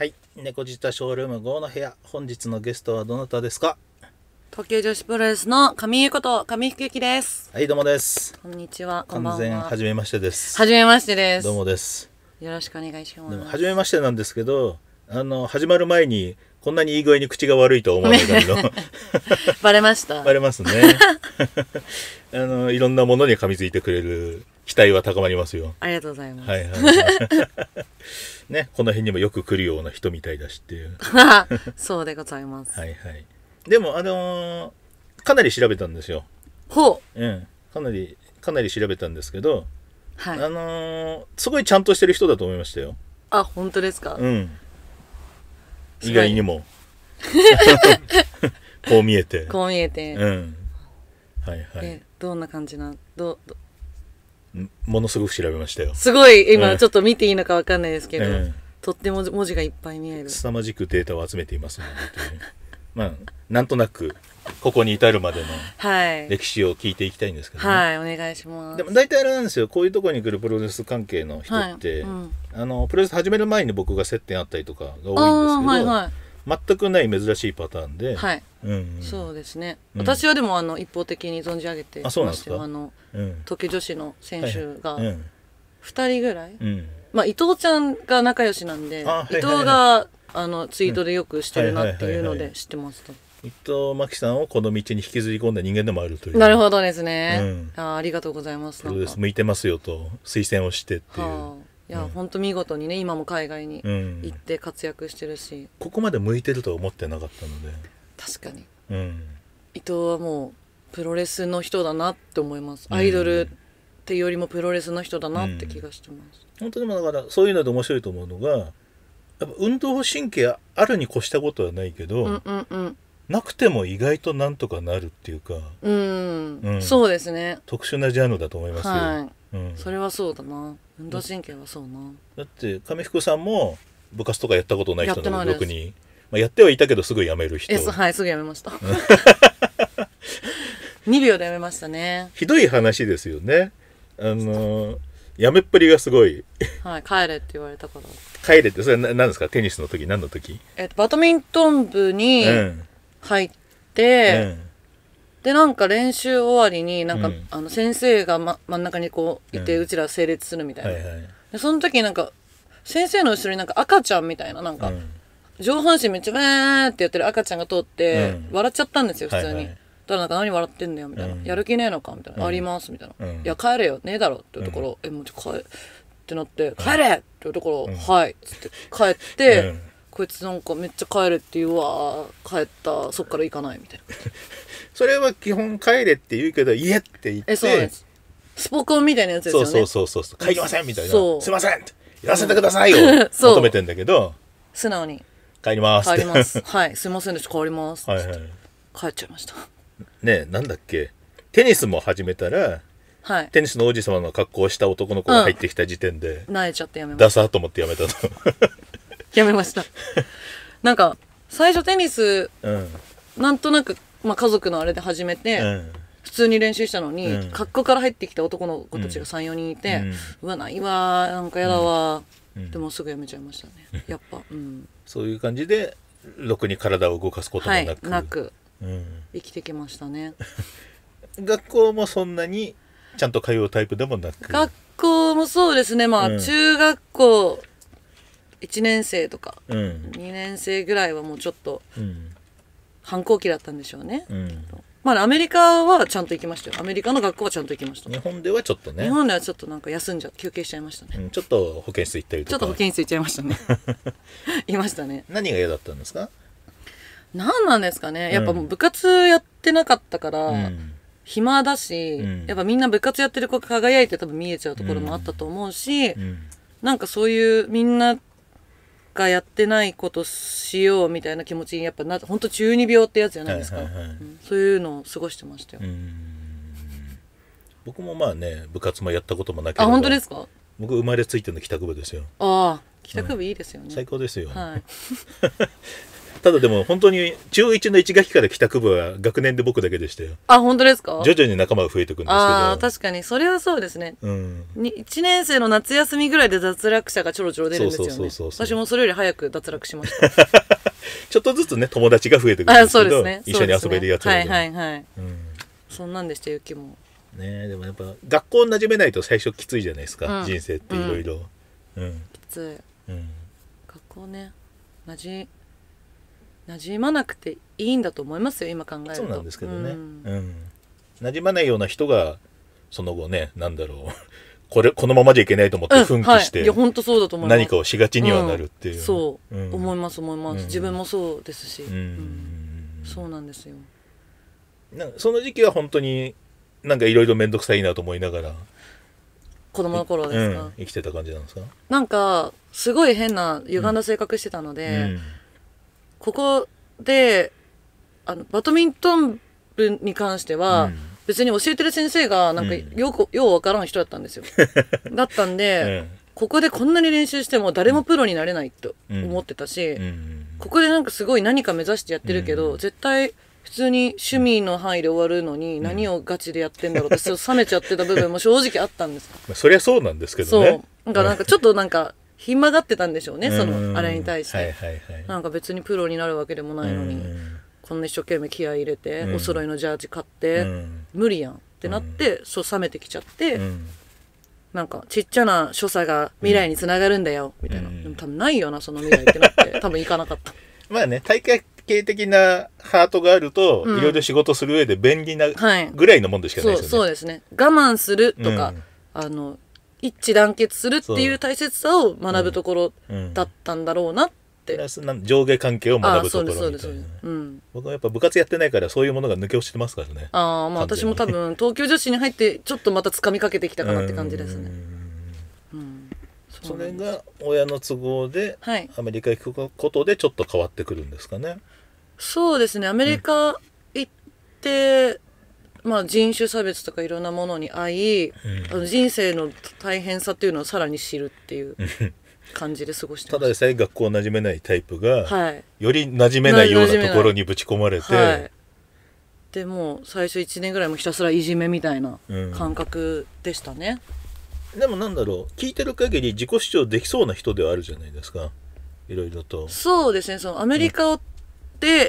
はい。猫舌ショールーム5の部屋。本日のゲストはどなたですか東京女子プロレスの上井こと上福幸です。はい、どうもです。こんにちは。こんば完ん全は。はじめましてです。初めましてです。どうもです。よろしくお願いします。初めましてなんですけど、あの、始まる前に、こんなにいい具合に口が悪いと思わなかったけど、バレました。バレますね。あの、いろんなものに噛みついてくれる期待は高まりますよ。ありがとうございます。はいはい、ね、この辺にもよく来るような人みたいだしっていう。そうでございます。はいはい。でも、あのー、かなり調べたんですよ。ほう。うん。かなり、かなり調べたんですけど、はい、あのー、すごいちゃんとしてる人だと思いましたよ。あ、本当ですかうん。意外にも。こう見えて。こう見えて。うん。はいはい。どんな感じな、ど、ど、ものすごく調べましたよすごい今ちょっと見ていいのかわかんないですけど、えー、とっても文字がいっぱい見える凄まじくデータを集めていますのでまあなんとなくここに至るまでの歴史を聞いていきたいんですけど、ね、はい、はい、お願いしますでも大体あれなんですよこういうところに来るプロレス関係の人って、はいうん、あのプロレス始める前に僕が接点あったりとかが多いんですけど、い全くない珍しいパターンで、はいうんうん、そうですね、私はでもあの一方的に存じ上げてましたよあの、うん、東京女子の選手が2人ぐらい、うん、まあ、伊藤ちゃんが仲良しなんで、はいはい、伊藤があのツイートでよくしてるなっていうので知ってますと。伊藤真紀さんをこの道に引きずり込んだ人間でもあるというなるほどですね、うん、あありがとうございます向いてますよと推薦をしてっていういや、うん、本当見事にね今も海外に行って活躍してるし、うん、ここまで向いてるとは思ってなかったので確かに、うん、伊藤はもうプロレスの人だなって思いますアイドルっていうよりもプロレスの人だなって気がしてます、うん、本当でもだからそういうので面白いと思うのがやっぱ運動神経あるに越したことはないけど、うんうんうんなくても意外となんとかなるっていうか、うん、うん、そうですね。特殊なジャンルだと思いますよ。はい、うん、それはそうだな。運動神経はそうなだって上福さんも部活とかやったことない人の6人まあ、やってはいたけどすぐ辞める人 はいすぐ辞めました2 秒で辞めましたねひどい話ですよねあの辞めっぷりがすごいはい帰れって言われたから帰れってそれ何ですかテニスの時何の時、えっと、バドミントン部に入って、うんうんでなんか練習終わりになんか、うんあの先生が、ま、真ん中にこういて、うちら整列するみたいな、はいはいでその時なんか先生の後ろになんか赤ちゃんみたいななんか、うん上半身めっちゃバーってやってる赤ちゃんが通って、うん笑っちゃったんですよ普通に。はいはいただなんか何笑ってんだよみたいな、うんやる気ねえのかみたいな、うんありますみたいな、うんいや帰れよねえだろっていうところ、えもうちょ帰ってなって帰れっていうところ、はいっつって帰って、うんこいつなんかめっちゃ帰れって言うわ帰ったそっから行かないみたいな それは基本帰れって言うけど家って言ってえそうですスポコンみたいなやつですよねそうそうそうそう帰りませんみたいなすいませんやらせてくださいよ、うん、求めてんだけど素直に帰ります帰りますはいすいませんでした帰りますはい、はい、帰っちゃいましたねなんだっけテニスも始めたらはい、テニスの王子様の格好をした男の子が入ってきた時点で、うん、泣いちゃってやめましたダサと思ってやめたとやめました。なんか、最初テニス、うんなんとなく、まあ、家族のあれで始めて、うん普通に練習したのに、うん格好から入ってきた男の子たちが34、人いて、ううわないわなんかやだわ、うんでもすぐやめちゃいましたねやっぱうんそういう感じでろくに体を動かすこともはいなく,、生きてきましたね 学校もそんなにちゃんと通うタイプでもなく学校もそうですねまあ、うん中学校1年生とか、うん、2年生ぐらいはもうちょっと反抗期だったんでしょうね、うん、まあアメリカはちゃんと行きましたよアメリカの学校はちゃんと行きました日本ではちょっとね日本ではちょっとなんか休んじゃ休憩しちゃいましたね、うん、ちょっと保健室行ったりとかちょっと保健室行っちゃいましたね いましたね何が嫌だったんですか何なんですかねやっぱもう部活やってなかったから、暇だし、うん、やっぱみんな部活やってる子が輝いて多分見えちゃうところもあったと思うし、うん、なんかそういうみんなかやってないことしようみたいな気持ちにやっぱな本当中二病ってやつじゃないですか、はいはいはいうん、そういうのを過ごしてましたよ僕もまあね部活もやったこともなければあ本当ですか僕生まれついての帰宅部ですよああ帰宅部いいですよね、うん、最高ですよ、は ただでも本当に中1の1学期から帰宅部は学年で僕だけでしたよあ本当ですか徐々に仲間が増えていくんですけどあ確かにそれはそうですね、うん、1年生の夏休みぐらいで脱落者がちょろちょろ出るんですよね私もそれより早く脱落しました ちょっとずつね友達が増えてくるんですけど、ね、一緒に遊べるやつ、はいはいはい、うん、そんなんでした雪もねでもやっぱ学校に馴染めないと最初きついじゃないですか、うん、人生っていろいろうん。きつい、うん、学校ね馴染馴染まなくていいんだと思いますよ今考えるとそうなんですけどね、うん、うん、馴染まないような人がその後ねなんだろう これこのままじゃいけないと思って奮起して、うんはい、いや本当そうだと思います何かをしがちにはなるっていう、うん、そう、思います思います、自分もそうですし、うんそうなんですよなその時期は本当になんかいろいろ面倒くさいなと思いながら子供の頃ですか、生きてた感じなんですかなんかすごい変な歪んだ性格してたので、ここであのバドミントン部に関しては、うん別に教えてる先生がなんかよく、うん、ようわからん人だったんですよ。だったんで、ここでこんなに練習しても誰もプロになれないと思ってたし、うん、ここでなんかすごい何か目指してやってるけど、絶対普通に趣味の範囲で終わるのに何をガチでやってんだろうって冷めちゃってた部分も正直あったんです。まあ、そりゃそうなんですけどね。そう。なんかなんかちょっとなんか暇がってたんでしょうね、そのあれに対して、はいはいはい、なんか別にプロになるわけでもないのに、こんな一生懸命気合い入れて、お揃いのジャージ買って、無理やんってなって、そう冷めてきちゃって、うん、なんかちっちゃな所作が未来につながるんだよ、みたいな、でも多分ないよなその未来ってなって 多分行かなかった。まあね体育系的なハートがあると、いろいろ仕事する上で便利なぐらいのもんでしかないですよね。はい、そうそうですね我慢するとか、あの一致団結するっていう大切さを学ぶところだったんだろうなって。ん上下関係を学ぶところみたいな、うん、僕はやっぱ部活やってないからそういうものが抜け落ちてますからねああまあ私も多分東京女子に入ってちょっとまた掴みかけてきたかなって感じですねそれが親の都合でアメリカ行くことでちょっと変わってくるんですかね、はい、そうですねアメリカ行って、まあ、人種差別とかいろんなものに遭い、あの人生の大変さっていうのをさらに知るっていう感じで過ごしてましたただでさえ学校馴染めないタイプが、はい、より馴染めないようなところにぶち込まれて、はい、でも最初1年ぐらいもひたすらいじめみたいな感覚でしたね、うん、でもなんだろう聞いてる限り自己主張できそうな人ではあるじゃないですかいろいろとそうですねそのアメリカを、うん、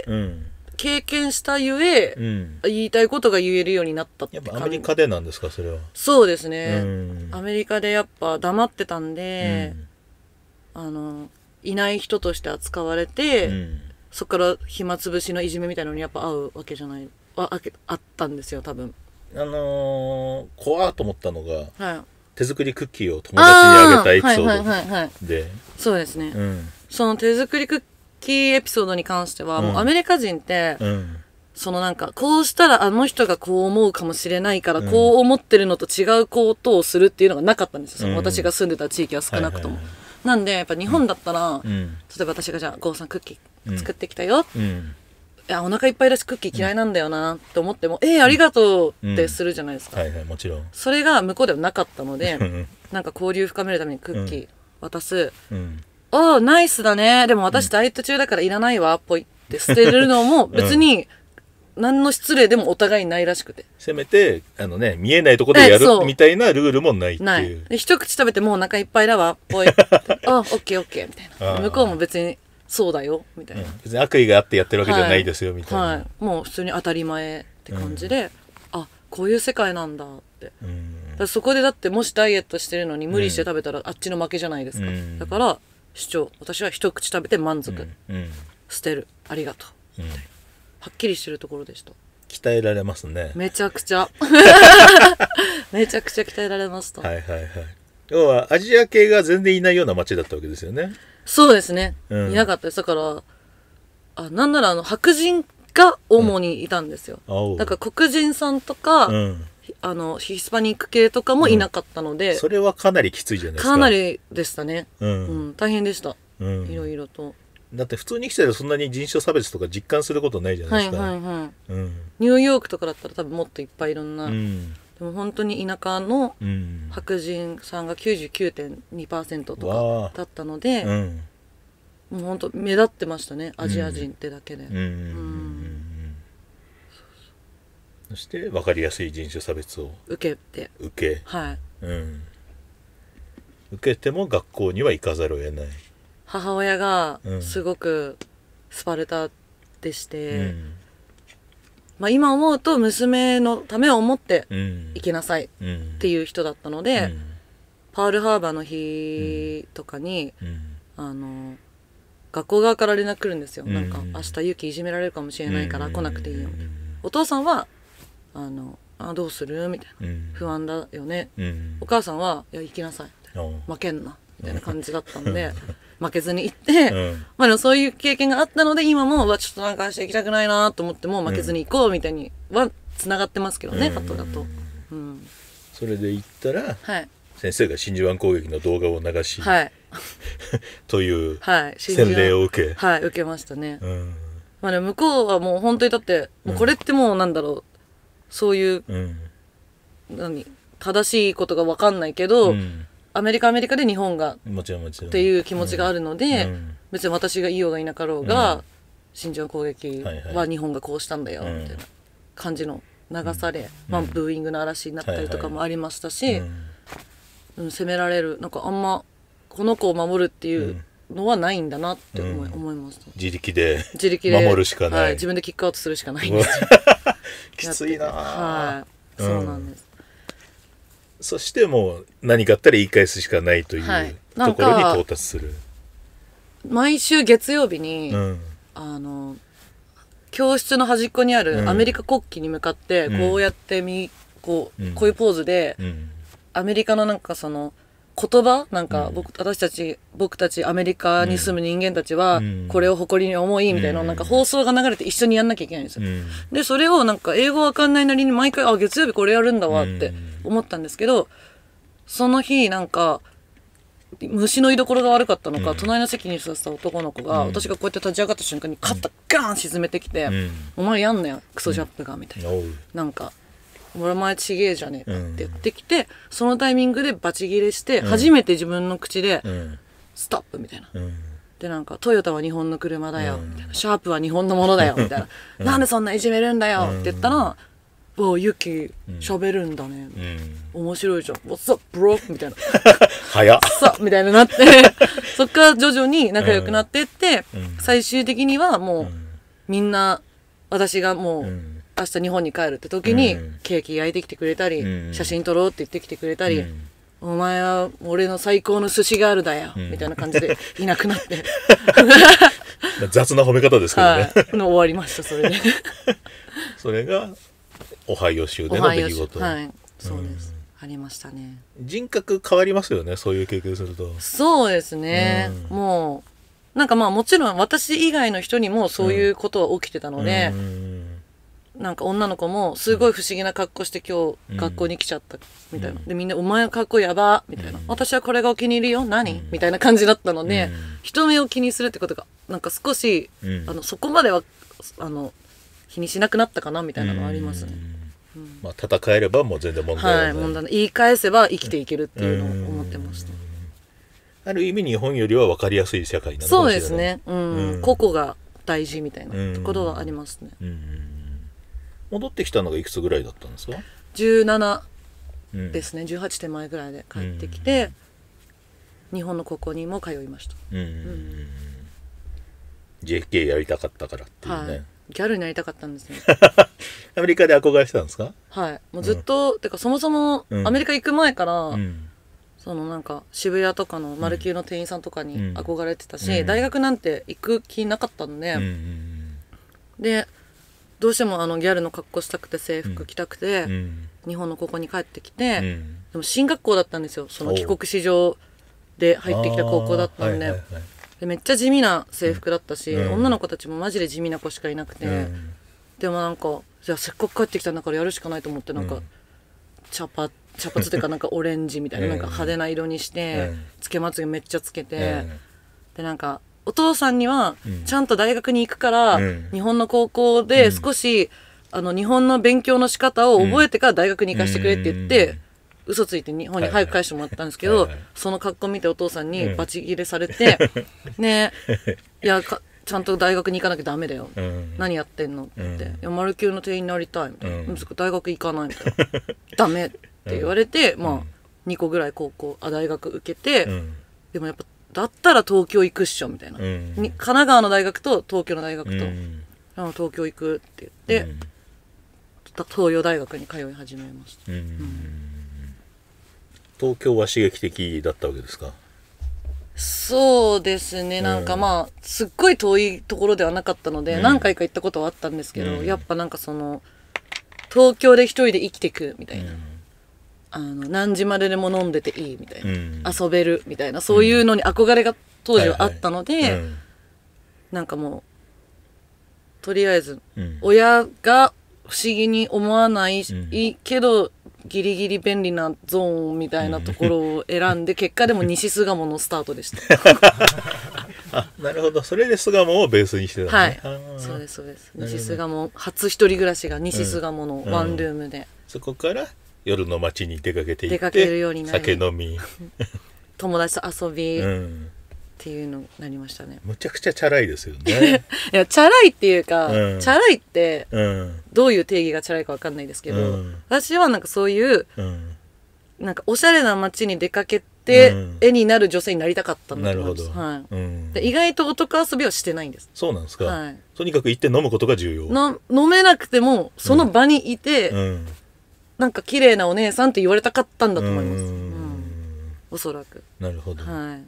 うん経験したゆえ、うん、言いたいことが言えるようになったってやっぱアメリカでなんですかそれはそうですね、うん、アメリカでやっぱ黙ってたんで、うん、あのいない人として扱われて、そこから暇つぶしのいじめみたいなのにやっぱ会うわけじゃないああったんですよ多分あのー、怖っと思ったのが、はい、手作りクッキーを友達にあげたエピソードで、はいはい、そうですね、うん、その手作りクッキーエピソードに関しては、もうアメリカ人って、そのなんか、こうしたらあの人がこう思うかもしれないから、こう思ってるのと違うことをするっていうのがなかったんですよ。その私が住んでた地域は少なくとも。なんで、やっぱ日本だったら、例えば私がじゃあ、ゴーさんクッキー作ってきたよ。いやお腹いっぱいだしクッキー嫌いなんだよなって思っても、うん、えー、ありがとうってするじゃないですか、うん、はいはいもちろんそれが向こうではなかったのでなんか交流深めるためにクッキー渡す、うん、ああ、ナイスだね。でも私ダイエット中だからいらないわ、ぽいって捨てるのも別に、何の失礼でもお互いないらしくて。せめて、あのね、見えないとこでやるみたいなルールもないっていう。ない一口食べてもうお腹いっぱいだわ、ぽい。ああ、オッケーオッケー、みたいな。向こうも別に、そうだよ、みたいな、うん、別に悪意があってやってるわけじゃないですよ、はい、みたいな、はい。もう普通に当たり前って感じで、うん、あ、こういう世界なんだって。うん、そこでだってもしダイエットしてるのに無理して食べたら、あっちの負けじゃないですか。だから、主張私は一口食べて満足、うんうん、捨てるありがとう、うん、はっきりしてるところでした鍛えられますねめちゃくちゃ めちゃくちゃ鍛えられましたはいはいはい要はアジア系が全然いないような街だったわけですよねそうですね、うん、いなかったですだからあなんならあの白人が主にいたんですよ、うん、だから黒人さんとか、うん、あのヒスパニック系とかもいなかったので、それはかなりきついじゃないですかかなりでしたね、うん大変でした、いろいろとだって普通に来てたらそんなに人種差別とか実感することないじゃないですか、はいはいはいうん、ニューヨークとかだったら多分もっといっぱいいろんな、うん、でも本当に田舎の白人さんが99.2%とかだったので、うん、もう本当目立ってましたねアジア人ってだけで。うんそして分かりやすい人種差別を受けて受けはいうん受けても学校には行かざるを得ない母親がすごくスパルタでして、うん、まあ、今思うと娘のためを思って行きなさいっていう人だったので、うん、パールハーバーの日とかに、うん、あの学校側から連絡来るんですよ、なんか明日勇気いじめられるかもしれないから来なくていいよ、お父さんはあのあどうするみたいな、うん、不安だよね、うん、お母さんはいや行きなさいみたいな負けんなみたいな感じだったんで負けずに行って、まあ、でもそういう経験があったので今もはちょっとなんかして行きたくないなと思っても負けずに行こうみたいにはつながってますけどね、うん、後だと、うん、それで行ったら、はい、先生が真珠湾攻撃の動画を流し、はい、というはい、洗礼を受け、はい、受けましたね、うんまあね、向こうはもう本当にだって、もうこれってもうなんだろう、そういう、うん、何正しいことが分かんないけど、うん、アメリカアメリカで日本がもちろんもちろんっていう気持ちがあるので、うん、別に私がいようがいなかろうが、真珠の攻撃は日本がこうしたんだよ、みたいな感じの流され、まあ、ブーイングの嵐になったりとかもありましたし、はいはい、うん責められるなんかあんまこの子を守るっていう。のはないんだなって思い,、思います自力で自力で守るしかない、はい、自分でキックアウトするしかないんですよ きついなはい、そうなんです、うん、そしてもう何かあったら言い返すしかないという、ところに到達する毎週月曜日に、うん、あの教室の端っこにあるアメリカ国旗に向かって、こうやってみ、こうこういうポーズで、アメリカのなんかその言葉なんか僕、うん、私たち僕たちアメリカに住む人間たちはこれを誇りに思いみたいな,、なんか放送が流れて一緒にやんなきゃいけないんですよ、でそれをなんか英語わかんないなりに毎回あ月曜日これやるんだわって思ったんですけど、その日なんか虫の居所が悪かったのか、隣の席に座ってた男の子が、私がこうやって立ち上がった瞬間に肩ガーン沈めてきて「お前やんなよクソジャップが」みたいな、なんか俺前ちげえじゃねえかって言ってきて、そのタイミングでバチ切れして、初めて自分の口で、ストップみたいな。で、なんか、トヨタは日本の車だよ、みたいな。シャープは日本のものだよ、みたいな。なんでそんないじめるんだよって言ったら、わうユキ、喋るんだね。面白いじゃん。What's up, bro? みたいな。早っ。さ、みたいななって、そっから徐々に仲良くなってって、最終的にはもう、みんな、私がもう、明日日本に帰るって時に、ケーキ焼いてきてくれたり、写真撮ろうって言ってきてくれたり、お前は俺の最高の寿司ガールだよ、みたいな感じでいなくなって 雑な褒め方ですけどね、はい、の終わりましたそれで それがオハイオ州での出来事はいそうです、うん、ありましたね人格変わりますよねそういう経験するとそうですね、うん、もうなんかまあもちろん私以外の人にもそういうことは起きてたので、うんなんか女の子もすごい不思議な格好して今日学校に来ちゃったみたいな。で、みんなお前の格好やばみたいな。私はこれがお気に入りよ何みたいな感じだったので、人目を気にするってことが、なんか少し、あの、そこまでは、あの、気にしなくなったかなみたいなのはありますね。まあ、戦えればもう全然問題ない。はい、問題ない。言い返せば生きていけるっていうのを思ってました。ある意味日本よりは分かりやすい社会なのかもしれない。そうですね。うん。個々が大事みたいなところはありますね。うん戻ってきたのがいくつぐらいだったんですか17ですね、うん、18手前ぐらいで帰ってきて、うん、日本の高校にも通いました、うんうん、JK やりたかったからっていうね、はい、ギャルになりたかったんですね アメリカで憧れてたんですかはいもうずっと、うん、てかそもそもアメリカ行く前から、そのなんか渋谷とかのマルキューの店員さんとかに憧れてたし、大学なんて行く気なかったんで、でどうしてもあのギャルの格好したくて制服着たくて、うん、日本の高校に帰ってきて、うん、でも進学校だったんですよその帰国子女で入ってきた高校だったんではいはいはい、でめっちゃ地味な制服だったし、女の子たちもマジで地味な子しかいなくて、でもなんかじゃあせっかく帰ってきたんだからやるしかないと思ってなんか、茶髪茶髪というかなんかオレンジみたいな なんか派手な色にして、つけまつげめっちゃつけて、でなんかお父さんにはちゃんと大学に行くから、日本の高校で少し、あの日本の勉強の仕方を覚えてから大学に行かせてくれって言って、嘘ついて日本に早く返してもらったんですけど、その格好見てお父さんにバチギレされて、ねいやちゃんと大学に行かなきゃダメだよ、何やってんのって、いや丸級の店員になりたいみたいな、うん、大学行かないみたいな ダメって言われて、まあ2個ぐらい高校あ大学受けて、でもやっぱだったら東京行くっしょみたいな、うん、神奈川の大学と東京の大学と、うん、あの東京行くって言って、東洋大学に通い始めました、東京は刺激的だったわけですかそうですねなんかまあすっごい遠いところではなかったので、何回か行ったことはあったんですけど、やっぱなんかその東京で一人で生きていくみたいな。あの何時まででも飲んでていいみたいな、うん、遊べるみたいなそういうのに憧れが当時はあったので、はいはい、なんかもうとりあえず親が不思議に思わない、けどギリギリ便利なゾーンみたいなところを選んで、結果でも西巣鴨のスタートでした あなるほどそれで巣鴨をベースにしてた、ね、はいそうですそうです西巣鴨初一人暮らしが西巣鴨のワンルームで、うんうん、そこから夜の街に出かけて出かっけるてようになり酒飲み 友達と遊びうっていうのになりましたね、むちゃくちゃチャラいですよね いやチャラいっていうか、うんチャラいってうんどういう定義がチャラいかわかんないですけど、うん私はなんかそういううんなんかおしゃれな街に出かけて、うん絵になる女性になりたかったんだなるほど、はうんで意外と男遊びはしてないんです、そうなんですか、はいとにかく行って飲むことが重要の飲めなくてもその場にいて、うんなんか綺麗なお姉さんって言われたかったんだと思います。うん、おそらく。なるほど。はい。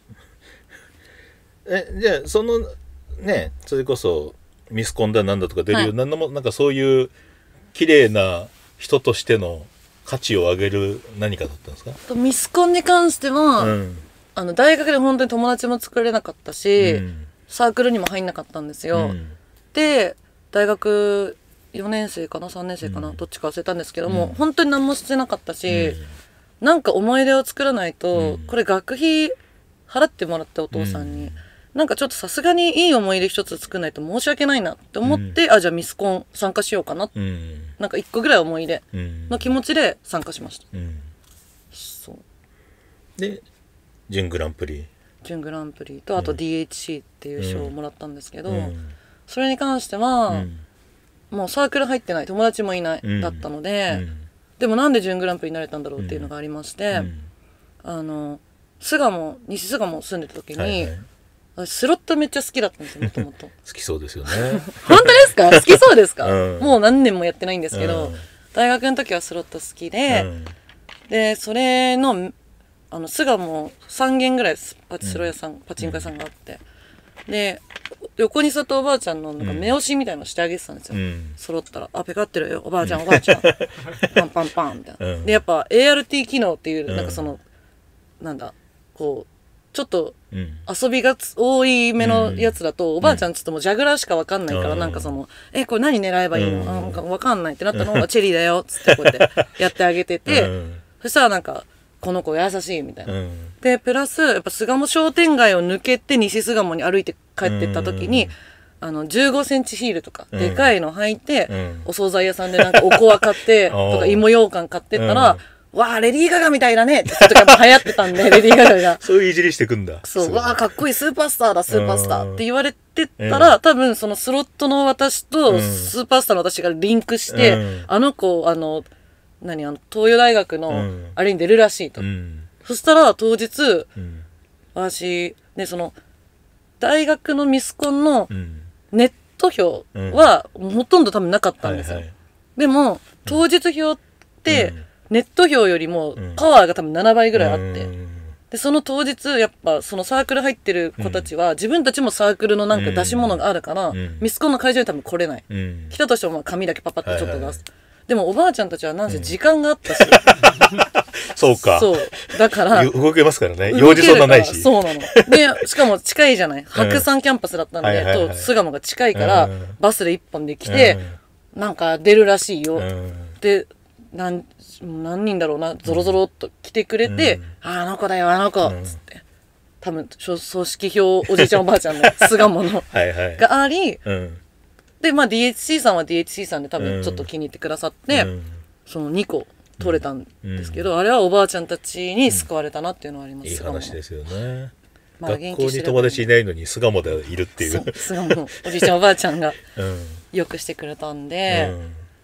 え、じゃあ、その、ね、それこそ、ミスコンだなんだとか出るよ、はい、なんも、なんかそういう、綺麗な人としての価値を上げる何かだったんですかミスコンに関しては、うん、あの、大学で本当に友達も作れなかったし、うん、サークルにも入んなかったんですよ。で、大学4年生かな3年生かな、どっちか忘れたんですけども、うん、本当に何もしてなかったし、うん、なんか思い出を作らないと、これ学費払ってもらったお父さんに、うん、なんかちょっとさすがにいい思い出一つ作らないと申し訳ないなって思って、うん、あじゃあミスコン参加しようかな、うん、なんか1個ぐらい思い出の気持ちで参加しました、うん、そうで準グランプリ準グランプリとあと DHC っていう賞をもらったんですけど、それに関しては、うんもうサークル入ってない友達もいない、だったので、でもなんで準グランプリになれたんだろうっていうのがありまして、あの巣鴨西巣鴨住んでた時に、はいはいスロットめっちゃ好きだったんですよ、もともと。好きそうですよね。本当ですか好きそうですか、うん、もう何年もやってないんですけど、うん、大学の時はスロット好きで、うん、で、それの、あの、巣鴨3軒ぐらいパチスロ屋さん、パチンコ屋さんがあって、で横に座ったおばあちゃんのなんか目押しみたいなのしてあげてたんですよ、うん、揃ったら「あペカってるよおばあちゃんおばあちゃん パンパンパン」みたいな、うん、でやっぱ ART 機能っていう、なんかそのなんだこうちょっと遊びが多い目のやつだと、おばあちゃんちょっともうジャグラーしかわかんないから、なんかその、え、これ何狙えばいいの、うんわかんないってなったのがチェリーだよ、つってこうやってやってあげてて、そしたらなんか、この子優しいみたいな。うん、でプラスやっぱ巣鴨商店街を抜けて西巣鴨に歩いて帰ってった時に。あの15センチヒールとか、でかいの履いて、お惣菜屋さんでなんかおこわ買って とか芋ようかん買ってったら、わあ、レディー・ガガみたいだねって時やっぱ流行ってたんで、レディー・ガガが。そういういじりしてくんだ。そう、わあ、かっこいい、スーパースターだ、スーパースターって言われてたら、多分そのスロットの私とスーパースターの私がリンクして、あの子、あの、何あの東洋大学のあれに出るらしいと、うん、そしたら当日、うん、私ねその大学のミスコンのネット票はほとんど多分なかったんですよ、はいはい、でも当日票ってネット票よりもパワーが多分7倍ぐらいあって、でその当日やっぱそのサークル入ってる子たちは、自分たちもサークルのなんか出し物があるから、ミスコンの会場に多分来れない、来たとしてもまあ紙だけパパッとちょっと出す、はいはいでもおばあちゃんたちはなんせ時間があったし、そうか。そう。だから、動けますからね。用事そんなないし。そうなの。で、しかも近いじゃない。白山キャンパスだったんで、と巣鴨が近いからうん、バスで一本で来て、なんか出るらしいよ。うんで、なん何人だろうな、ゾロゾロっと来てくれて、ああの子だよ、あの子、つって。多分、しょ葬式おじいちゃんおばあちゃんの巣鴨の、はいはい。があり、うん。で、まあ DHC さんは DHC さんで多分ちょっと気に入ってくださって、うん、その2個取れたんですけど、うん、あれはおばあちゃんたちに救われたなっていうのはあります、うん、いい話ですよね。まあ、学校に友達いないのに巣鴨でいるっていう巣鴨おじいちゃんおばあちゃんがよくしてくれたんで、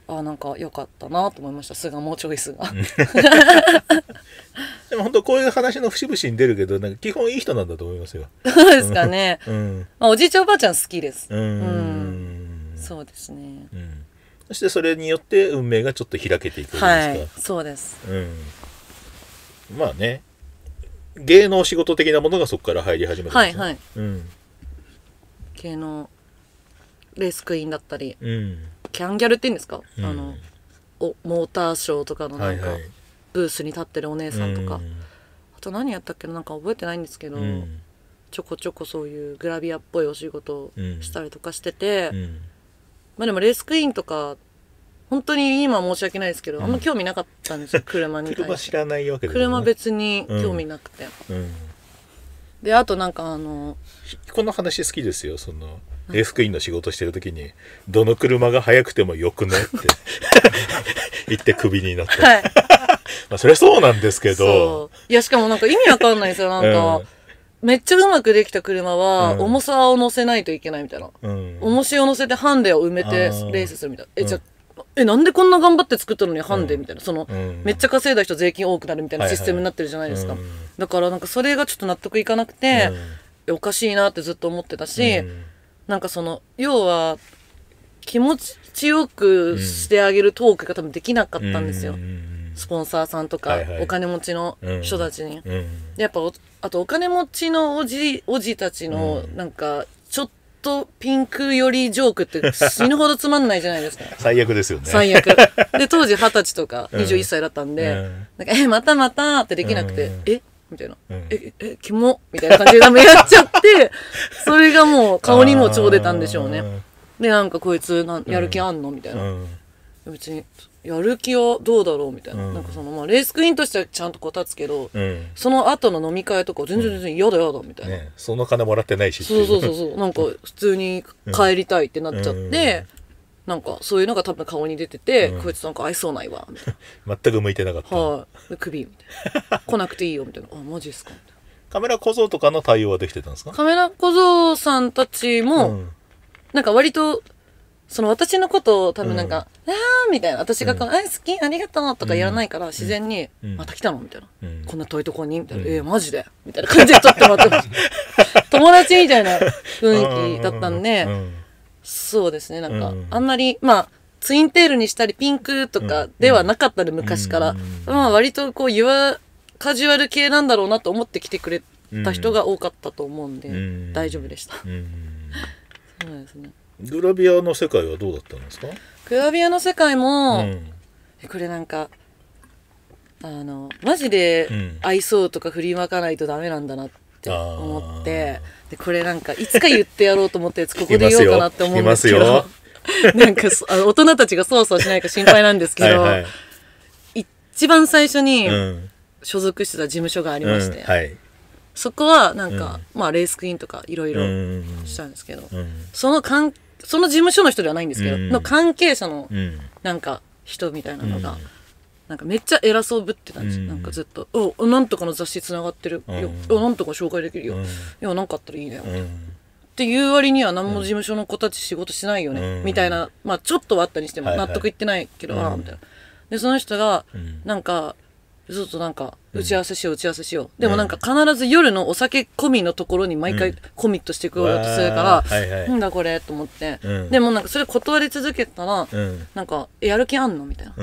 うん、あなんかよかったなと思いました巣鴨チョイスがでも本当こういう話の節々に出るけどなんか基本いい人なんだと思いますよ そうですかね、うんまあ、おじいちゃんおばあちゃん好きですうんそうですね、うん、そしてそれによって運命がちょっと開けていくんですか、はい、そうです、うん、まあね芸能仕事的なものがそこから入り始めて。はいはい、うん、芸能レースクイーンだったり、うん、キャンギャルっていうんですか、うん、あのおモーターショーとかのなんか、はいはい、ブースに立ってるお姉さんとか、うん、あと何やったっけなんか覚えてないんですけど、ちょこちょこそういうグラビアっぽいお仕事をしたりとかしてて、うん、まあでもレースクイーンとか、本当に今申し訳ないですけど、あんま興味なかったんですよ、車に対して。車知らないわけで、ね、車別に興味なくて。うんうん、で、あとなんかあの、この話好きですよ、その、レースクイーンの仕事してる時に、どの車が速くてもよくねって 言ってクビになった。はい。まあそりゃそうなんですけど。いや、しかもなんか意味わかんないですよ、なんか。うんめっちゃうまくできた車は、重さを乗せないといけないみたいな。うん重しを乗せてハンデを埋めてレースするみたいな。え、じゃあ、え、なんでこんな頑張って作ったのにハンデみたいな。その、うんめっちゃ稼いだ人税金多くなるみたいなシステムになってるじゃないですか。はいはいだからなんかそれがちょっと納得いかなくて、おかしいなってずっと思ってたし、うんなんかその、要は、気持ちよくしてあげるトークが多分できなかったんですよ。うんスポンサーさんとか、はいはい、お金持ちの人たちに。うん、やっぱあとお金持ちのおじ、おじたちの、なんか、ちょっと、ピンク寄りジョークって死ぬほどつまんないじゃないですか。最悪ですよね。最悪。で、当時二十歳とか21歳だったんで、うん、なんか、え、またまたってできなくて、うん、えみたいな。うん、え、え、キモみたいな感じでやっちゃって、それがもう顔にもちょう出たんでしょうね。で、なんかこいつなやる気あんのみたいな。別に、やる気はどうだろうみたいな、うん、なんかそのまあレースクイーンとしてはちゃんとこたつけど、うん、その後の飲み会とか全然全然嫌だ嫌だみたいな、ね、その金もらってないしそうそうそうそうなんか普通に帰りたいってなっちゃって、うん、なんかそういうのが多分顔に出てて、こいつなんか愛想ないわみたいな 全く向いてなかったはい首みたいな来なくていいよみたいなあマジっすかみたいなカメラ小僧とかの対応はできてたんですかカメラ小僧さんたちも、うん、なんか割とその私のことを多分なんか、うんああみたいな私がこう「うん、あ好きありがとう」とかやらないから自然に「また来たの?」みたいな、こんな遠いとこに?」みたいな「えー、マジで?」みたいな感じでちょっと待ってました友達みたいな雰囲気だったんで、そうですねなんか、あんまりまあツインテールにしたりピンクとかではなかったで、昔から、まあ割とこうわ、カジュアル系なんだろうなと思って来てくれた人が多かったと思うんで、大丈夫でした、そうですねグラビアの世界はどうだったんですかグラビアの世界も、うん、これなんかあのマジで愛想とか振りまかないとダメなんだなって思って、うん、でこれなんかいつか言ってやろうと思ったやつ ここで言おうかなって思うんですけど なんかあの大人たちがそわそわしないか心配なんですけど はい、一番最初に所属してた事務所がありまして。うんはいそこはなんか、うん、まあレースクイーンとかいろいろしたんですけど、うん、その関その事務所の人ではないんですけど、うん、の関係者のなんか人みたいなのが、なんかめっちゃ偉そうぶってたんです、うん、なんかずっと「おなんとかの雑誌つながってるよ、お、なんとか紹介できるよ、うん、いやなんかあったらいいね」みたいな。っていう割には何も事務所の子たち仕事しないよね、みたいなまあちょっとはあったにしても納得いってないけどあみたいな。でその人がなんか、そうそうなんか打ち合わせしよう打ち合わせしよう、でもなんか必ず夜のお酒込みのところに毎回コミットしてくようとするから、なんだこれと思って、でもなんかそれ断り続けたら、なんか「やる気あんの?」みたいな、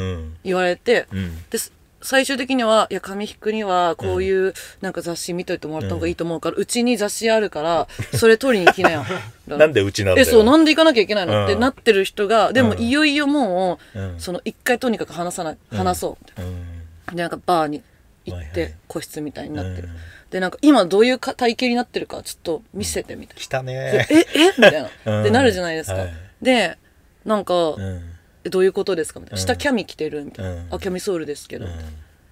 言われて、で最終的には「いや紙引くにはこういうなんか雑誌見といてもらった方がいいと思うから、うちに雑誌あるからそれ取りに行きなよ」なんでうちなんえそうなんで行かなきゃいけないの、ってなってる人がでもいよいよもう、その一回とにかく話さない話そうでなんかバーに行って個室みたいになってる、うんでなんか今どういうか体型になってるかちょっと見せてみたいな、でねええみたいな、うんでなるじゃないですか、はいでなんか、うんえどういうことですかみたいな下キャミ着てるみたいな、うんあキャミソールですけど、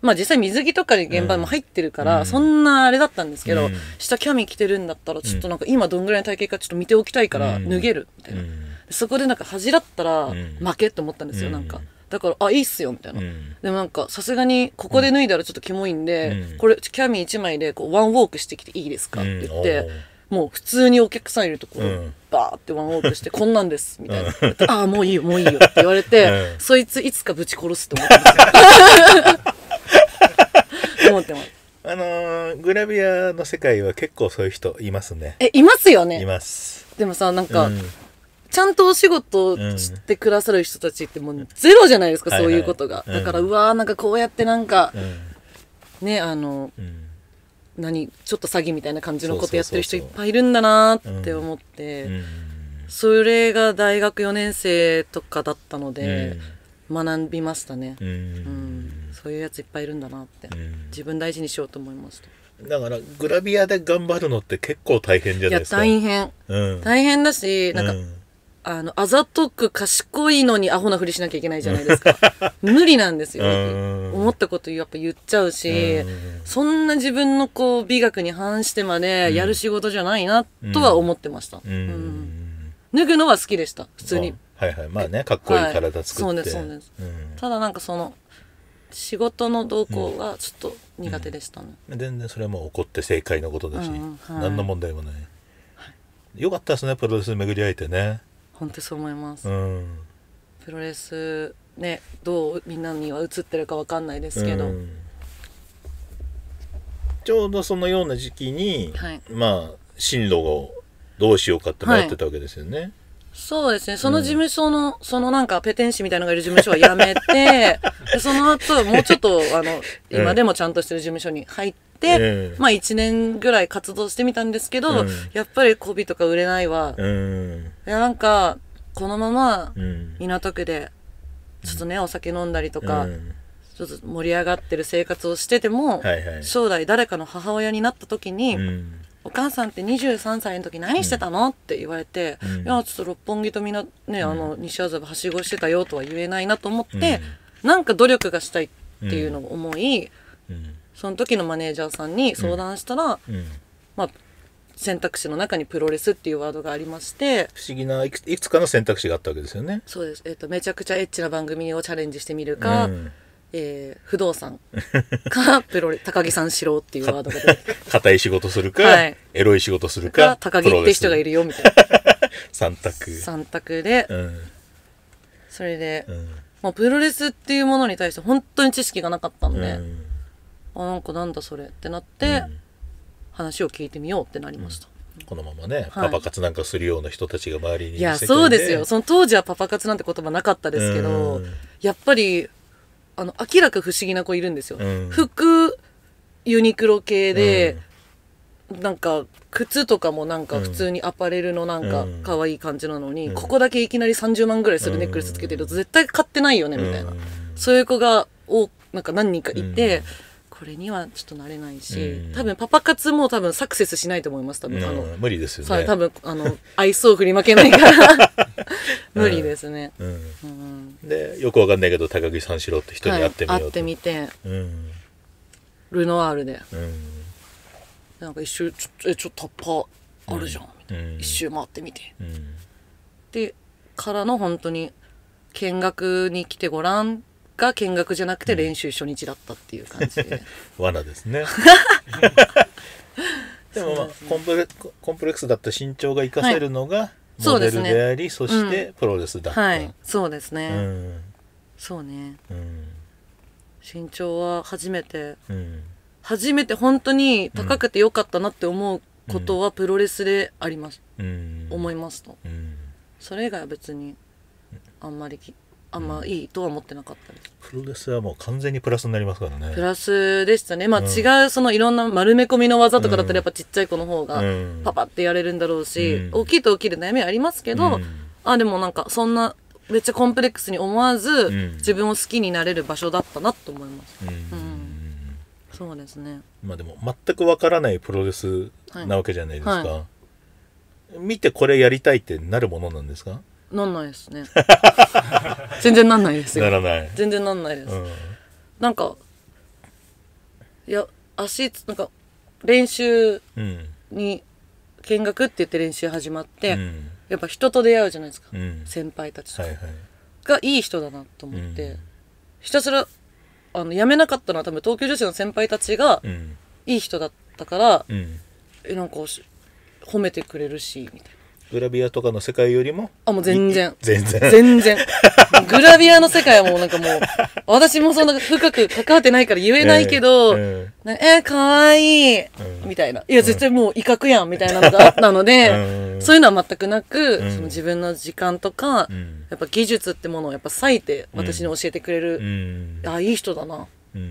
まあ実際水着とかで現場も入ってるから、そんなあれだったんですけど、うん下キャミ着てるんだったらちょっとなんか今どんぐらいの体型かちょっと見ておきたいから脱げるみたいな、うんそこでなんか恥じらったら負けって思ったんですよ、うんなんかだから、あ、いいっすよ、みたいな。うん、でもなんか、さすがに、ここで脱いだらちょっとキモいんで、うん、これ、キャミ1枚で、こう、ワンウォークしてきていいですかって言って、うん、もう普通にお客さんいるところ、バーってワンウォークして、こんなんです、みたいな。ああ、もういいよ、もういいよって言われて、そいついつかぶち殺すって思ってますよ。思ってます。あのー、グラビアの世界は結構そういう人いますね。え、いますよね。います。でもさ、なんか、うん、ちゃんとお仕事してくださる人たちってもうゼロじゃないですか、うん、そういうことが。はいはい、だから、うわーなんかこうやってなんか、うん、ね、あの、うん、何、ちょっと詐欺みたいな感じのことやってる人いっぱいいるんだなって思って、それが大学4年生とかだったので、学びましたね、うん、そういうやついっぱいいるんだなって、自分大事にしようと思いましただからグラビアで頑張るのって結構大変じゃないですかいや大変、うん、大変だしなんか、うん、あの、あざとく賢いのにアホなふりしなきゃいけないじゃないですか。無理なんですよ。思ったことやっぱ言っちゃうし、そんな自分のこう美学に反してまでやる仕事じゃないなとは思ってました。うん、脱ぐのは好きでした、普通に。はいはい。まあね、かっこいい体作って。はい、そうです、そうです。ただなんかその、仕事の動向はちょっと苦手でしたね。うん、全然それはもう怒って正解のことだし、うんはい、何の問題もない。い、よかったですね、プロレス巡り合えてね。本当そう思います、うん、プロレスねどうみんなには映ってるか分かんないですけど、うん、ちょうどそのような時期に、はい、まあ進路をどうしようかって迷ってたわけですよね、はい、そうですねその事務所の、そのなんかペテン師みたいなのがいる事務所は辞めて でその後もうちょっとあの今でもちゃんとしてる事務所に入っ、えー、まあ1年ぐらい活動してみたんですけど、うん、やっぱり媚びとか売れないわ。うん、いやなんか、このまま港区で、ちょっとね、お酒飲んだりとか、ちょっと盛り上がってる生活をしてても、はいはい、将来誰かの母親になった時に、お母さんって23歳の時何してたの、うん、って言われて、うん、いや、ちょっと六本木とみな、ね、あの、西麻布はしごしてたよとは言えないなと思って、うん、なんか努力がしたいっていうのを思い、その時のマネージャーさんに相談したら、うんうん、まあ、選択肢の中にプロレスっていうワードがありまして不思議ないくつかの選択肢があったわけですよねそうです、えーと、めちゃくちゃエッチな番組をチャレンジしてみるか、うん、えー、不動産か プロレ高木さんしろっていうワードが出て固い仕事するか、はい、エロい仕事するか高木って人がいるよみたいな3択3択で、うん、それで、うん、もうプロレスっていうものに対して本当に知識がなかったんで、うんあなんかなんだそれってなって、話を聞いてみようってなりました。このままね、パパ活なんかするような人たちが周りにいやそうですよその当時はパパ活なんて言葉なかったですけど、やっぱりあの明らか不思議な子いるんですよ、服ユニクロ系で、なんか靴とかもなんか普通にアパレルのなんか可愛い感じなのに、ここだけいきなり30万ぐらいするネックレスつけてると絶対買ってないよねみたいな、そういう子がおなんか何人かいて、これにはちょっとなれないし、うん、多分パパ活も多分サクセスしないと思います多分、うん、あの無理ですよね多分あの愛想を振りまけないから 無理ですね、うんでよくわかんないけど高木三四郎って人に会ってみよう、はい、会ってみて、ルノワールで、なんか一周ちょえちょっとタッパあるじゃん、みたいな一周回ってみて、でからの本当に見学に来てごらんってが見学じゃなくて練習初日だったっていう感じで、罠ですね でも、まあ、コンプレコンプレックスだった身長が活かせるのがモデルであり、はい、そ、ね,、してプロレスだった、うん、はい、そうですね、うん、そうね、うん、身長は初めて、初めて本当に高くてよかったなって思うことはプロレスであります、思いますと、それ以外は別にあんまりあんまいいとは思ってなかったですプロレスはもう完全にプラスになりますからねプラスでしたねまあ、うん、違うそのいろんな丸め込みの技とかだったらやっぱちっちゃい子の方がパパってやれるんだろうし、うん、大きいと大きいで悩みありますけど、うん、あでもなんかそんなめっちゃコンプレックスに思わず、自分を好きになれる場所だったなと思います、そうですねまあでも全くわからないプロレスなわけじゃないですか、はいはい、見てこれやりたいってなるものなんですかなんないですね全然なんないですよならない全然なんないです、うん、なんかいや足なんか練習に見学って言って練習始まって、うん、やっぱ人と出会うじゃないですか、うん、先輩たちと、はいはい、がいい人だなと思って、ひたすらあの辞めなかったのは多分東京女子の先輩たちがいい人だったから、えなんか褒めてくれるしみたいなグラビアとかの世界よりもあもう全然全然全然グラビアの世界はもうなんかもう私もそんな深く関わってないから言えないけど、えー、なかえー、かわいい、うん、みたいないや絶対もう威嚇やんみたいなのがあったので、うん、そういうのは全くなく、うん、その自分の時間とか、やっぱ技術ってものをやっぱ割いて私に教えてくれる、あいい人だなっ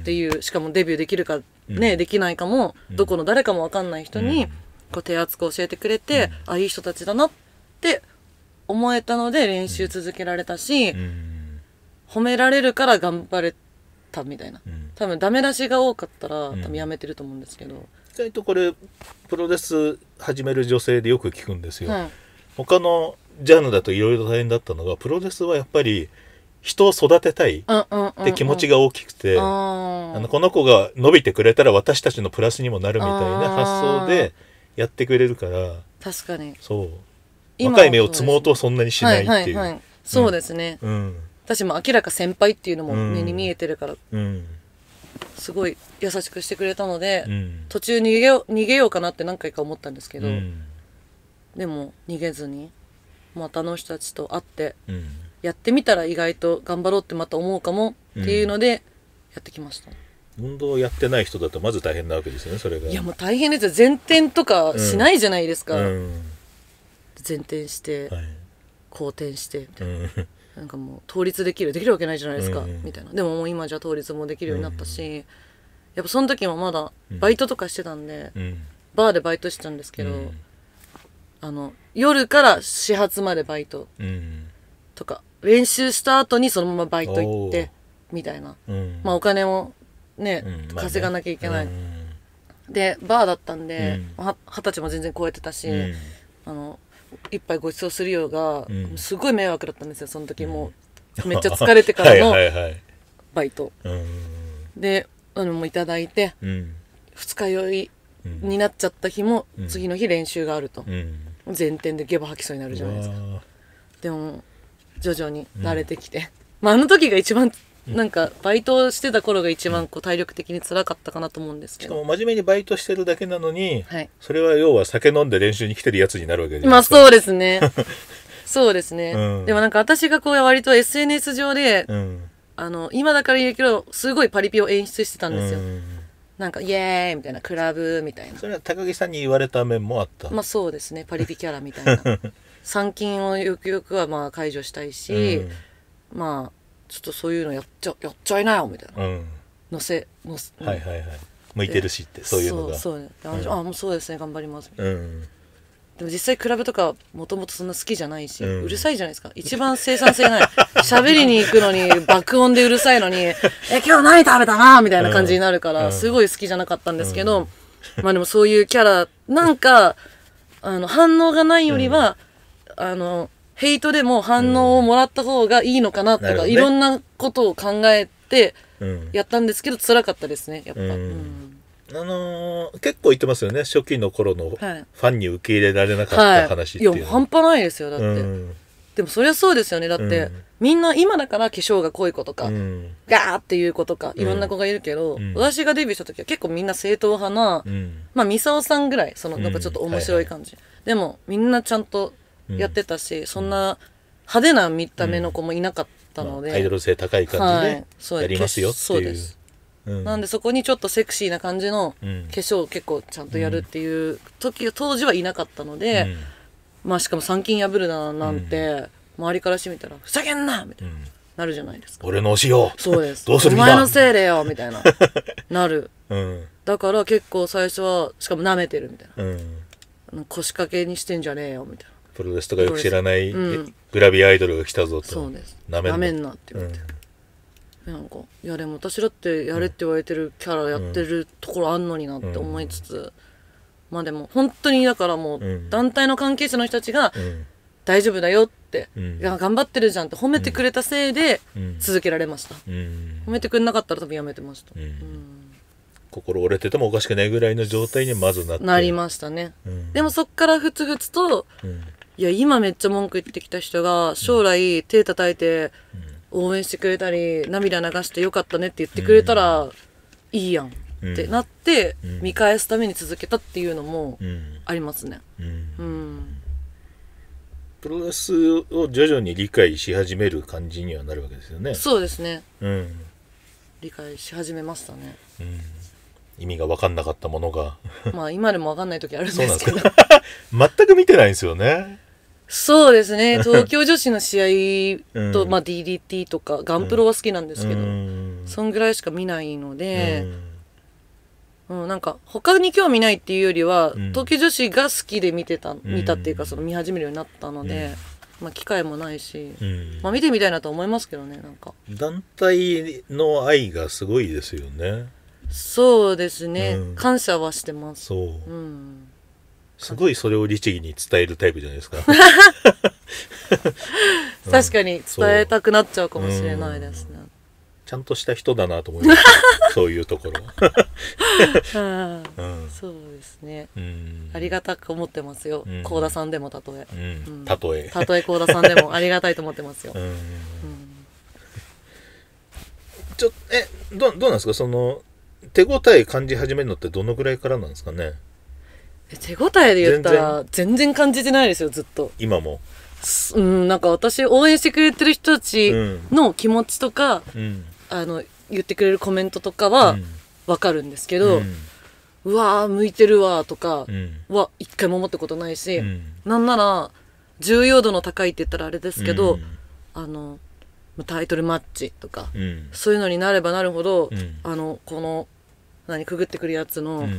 ていうしかもデビューできるかね、できないかも、どこの誰かも分かんない人に、こう手厚く教えてくれて、あ、いい人たちだなって思えたので練習続けられたし、褒められるから頑張れたみたいな。多分ダメ出しが多かったら、多分やめてると思うんですけど。意外とこれ、プロレス始める女性でよく聞くんですよ。他のジャンルだといろいろ大変だったのが、プロレスはやっぱり、人を育てたいって気持ちが大きくて、あのこの子が伸びてくれたら私たちのプラスにもなるみたいな発想でやってくれるから確かにそう若い目を積もうとそんなにしないっていう、はいはいはい、そうですね、うん、私も明らか先輩っていうのも目に見えてるから、うん、すごい優しくしてくれたので、うん、途中逃げよ逃げようかなって何回か思ったんですけど、でも逃げずにまたあの人たちと会って、やってみたら意外と頑張ろうってまた思うかもっていうのでやってきました。運動やってない人だとまず大変なわけですよねそれがいやもう大変ですよ前転とかしないじゃないですか、うん、前転して後転してみたいな、はなんかもう倒立できるできるわけないじゃないですか、うん、みたいなでももう今じゃ倒立もできるようになったし、うん、やっぱその時もまだバイトとかしてたんで、バーでバイトしてたんですけど、あの夜から始発までバイトとか、練習した後にそのままバイト行ってみたいな、まあお金もね、うん、稼がなきゃいけない、でバーだったんで二十、歳も全然超えてたし、あの一杯ご馳走するようが、すごい迷惑だったんですよその時もう、めっちゃ疲れてからの バイトはい、であのもいただいて、二日酔いになっちゃった日も、次の日練習があると、前転でゲバ吐きそうになるじゃないですかでも徐々に慣れてきて、まあ、あの時が一番なんかバイトしてた頃が一番こう体力的につらかったかなと思うんですけどしかも真面目にバイトしてるだけなのに、はい、それは要は酒飲んで練習に来てるやつになるわけですまあそうですね そうですね、うん、でもなんか私がこう割と SNS 上で、うん、あの今だから言うけどすごいパリピを演出してたんですよ、うんなんかイエーイみたいなクラブみたいなそれは高木さんに言われた面もあったまあそうですねパリピキャラみたいな 参勤をよくよくはまあ解除したいし、うん、まあちょっとそういうのやっちゃやっちゃいなよみたいな、うん、のせのせ、はいはいはい向いてるしってそういうのがそうそう、ね、ああもうそうですね頑張りますみたいな、でも実際クラブとかもともとそんな好きじゃないし、うん、うるさいじゃないですか一番生産性ない 喋りに行くのに爆音でうるさいのにえ今日何食べたなみたいな感じになるから、うん、すごい好きじゃなかったんですけど、うん、まあでもそういうキャラなんかあの反応がないよりは、あのヘイトでも反応をもらった方がいいのかなとか、うんね、いろんなことを考えてやったんですけど、辛かったですね、やっぱ。あのー、結構言ってますよね初期の頃のファンに受け入れられなかった話っていう、はい、いや半端ないですよだって、うん、でもそりゃそうですよねだって、うん、みんな今だから化粧が濃い子とか、うん、ガーっていう子とかいろんな子がいるけど、私がデビューした時は結構みんな正統派な、まあミサオさんぐらいそのなんかちょっと面白い感じ、はいはい、でもみんなちゃんとやってたし、そんな派手な見た目の子もいなかったので、アイドル性高い感じでやりますよっていう。なんでそこにちょっとセクシーな感じの化粧を結構ちゃんとやるっていう時、当時はいなかったので、まあしかも参勤破るななんて、周りからしてみたら「ふざけんな!」みたいな、なるじゃないですか俺の推しよそうですどうするお前のせいでよみたいな なる、うん、だから結構最初はしかもなめてるみたいな、うん、腰掛けにしてんじゃねえよみたいなプロレスとかよく知らない、うん、グラビアアイドルが来たぞとそうですなめんなって言われて、うん、なんかいやでも私だってやれって言われてるキャラやってるところあんのになって思いつつ、うん、まあでも本当にだからもう団体の関係者の人たちが、大丈夫だよって、うん、頑張ってるじゃんって褒めてくれたせいで続けられました、うん、褒めてくれなかったら多分やめてました、うん、心折れててもおかしくないぐらいの状態にまずなってなりましたね、でもそっからふつふつと、いや、今めっちゃ文句言ってきた人が、将来手叩いて応援してくれたり、涙流してよかったねって言ってくれたらいいやんってなって、見返すために続けたっていうのもありますね。うん。プロレスを徐々に理解し始める感じにはなるわけですよね。そうですね。うん。理解し始めましたね。うん。意味が分かんなかったものがまあ今でも分かんない時あるんですけど 全く見てないんですよねそうですね 東京女子の試合と、うん、まあ、DDT とかガンプロは好きなんですけど、うん、そんぐらいしか見ないので、うん、うん、なんか他に興味ないっていうよりは、東京女子が好きで見てた見たっていうかその見始めるようになったので。まあ、機会もないし、まあ、見てみたいなと思いますけどねなんか団体の愛がすごいですよねそうですね、感謝はしてますそう、うん、すごいそれを律儀に伝えるタイプじゃないですか。確かに伝えたくなっちゃうかもしれないですね。ちゃんとした人だなと思います。そういうところ。そうですね。ありがたく思ってますよ。高田さんでもたとえ。たとえ。たとえ高田さんでもありがたいと思ってますよ。ちょえどどうなんですかその手応え感じ始めるのってどのぐらいからなんですかね。手応えで言ったら全然感じてないですよずっと今もうんなんか私応援してくれてる人たちの気持ちとか、うん、あの言ってくれるコメントとかは分かるんですけど、うん、わー向いてるわとかは一回も思ったことないし、うん、なんなら重要度の高いって言ったらあれですけど、うん、あのタイトルマッチとか、うん、そういうのになればなるほど、あのこの何くぐってくるやつの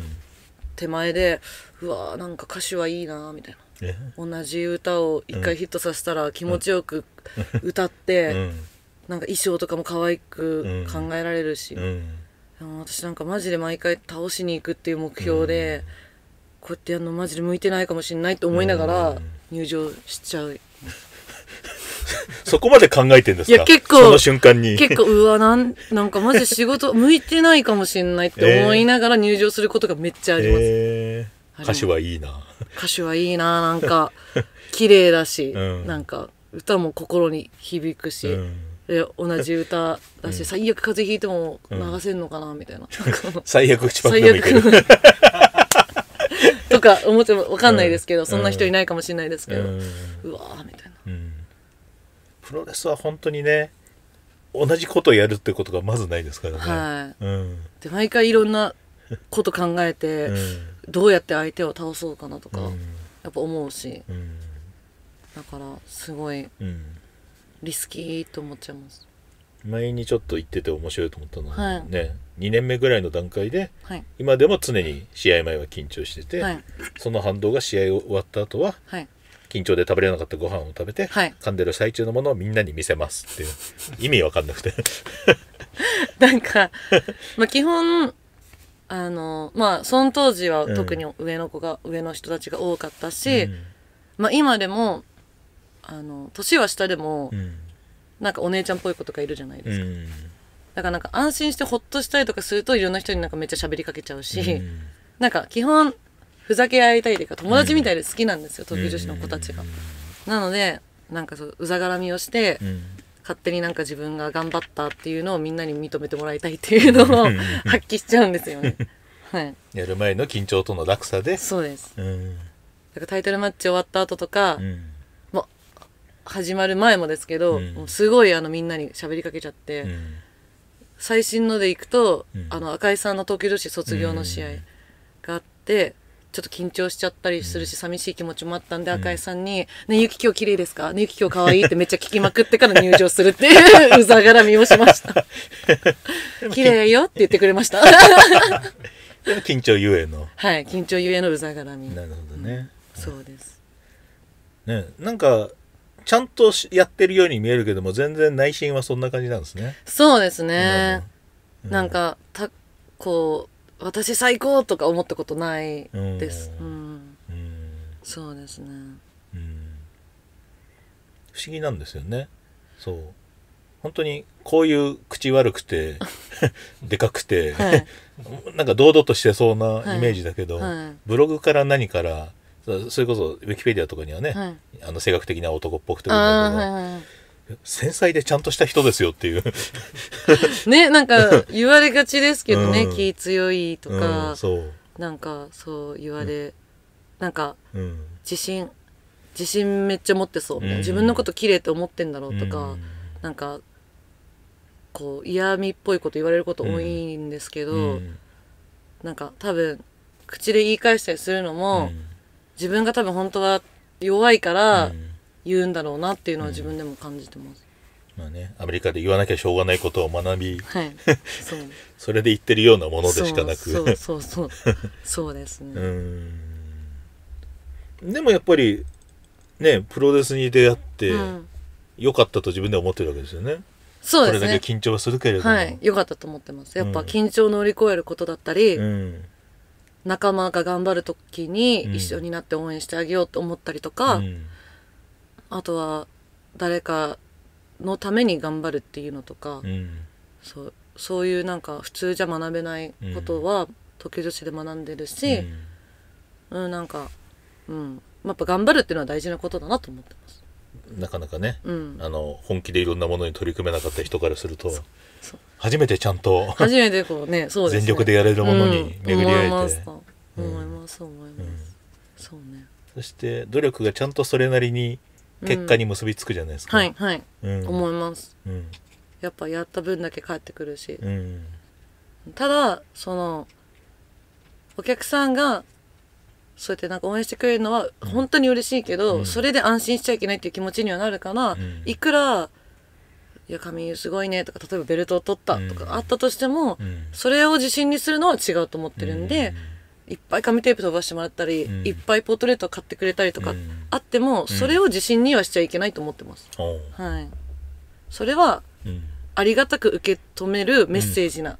手前でうわーなんか歌詞はいいなみたいな同じ歌を一回ヒットさせたら気持ちよく歌って、うん、なんか衣装とかも可愛く考えられるし、うん、私なんかマジで毎回倒しに行くっていう目標で、うん、こうやってやるのマジで向いてないかもしれないと思いながら入場しちゃう。そこまで考えてんですかいや結構、その瞬間に。結構、うわ、なん、なんかマジ仕事向いてないかもしれないって思いながら入場することがめっちゃあります。えー、歌手はいいな。歌手はいいな、なんか、綺麗だし、うん、なんか、歌も心に響くし。うん同じ歌だし、うん、最悪風邪ひいても流せんのかな、みたいな 最悪口ばっか とか思っても分かんないですけど、うん、そんな人いないかもしれないですけど、うん、わーみたいな、プロレスは本当にね同じことをやるってことがまずないですからね。はい、うん、で毎回いろんな こと考えて、うん、どうやって相手を倒そうかなとか、うん、やっぱ思うし、だからすごい、リスキーと思っちゃいます。前にちょっと言ってて面白いと思ったのは、はい、ね2年目ぐらいの段階で、はい、今でも常に試合前は緊張してて、はい、その反動が試合終わった後は、はい、緊張で食べれなかったご飯を食べて、はい噛んでる最中のものをみんなに見せますっていう 意味わかんなくて なんか、まあ、基本あのまあその当時は特に上の子が、上の人たちが多かったし、うんまあ、今でもあの年は下でも、うんなんかお姉ちゃんっぽい子とかいるじゃないですか、んだからなんか安心してほっとしたりとかするといろんな人になんかめっちゃ喋りかけちゃうし、うんなんか基本ふざけ合いたいというか友達みたいで好きなんですよ、うん、女子の子たちが。なのでなんかそううざがらみをして、うん、勝手になんか自分が頑張ったっていうのをみんなに認めてもらいたいっていうのを 発揮しちゃうんですよね。はい、やる前の緊張との落差でそうです、うん、だからタイトルマッチ終わった後とか、うん始まる前もですけど、うん、もうすごいあのみんなに喋りかけちゃって、うん、最新のでいくと、あの赤井さんの東京女子卒業の試合があって、ちょっと緊張しちゃったりするし、寂しい気持ちもあったんで、赤井さんに、ね、ゆき今日綺麗ですかね、ゆき今日可愛いってめっちゃ聞きまくってから 入場するってう、ざがらみをしました。綺麗よって言ってくれました。緊張ゆえの。はい、緊張ゆえのうざがらみ。なるほどね。そうです。ね、なんか、ちゃんとやってるように見えるけども、全然内心はそんな感じなんですね。そうですね。なんか、た、こう、私最高とか思ったことないです。うん、うん、そうですね、うん。不思議なんですよね。そう。本当にこういう口悪くて でかくてはい、なんか堂々としてそうなイメージだけど、はいはい、ブログから何からそれこそウィキペディアとかにはね、あの性格的な男っぽくてる繊細でちゃんとした人ですよっていう ねなんか 言われがちですけどね、うん、気強いとか、うん、そうなんかそう言われ、うん、なんか、自信自信めっちゃ持ってそう、うん、自分のこと綺麗って思ってんだろうとか、うん、なんかこう嫌味っぽいこと言われること多いんですけど、うん、なんか多分口で言い返したりするのも、自分が多分本当は弱いから、うん言うんだろうなっていうのは自分でも感じてます。うん、まあね、アメリカで言わなきゃしょうがないことを学び、はい、そうそれで言ってるようなものでしかなくそうそうそうそうですね でもやっぱりねプロレスに出会って良かったと自分で思ってるわけですよね、そうですね。これだけ緊張はするけれども。はい。よかったと思ってます。やっぱ緊張を乗り越えることだったり、うん、仲間が頑張る時に一緒になって応援してあげようと思ったりとか、うあとは誰かのために頑張るっていうのとか、うん、そうそういうなんか普通じゃ学べないことは時女子で学んでるし、うん、うん、なんか、うん、やっぱ頑張るっていうのは大事なことだなと思ってます。なかなかね、うん、あの本気でいろんなものに取り組めなかった人からすると初めてちゃんと初めてこうね そう、ね、全力でやれるものに巡り合えて、うん、思います思います、うん、そうねそして努力がちゃんとそれなりに結果に結びつくじゃないですか、うん、はいはい、うん、思います、うん、やっぱやった分だけ返ってくるし、ただそのお客さんがそうやってなんか応援してくれるのは本当に嬉しいけど、それで安心しちゃいけないっていう気持ちにはなるから、いくら「いや髪優すごいね」とか例えばベルトを取ったとかあったとしても、それを自信にするのは違うと思ってるんで。いっぱい紙テープ飛ばしてもらったり、うん、いっぱいポートレート買ってくれたりとかあっても、うん、それを自信にはしちゃいけないと思ってます。うん、はい、それは、ありがたく受け止めるメッセージな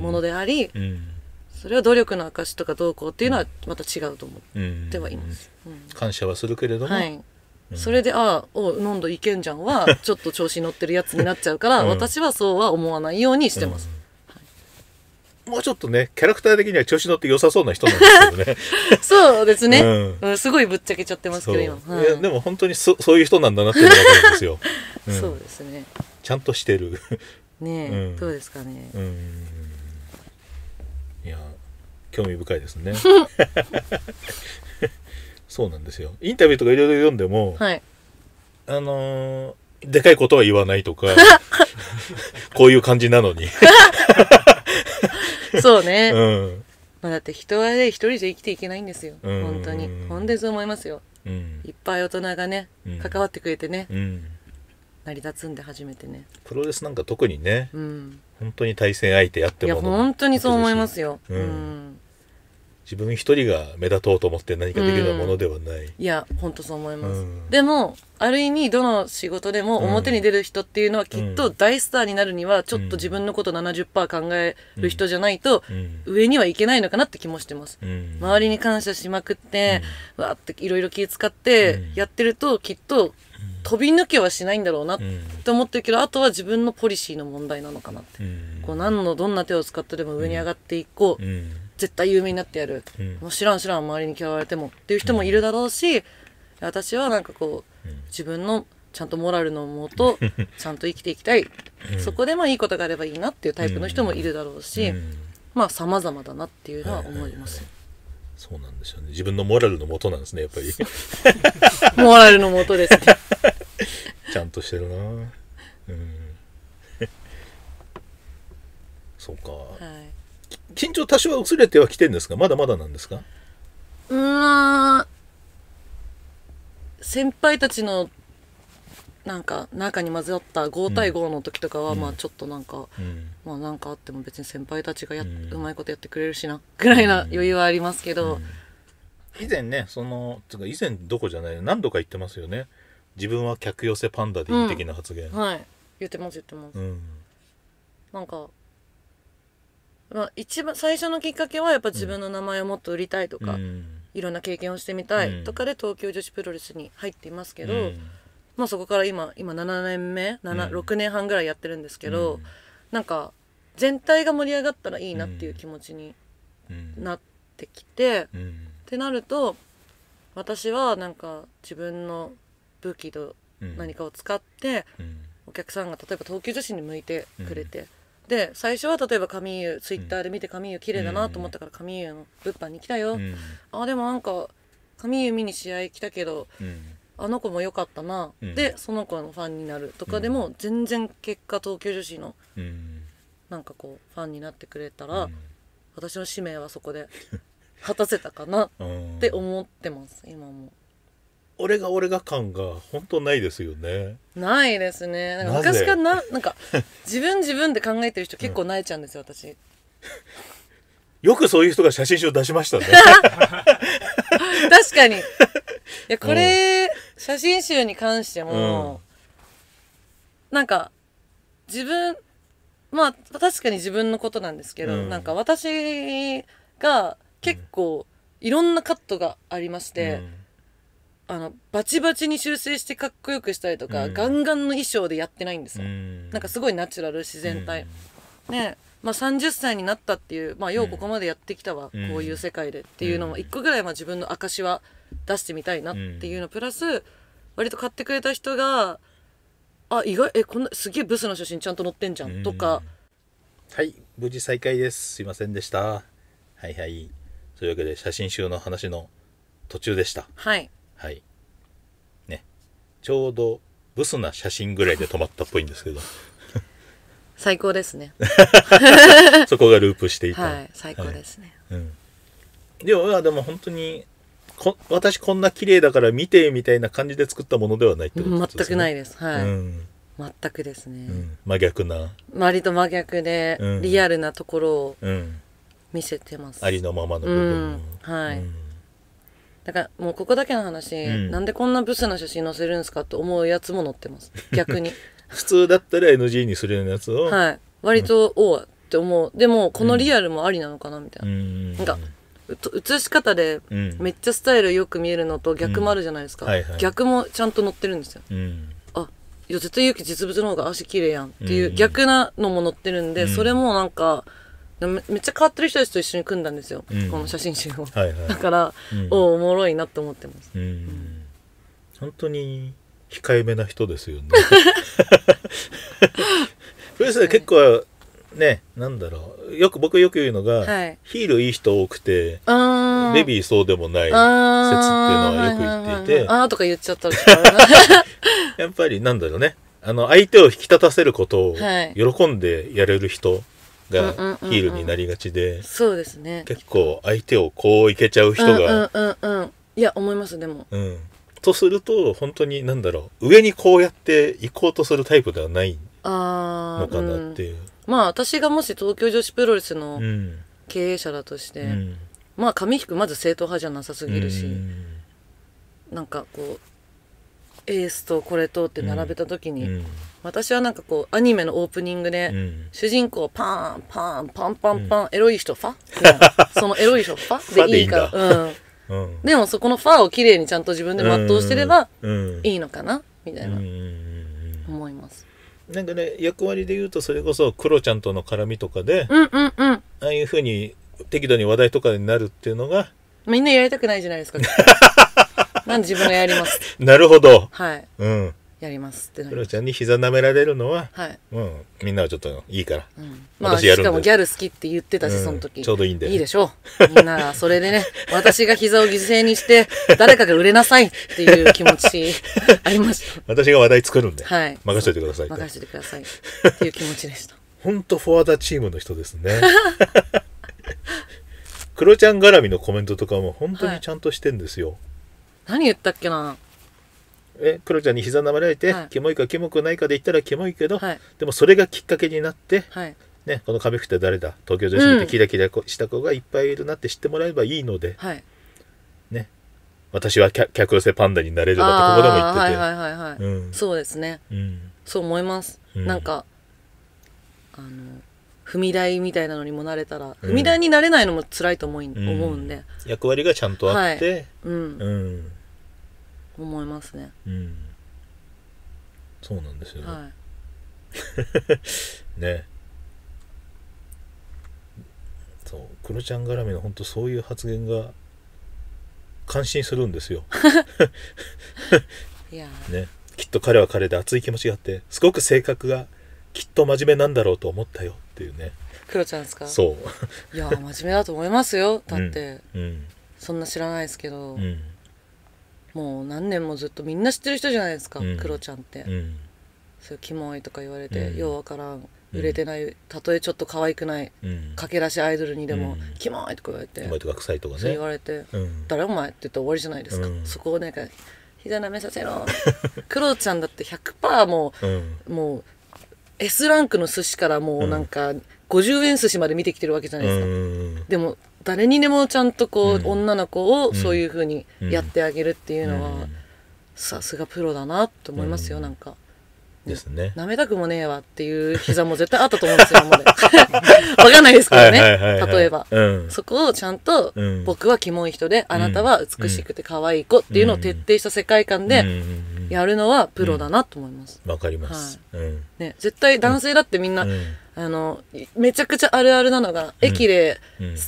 ものであり、それは努力の証とかどうこうっていうのはまた違うと思ってはいます。うん感謝はするけれども、はいそれで、ああ、お、飲んどいけんじゃんは、ちょっと調子に乗ってるやつになっちゃうから、私はそうは思わないようにしてます。もうちょっとねキャラクター的には調子乗って良さそうな人なんですけどね そうですね、うんすごいぶっちゃけちゃってますけど今、い、いやでも本当にそそういう人なんだなって思うんですよ、うん、そうですねちゃんとしてるねえ、うん、どうですかねうんいや興味深いですね そうなんですよインタビューとかいろいろ読んでも、はい、あのー、でかいことは言わないとかこういう感じなのにそうね、うんまあ、だって人はね一人じゃ生きていけないんですよ本当に本当にそう思いますよ、うん、いっぱい大人がね関わってくれてね、うん、成り立つんで初めてねプロレスなんか特にね、うん、本当に対戦相手やってもいや本当にそう思いますよ、うん自分一人が目立とうと思って何かできるようなものではない、うん、いや本当そう思います、うん、でもある意味どの仕事でも表に出る人っていうのはきっと大スターになるにはちょっと自分のこと70%考える人じゃないと上にはいけないのかなって気もしてます、うん、周りに感謝しまくって、わーっていろいろ気遣ってやってるときっと飛び抜けはしないんだろうなって思ってるけど、あとは自分のポリシーの問題なのかなって、こう何のどんな手を使ってでも上に上がっていこう、絶対有名になってやる、うん、もう知らん知らん周りに嫌われてもっていう人もいるだろうし、うん、私はなんかこう、自分のちゃんとモラルのもと ちゃんと生きていきたい、そこでまあいいことがあればいいなっていうタイプの人もいるだろうし、まあ様々だなっていうのは思います。はいはいそうなんですよね。自分のモラルのもとなんですね、やっぱり。モラルのもとですね。ちゃんとしてるなうん。そうか。はい緊張多少薄れてはきてるんですがまだまだなんですかうーん先輩たちのなんか中に混ざった5対5の時とかは、まあちょっとなんか、うん、まあなんかあっても別に先輩たちがや、うん、うまいことやってくれるしなぐらいな余裕はありますけど、以前ねそのつか以前どこじゃない何度か言ってますよね自分は客寄せパンダでいい的な発言、はい言ってます言ってます、なんかまあ、一番最初のきっかけはやっぱ自分の名前をもっと売りたいとか、うん、いろんな経験をしてみたいとかで東京女子プロレスに入っていますけど、うん、まあ、そこから今今7年目7、6年半ぐらいやってるんですけど、うん、なんか全体が盛り上がったらいいなっていう気持ちになってきて、ってなると私はなんか自分の武器と何かを使って、お客さんが例えば東京女子に向いてくれて。で最初は例えば神湯ツイッターで見て神ユ綺麗だなと思ったから神ユの物販に来たよ、うん、あでもなんか神湯見に試合来たけど、うん、あの子も良かったな、うん、でその子のファンになるとかでも、全然結果東京女子の、なんかこうファンになってくれたら、私の使命はそこで果たせたかなって思ってます今も。俺が俺が感が本当ないですよねないですねなんか昔からななんか自分自分で考えてる人結構泣いちゃうんですよ、私よくそういう人が写真集出しましたね 確かにいやこれ、うん、写真集に関しても、うん、なんか自分まあ確かに自分のことなんですけど、うん、なんか私が結構いろんなカットがありまして、うんあのバチバチに修正してかっこよくしたりとか、うん、ガンガンの衣装でやってないんですよ、うん、なんかすごいナチュラル自然体、うん、ねまあ、30歳になったっていう、まあ、ようここまでやってきたわ、こういう世界でっていうのも1個ぐらいまあ自分の証は出してみたいなっていうのプラス割と買ってくれた人が「あ意外えこんなすげえブスの写真ちゃんと載ってんじゃん」とか、はい無事再開ですすいませんでしたはいはいというわけで写真集の話の途中でしたはいはいねちょうどブスな写真ぐらいで止まったっぽいんですけど最高ですね そこがループしていたはい最高ですね、はい、うん、ではでも本当にこ私こんな綺麗だから見てみたいな感じで作ったものではないってことですね全くないですはい、うん、全くですね、うん、真逆な割と真逆で、リアルなところを見せてます、うん、ありのままの部分、はい、だからもうここだけの話、うん、なんでこんなブスな写真載せるんですかと思うやつも載ってます 逆に普通だったら NG にするようなやつをはい割と、おおって思うでもこのリアルもありなのかなみたいな、うん、なんか写し方でめっちゃスタイルよく見えるのと逆もあるじゃないですか、うんはいはい、逆もちゃんと載ってるんですよ、うん、あいや絶対勇気実物の方が足綺麗やんっていう逆なのも載ってるんで、それもなんかめっちゃ変わってる人たちと一緒に組んだんですよ、うん、この写真集を、はいはい、だから、うん、おおもろいなと思ってます、うん、本当に控えめな人ですよねそうですね結構ねなんだろうよく僕よく言うのが、はい、ヒールいい人多くてベビーそうでもない説っていうのはよく言っていてああとか言っちゃった やっぱりなんだろうねあの相手を引き立たせることを喜んでやれる人、はいがヒールになりがちで、そうですね結構相手をこういけちゃう人が、うんうんうんいや思いますでも、うん、とすると本当に何だろう上にこうやって行こうとするタイプではないのかなっていう、うん、まあ私がもし東京女子プロレスの経営者だとして、うん、まあ紙引くまず正統派じゃなさすぎるし、うん、なんかこうエースとこれとって並べた時に、うん、私はなんかこうアニメのオープニングで、うん、主人公パーンパーンパンパンパン、エロい人ファ そのエロい人ファでいいからうん、でもそこのファを綺麗にちゃんと自分で全うしてればいいのかな、みたいな、思いますなんかね役割で言うとそれこそクロちゃんとの絡みとかで、うんうんうん、ああいうふうに適度に話題とかになるっていうのがみんなやりたくないじゃないですか なんで自分がやります。なるほど。はい。うん。やりますってクロちゃんに膝舐められるのは、はい、うん、みんなはちょっといいから、うん、まあ、しかもギャル好きって言ってたし、その時、うん、ちょうどいいんだよ。いいでしょうみんなそれでね 私が膝を犠牲にして誰かが売れなさいっていう気持ちありました私が話題作るんで、はい、任せてください任せてくださいっていう気持ちでした本当フォアーダチームの人ですねクロちゃん絡みのコメントとかも本当にちゃんとしてんですよ、はい何言ったっけなえクロちゃんに膝なまられて、はいキモいかキモくないかで言ったらキモいけど、はいでもそれがきっかけになって、はいね、この亀くって誰だ東京女子にてキラキラした子がいっぱいいるなって知ってもらえばいいので、はい私は客客寄せパンダになれるなってここでも言ってて、はいはいはいうんそうですねうんそう思います、うなんかあの踏み台みたいなのにもなれたら、うん、踏み台になれないのも辛いと思う,、ん、思うんで役割がちゃんとあって、はい、うん、うん、思いますね、うん、そうなんですよ、はい、ねそうクロちゃん絡みの本当そういう発言が感心するんですよ いや ねきっと彼は彼で熱い気持ちがあってすごく性格がきっと真面目なんだろうと思ったよっていうねクロちゃんですかそういや真面目だと思いますよだって、うんうん、そんな知らないですけど、うん、もう何年もずっとみんな知ってる人じゃないですか、クロちゃんって、そうキモいとか言われて、ようわからん売れてないたとえちょっと可愛くない、駆け出しアイドルにでも「キモい」とか言われて「キモい」とか「臭い」とかね言われて「誰お前」って言ったら終わりじゃないですか、そこをなんか膝舐めさせろ クロちゃんだって100%もう、うん、もう S ランクの寿司からもうなんか50円寿司まで見てきてるわけじゃないですか。でも誰にでもちゃんとこう、女の子をそういうふうにやってあげるっていうのは、さすがプロだなと思いますよ、なんか。ですね。舐めたくもねえわっていう膝も絶対あったと思うんですよ、わかんないですけどね。例えば、うん、そこをちゃんと、うん、僕はキモい人で、あなたは美しくて可愛い子っていうのを徹底した世界観で、やるのはプロだなと思います。わ、うん、かります、はい、ね。絶対男性だってみんな、あの、めちゃくちゃあるあるなのが、駅で、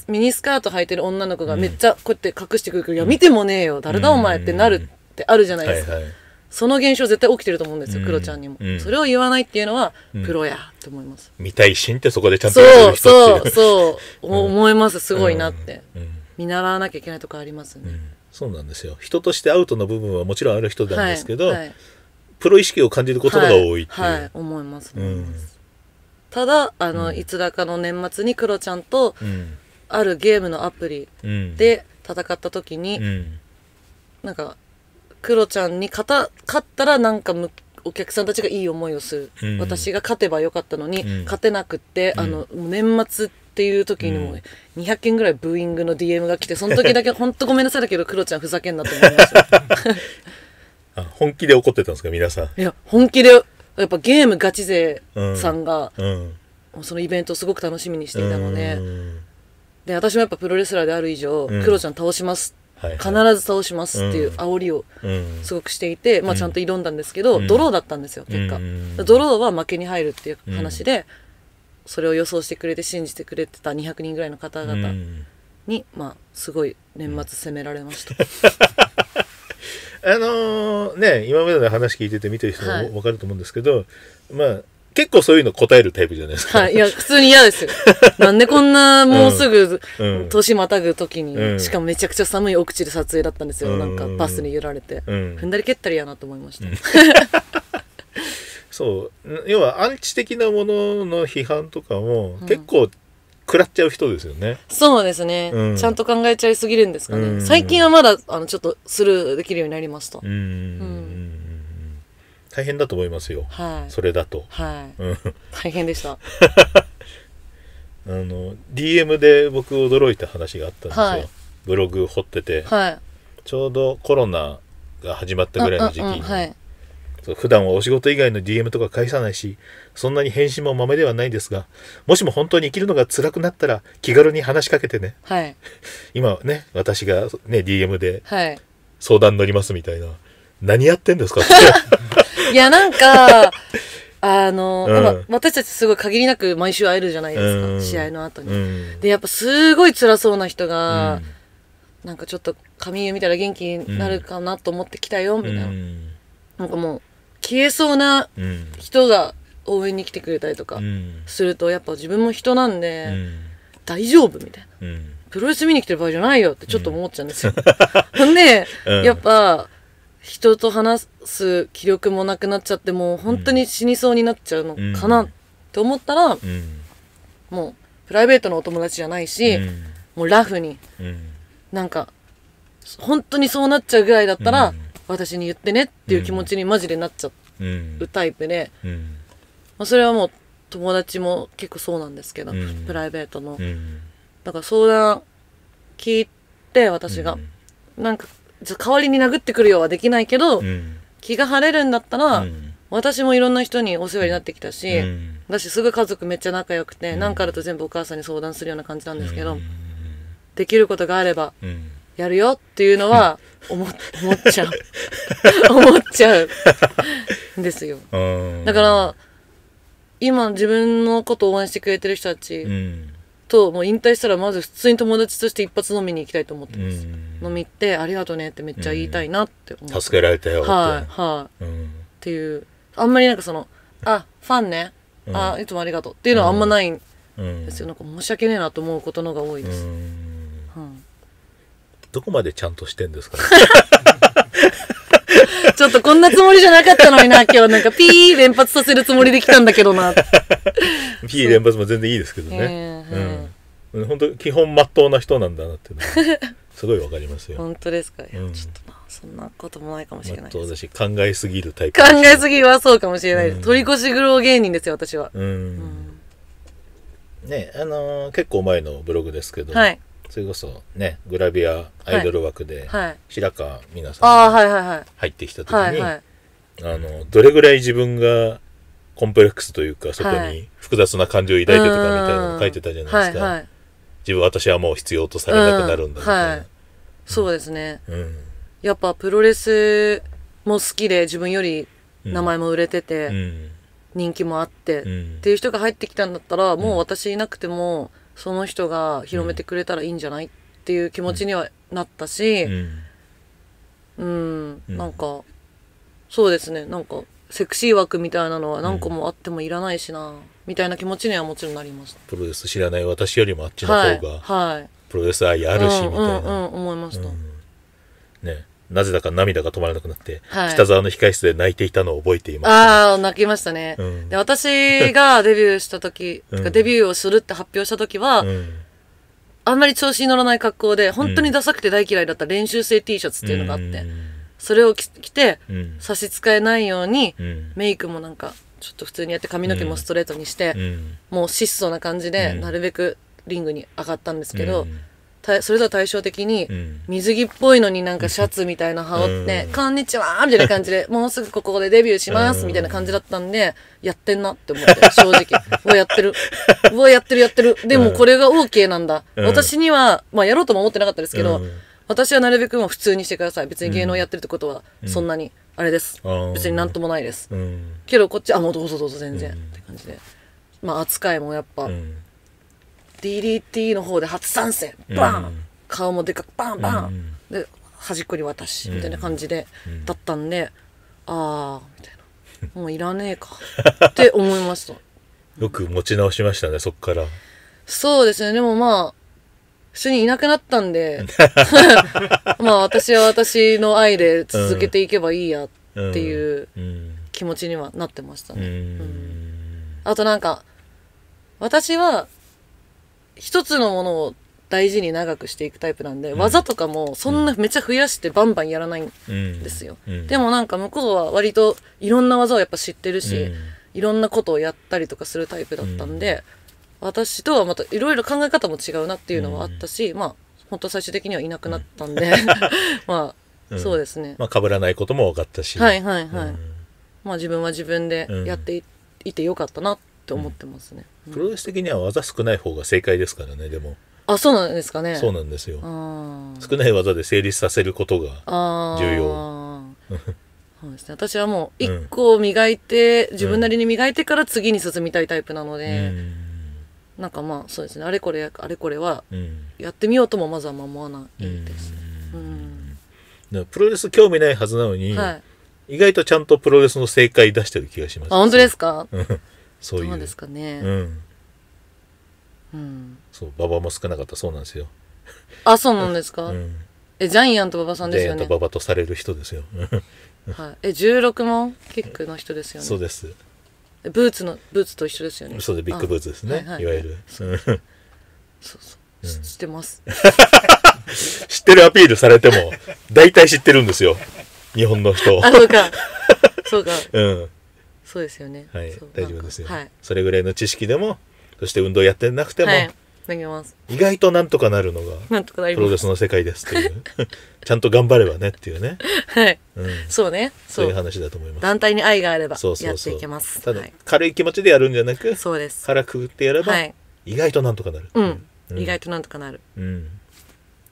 ミニスカート履いてる女の子がめっちゃこうやって隠してくるけど、いや、見てもねえよ、誰だお前ってなるってあるじゃないですか。はいはいその現象絶対起きてると思うんですよ、クロちゃんにも、それを言わないっていうのは、プロやと思います。見たいしんってそこでちゃんとそうそうそう、思います、すごいなって、見習わなきゃいけないとこありますね、そうなんですよ。人としてアウトの部分はもちろんある人なんですけど、プロ意識を感じることが多いっていはい、思います、ただあの、いつだかの年末にクロちゃんと、あるゲームのアプリで戦った時に、なんかクロちゃんに勝たったらなんかむお客さんたちがいい思いをする、うん私が勝てばよかったのに、うん勝てなくって、あの年末っていう時にも200件ぐらいブーイングの DM が来て その時だけ本当ごめんなさいだけどクロちゃんふざけんなと思いました 本気で怒ってたんですか皆さん。いや本気でやっぱゲームガチ勢さんが、うん。そのイベントをすごく楽しみにしていたので、うんで私もやっぱプロレスラーである以上、うんクロちゃん倒します必ず倒しますっていう煽りをすごくしていて、まあ、ちゃんと挑んだんですけど、ドローだったんですよ結果、ドローは負けに入るっていう話で、それを予想してくれて信じてくれてた200人ぐらいの方々に、まあすごい年末責められました。あのね今までの話聞いてて見てる人も分かると思うんですけど、はい、まあ結構そういうの答えるタイプじゃないですか。はい。いや、普通に嫌ですよ。なんでこんな、もうすぐ、年またぐ時に、うんしかもめちゃくちゃ寒い奥地で撮影だったんですよ。うんなんか、バスに揺られて。うん踏んだり蹴ったりやなと思いました。そう。要は、アンチ的なものの批判とかも、結構、食らっちゃう人ですよね。そうですね、うんちゃんと考えちゃいすぎるんですかね。うん最近はまだ、あの、ちょっとスルーできるようになりました。うん。大変だと思いますよ、はい、それだと、はい、うん、大変でした あの DM で僕驚いた話があったんですよ、はい、ブログ掘ってて、はい、ちょうどコロナが始まったぐらいの時期に、うんうんはい、普段はお仕事以外の DM とか返さないしそんなに返信もまめではないですがもしも本当に生きるのが辛くなったら気軽に話しかけてね、はい、今ね私がね DM で相談乗りますみたいな、何やってんですかって いや、なんか、あの、うん、私たちすごい限りなく毎週会えるじゃないですか、うん、試合の後に、うん、で、やっぱすごい辛そうな人が、うん、なんかちょっと髪見たら元気になるかなと思って来たよ、みたいな、なんかもう、消えそうな人が応援に来てくれたりとかすると、やっぱ自分も人なんで、大丈夫みたいな、プロレス見に来てる場合じゃないよってちょっと思っちゃうんですよ。ほ、んで、やっぱ、人と話す気力もなくなっちゃってもう本当に死にそうになっちゃうのかなって思ったら、もうプライベートのお友達じゃないし、もうラフに、なんか本当にそうなっちゃうぐらいだったら、私に言ってねっていう気持ちにマジでなっちゃうタイプで、まあ、それはもう友達も結構そうなんですけど、プライベートの、だから相談聞いて私が、なんか代わりに殴ってくるようはできないけど、うん、気が晴れるんだったら、うん、私もいろんな人にお世話になってきたし、うん、私すぐ家族めっちゃ仲良くて、何かあると全部お母さんに相談するような感じなんですけど、できることがあれば、やるよっていうのは 思思っちゃう 思っちゃうんですよ。だから今自分のことを応援してくれてる人たち、ともう引退したらまず普通に友達として一発飲みに行きたいと思ってます、飲み行って「ありがとうね」ってめっちゃ言いたいなって思って、助けられたよってはいはい、っていうあんまりなんかその「あファンね」あ「いつもありがとう」っていうのはあんまないんですよ、なんか申し訳ねえなと思うことのが多いです、はどこまでちゃんとしてんですか、ね ちょっとこんなつもりじゃなかったのにな、今日なんかピー連発させるつもりできたんだけどな。ピー連発も全然いいですけどね。うん。うん。本当基本まっとうな人なんだなって すごいわかりますよ。本当ですか、いや、ちょっとそんなこともないかもしれないでし、考えすぎるタイプ。考えすぎはそうかもしれないで取り越し苦労芸人ですよ、私は。うん。うん、ねあの結構前のブログですけど、はい、それこそねグラビアアイドル枠で、白川美奈さんが入ってきた時に、あのどれぐらい自分がコンプレックスというかそこに複雑な感情を抱いてとかみたいなのを書いてたじゃないですか、自分私はもう必要とされなくなるんだみたいな、そうですね、やっぱプロレスも好きで自分より名前も売れてて、人気もあって、っていう人が入ってきたんだったらもう私いなくても、うんその人が広めてくれたらいいんじゃないっていう気持ちにはなったし、うん、うん、なんか、そうですね、なんか、セクシー枠みたいなのは何個もあってもいらないしな、うん、みたいな気持ちにはもちろんなりました。プロレス知らない私よりもあっちの方が、はい、プロレス愛あるし、みたいな。うん、うん、思いました。ね。なぜだか涙が止まらなくなって、はい、北沢の控室で泣いていたのを覚えています、ね、ああ、泣きましたね、うん、で、私が デビューした時、デビューをするって発表した時は、うん、あんまり調子に乗らない格好で、本当にダサくて大嫌いだった練習生 T シャツっていうのがあって、それを着て、差し支えないように、メイクもなんか、ちょっと普通にやって髪の毛もストレートにして、もう質素な感じで、なるべくリングに上がったんですけど、それとは対照的に、水着っぽいのになんかシャツみたいな羽織って、うん、こんにちはみたいな感じで、もうすぐここでデビューしますみたいな感じだったんで、やってんなって思って、正直。うわ、やってる。うわ、やってるやってる。でもこれが OK なんだ。うん、私には、まあやろうとも思ってなかったですけど、うん、私はなるべく普通にしてください。別に芸能やってるってことは、そんなに、あれです。別になんともないです。けどこっち、あ、もうどうぞどうぞ全然、って感じで。まあ扱いもやっぱ、DDT の方で初参戦バン、うん、顔もでかくバンバン、うん、で端っこに渡しみたいな感じで、だったんでああみたいなもういらねえか って思いましたよく持ち直しましたねそっからそうですねでもまあ普通にいなくなったんで まあ私は私の愛で続けていけばいいやっていう気持ちにはなってましたね、うんあとなんか私は一つのものを大事に長くしていくタイプなんで、うん、技とかもそんなめっちゃ増やしてバンバンやらないんですよ、うん、でもなんか向こうは割といろんな技をやっぱ知ってるし、うん、いろんなことをやったりとかするタイプだったんで、私とはまたいろいろ考え方も違うなっていうのはあったし、まあ本当最終的にはいなくなったんで まあ、そうですねまあ被らないことも分かったしはいはいはい、まあ自分は自分でやってい,、てよかったなって思ってますね、プロレス的には技少ない方が正解ですからねでもあそうなんですかねそうなんですよ少ない技で成立させることが重要 そうですね私はもう一個磨いて、うん、自分なりに磨いてから次に進みたいタイプなので、うん、なんかまあそうですねあれこれあれこれはやってみようともまずは思わないですね、うん、プロレス興味ないはずなのに、はい、意外とちゃんとプロレスの正解出してる気がします、ね、あ本当ですかそういうどうですかねうん、うん、そう馬場も少なかったそうなんですよあそうなんですか、うん、えジャイアント馬場さんですよねジャイアント馬場とされる人ですよ はい、え16もキックの人ですよねそうですブーツのブーツと一緒ですよねそうでビッグブーツですね、はいはい、いわゆるそうそう、知ってます 知ってるアピールされても大体知ってるんですよ日本の人あそうかそうか うんそうですよねはい大丈夫ですよ、はいそれぐらいの知識でもそして運動やってなくても、はい投げます意外となんとかなるのがなんとかなりプロまレスの世界ですっていうちゃんと頑張ればねっていうね、はいうん、そうねそうそいう話だと思います団体に愛があればそうそやうってそういけますただ、軽い気持ちでやるんじゃなくそうです腹くぐってやれば、はい意外となんとかなる、うん、うん意外となんとかなるうん、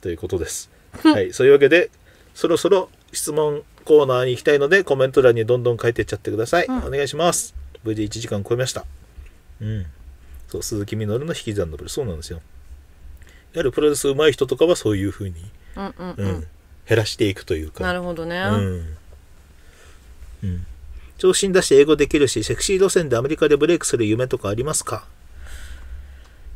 ということです。はい、そういうわけで、そろそろ質問コーナーに行きたいので、コメント欄にどんどん書いていっちゃってください。うんお願いします。無事1時間超えました。うん。そう、鈴木みのるの引き算のブルそうなんですよ。やはりプロレス上手い人とかはそういう風に、うんうんううん、減らしていくというか。なるほどね、うん。うん。調子に出して英語できるし、セクシー路線でアメリカでブレイクする夢とかありますか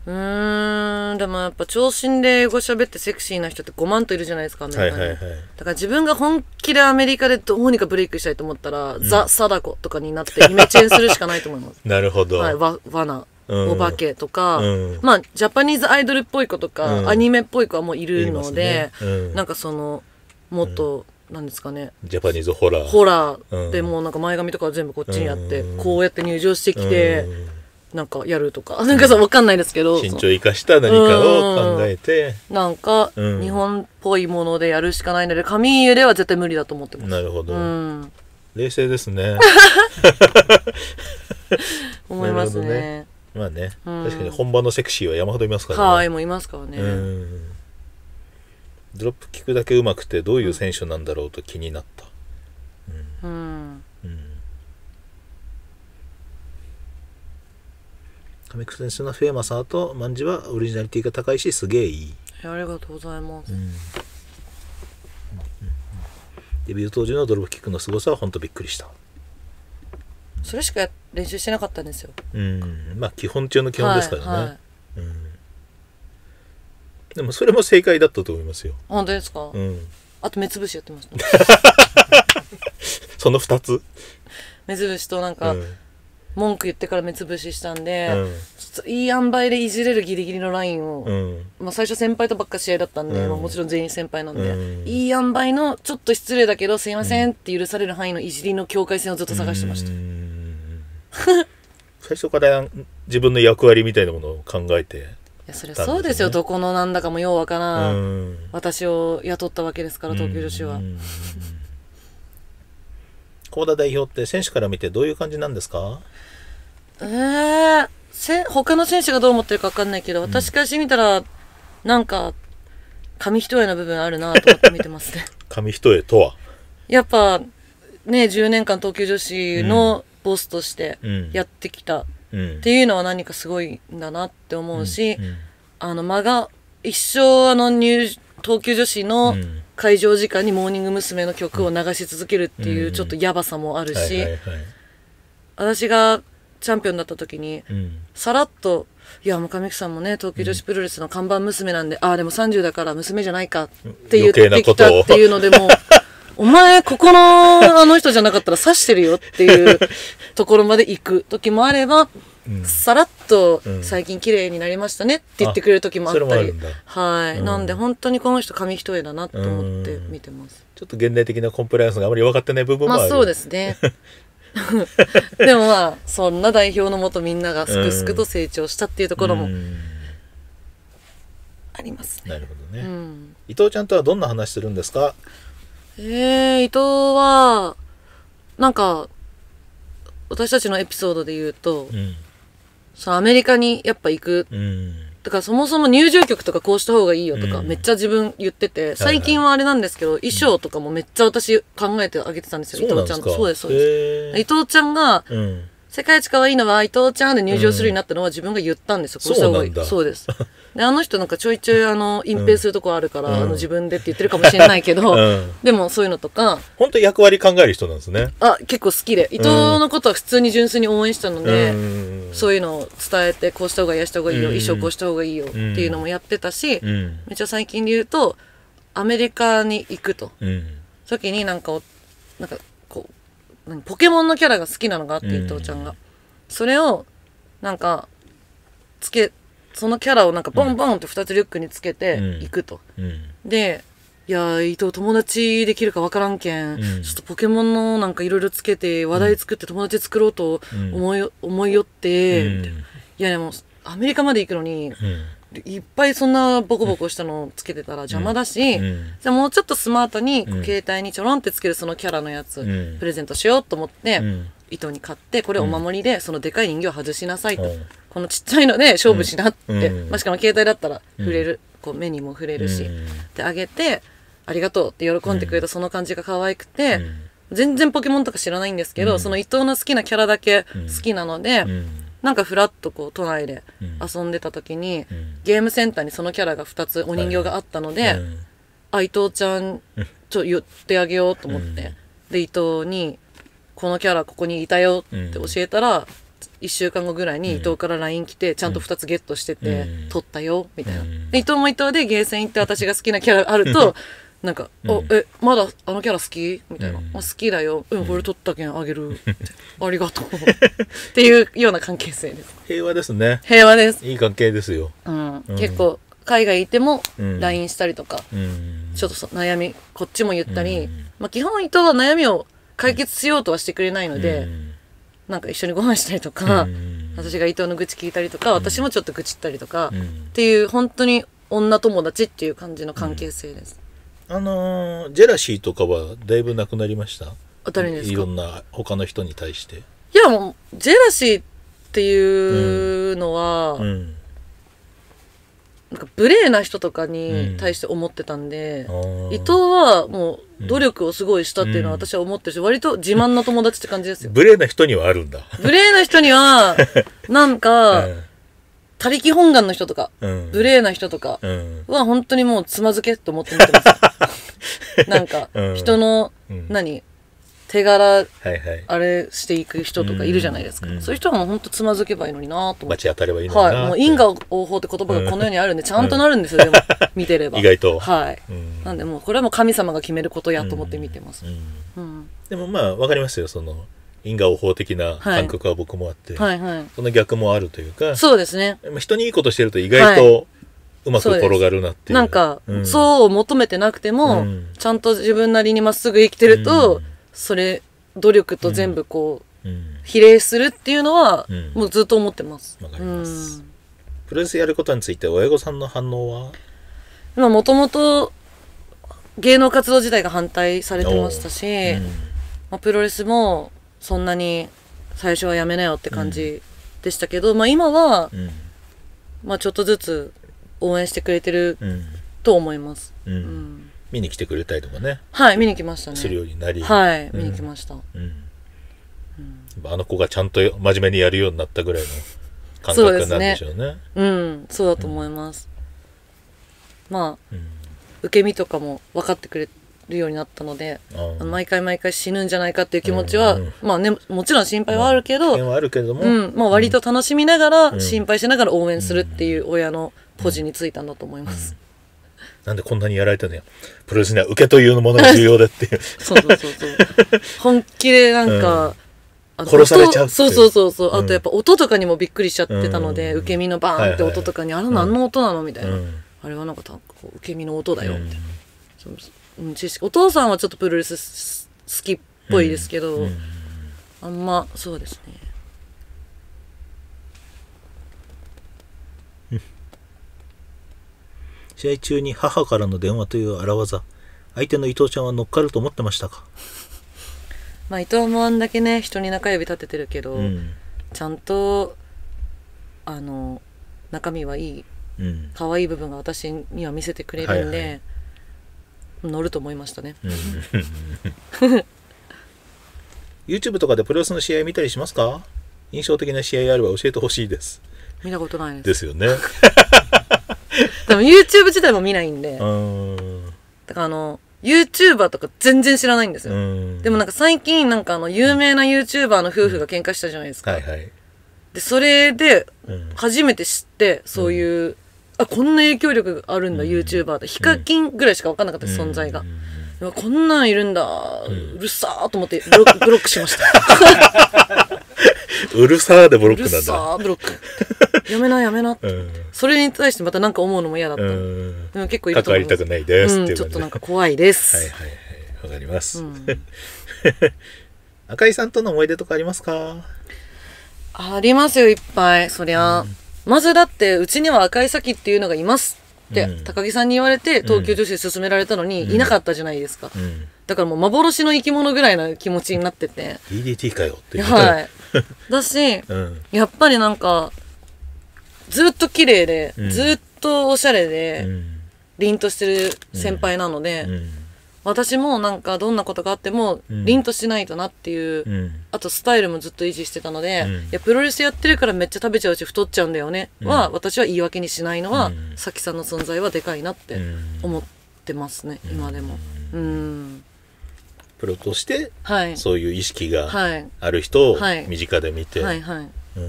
うーんんでもやっぱ長身で英語喋ってセクシーな人って5万といるじゃないですかアメリカに、はいはいはい、だから自分が本気でアメリカでどうにかブレイクしたいと思ったら、うん、ザ・サダコとかになってイメチェンするしかないと思います なるほど、はい、わ罠お化けとか、うん、まあジャパニーズアイドルっぽい子とか、うん、アニメっぽい子はもういるので、ねうん、なんかそのもっと、なんですかねジャパニーズホラーホラーでもうなんか前髪とか全部こっちにやって、こうやって入場してきて、なんかやるとか、なんかさ、わかんないですけど。身長生かした何かを考えて。なんか、日本っぽいものでやるしかないので、紙入れは絶対無理だと思ってます。なるほど。冷静ですね。思いますね。ねまあね、確かに本場のセクシーは山ほどいますからはね。い、もいますからね。うん。ドロップ聞くだけ上手くてどういう選手なんだろうと気になった。うん。うん。亀久先生のフェーマさんと万事はオリジナリティが高いしすげえいいありがとうございます、うん、デビュー当時のドロップキックの凄さは本当びっくりしたそれしか練習してなかったんですようんまあ基本中の基本ですからね、はいはい、うん、でもそれも正解だったと思いますよ本当ですか、うん、あと目つぶしやってました その2つ目つぶしとなんか、うん文句言ってから目つぶししたんで、うん、いい塩梅でいじれるギリギリのラインを、うん、まあ最初先輩とばっか試合だったんで、うん、まあもちろん全員先輩なんで、うん、いい塩梅のちょっと失礼だけどすいませんって許される範囲のいじりの境界線をずっと探してました。最初から自分の役割みたいなものを考えて、ね、いやそれそうですよどこのなんだかもようわからん私を雇ったわけですから東京女子は。高田代表って選手から見てどういう感じなんですかえー、せ他の選手がどう思ってるか分かんないけど、私からしてみたら、なんか、紙一重の部分あるなと思って見てますね。紙一重とはやっぱ、ね、10年間東京女子のボスとしてやってきたっていうのは何かすごいんだなって思うし、あの、間が、一生あの東京女子の会場時間にモーニング娘。の曲を流し続けるっていうちょっとやばさもあるし、私がチャンピオンになった時に、うん、さらっと、いや、もう神木さんもね、東京女子プロレスの看板娘なんで、うん、ああ、でも30だから娘じゃないかって言ってきたっていうのでも、お前、ここのあの人じゃなかったら刺してるよっていうところまで行く時もあれば、うん、さらっと最近綺麗になりましたねって言ってくれる時もあったり、はい、なんで本当にこの人紙一重だなと思って見てます。ちょっと現代的なコンプライアンスがあまり分かってない部分もある。まあそうですね。でもまあそんな代表のもとみんながすくすくと成長したっていうところもありますね。なるほどね、うん、伊藤ちゃんとはどんな話するんですかえー、伊藤はなんか私たちのエピソードで言うと、うん、そのアメリカにやっぱ行くだからそもそも入場曲とかこうした方がいいよとか、めっちゃ自分言ってて、最近はあれなんですけど、衣装とかもめっちゃ私考えてあげてたんですよ、伊藤ちゃんと。そうです、そうです。伊藤ちゃんが、うん世界一可愛いのは伊藤ちゃんで入場するようになったのは自分が言ったんですよ、こうした方がいい。そうなんだそうです。であの人なんかちょいちょいあの隠蔽するとこあるから、うん、あの自分でって言ってるかもしれないけど、うん、でもそういうのとか本当役割考える人なんですねあ結構好きで伊藤のことは普通に純粋に応援したので、そういうのを伝えてこうした方がいいやした方がいいよ、一生こうした方がいいよっていうのもやってたし、めっちゃ最近で言うとアメリカに行くと、うん、時になんかなんかこう何ポケモンのキャラが好きなのがあって伊藤ちゃんが、それをなんかつけそのキャラをなんかボンボンって2つリュックにつけていくと。うん、でいや伊藤友達できるか分からんけん、うん、ちょっとポケモンのなんかいろいろつけて話題作って友達作ろうと思い,、思いよって、うん、いやでもアメリカまで行くのに、いっぱいそんなボコボコしたのつけてたら邪魔だし、じゃあもうちょっとスマートに携帯にちょろんってつけるそのキャラのやつ、プレゼントしようと思って、糸に買ってこれお守りでそのでかい人形を外しなさいと、うん、このちっちゃいので勝負しなって、うん、まあ、しかも携帯だったら触れる、こう目にも触れるし、であげてありがとうって喜んでくれたその感じが可愛くて、全然ポケモンとか知らないんですけど、その伊藤の好きなキャラだけ好きなので、なんかふらっとこう都内で遊んでた時に、ゲームセンターにそのキャラが2つお人形があったので、あ伊藤ちゃんちょ言ってあげようと思って、で伊藤にこのキャラここにいたよって教えたら、うん、1週間後ぐらいに伊藤から LINE 来て、ちゃんと2つゲットしてて、う撮ったよみたいな、伊藤も伊藤でゲーセン行って私が好きなキャラあると なんか「おえまだあのキャラ好き?」みたいな「あ好きだようんこれ撮ったけんあげる」ありがとう」っていうような関係性です平和ですね平和ですいい関係ですよ、うん、結構海外いても LINE したりとか、ちょっと悩みこっちも言ったり、まあ、基本伊藤は悩みを解決しようとはしてくれないので、うん、なんか一緒にご飯したりとか、うん、私が伊藤の愚痴聞いたりとか、私もちょっと愚痴ったりとか、っていう本当に女友達っていう感じの関係性です。あのー、ジェラシーとかはだいぶなくなりました誰ですかいろんな他の人に対して。いやもうジェラシーっていうのは、うんなんか無礼な人とかに対して思ってたんで、うん、伊藤はもう努力をすごいしたっていうのは私は思ってるし、うん、割と自慢の友達って感じですよ。無礼な人にはあるんだ。無礼な人には、なんか、他力本願の人とか、うん、無礼な人とかは本当にもうつまずけと思って見てます。なんか、人の、何、手柄、あれしていく人とかいるじゃないですか。そういう人はもう本当つまずけばいいのになと思って。当たればいいはい。もう因果応報って言葉がこの世にあるんで、ちゃんとなるんですよ、でも、見てれば。意外と。はい。なんで、もうこれはもう神様が決めることやと思って見てます。でもまあ、わかりますよ、その、因果応報的な感覚は僕もあって、はいはいその逆もあるというか、そうですね。人にいいことしてると意外と、うまく転がるなっていう。なんか、そう求めてなくても、ちゃんと自分なりにまっすぐ生きてると、それ努力と全部こう、比例するっていうのは、もうずっと思ってます。わかります、プロレスやることについて親御さんの反応はもともと芸能活動自体が反対されてましたし、まあ、プロレスもそんなに最初はやめなよって感じでしたけど、うん、まあ今は、うん、まあちょっとずつ応援してくれてると思います。うん、うん見に来てくれたりとかねはい見に来ましたねするようになりはい、見に来ました、うんあの子がちゃんと真面目にやるようになったぐらいの感覚なんでしょうね。うねうん、そうだと思います。うん、まあ、うん、受け身とかも分かってくれるようになったので、うん、毎回毎回死ぬんじゃないかっていう気持ちは、うんうん、まあね、もちろん心配はあるけど、まあ、あるけども、うん、まあ割と楽しみながら、心配しながら応援するっていう親のポジについたんだと思います。なんでこんなにやられてのよ。プロレスには受けというものが重要だっていう。そうそうそうそう。本気でなんか、うん、殺されちゃうそうそうそうそう、うん、あとやっぱ音とかにもびっくりしちゃってたので、受け身のバーンって音とかに、はいはい、あれ何の音なのみたいな、あれはなんか受け身の音だよみたいな、うん知識お父さんはちょっとプロレス好きっぽいですけど、あんまそうですね試合中に母からの電話という荒技相手の伊藤ちゃんは乗っかると思ってましたか まあ伊藤もあんだけね人に中指立ててるけど、うん、ちゃんとあの中身はいい、うん、可愛い部分が私には見せてくれるんで、はいはい、乗ると思いましたね、うん、YouTube とかでプロレスの試合見たりしますか印象的な試合あれば教えてほしいです見たことないですですよね でも YouTube 自体も見ないんで。だからあの、YouTuber とか全然知らないんですよ。でもなんか最近なんかあの、有名な YouTuber の夫婦が喧嘩したじゃないですか。うんはいはい、で、それで、初めて知って、そういう、うん、あ、こんな影響力があるんだ、YouTuber って。ヒカキンぐらいしか分かんなかった、存在が。うんこんなんいるんだ、うるさーと思ってブロック ブロックしました うるさーでブロックなんだブロックやめなやめなって、うん、それに対してまた何か思うのも嫌だった、うん、でも結構いると思い関わりたくないです、うん、ちょっとなんか怖いですはいはいはいわかります、うん、赤井さんとの思い出とかありますかありますよいっぱいそりゃ、まずだってうちには赤井咲っていうのがいますって高木さんに言われて東京女子勧められたのにいなかったじゃないですか、うん、だからもう幻の生き物ぐらいな気持ちになってて DDT かよってはい だし、うん、やっぱりなんかずっと綺麗で、うん、ずっとおしゃれで、凛としてる先輩なので、うん私もなんかどんなことがあっても凛としないとなっていう、うん、あとスタイルもずっと維持してたので、うん、いやプロレスやってるからめっちゃ食べちゃうし太っちゃうんだよね、は私は言い訳にしないのは、さきさんの存在はでかいなって思ってますね、今でも。うんプロとして、そういう意識がある人を身近で見て、はい、はい、はい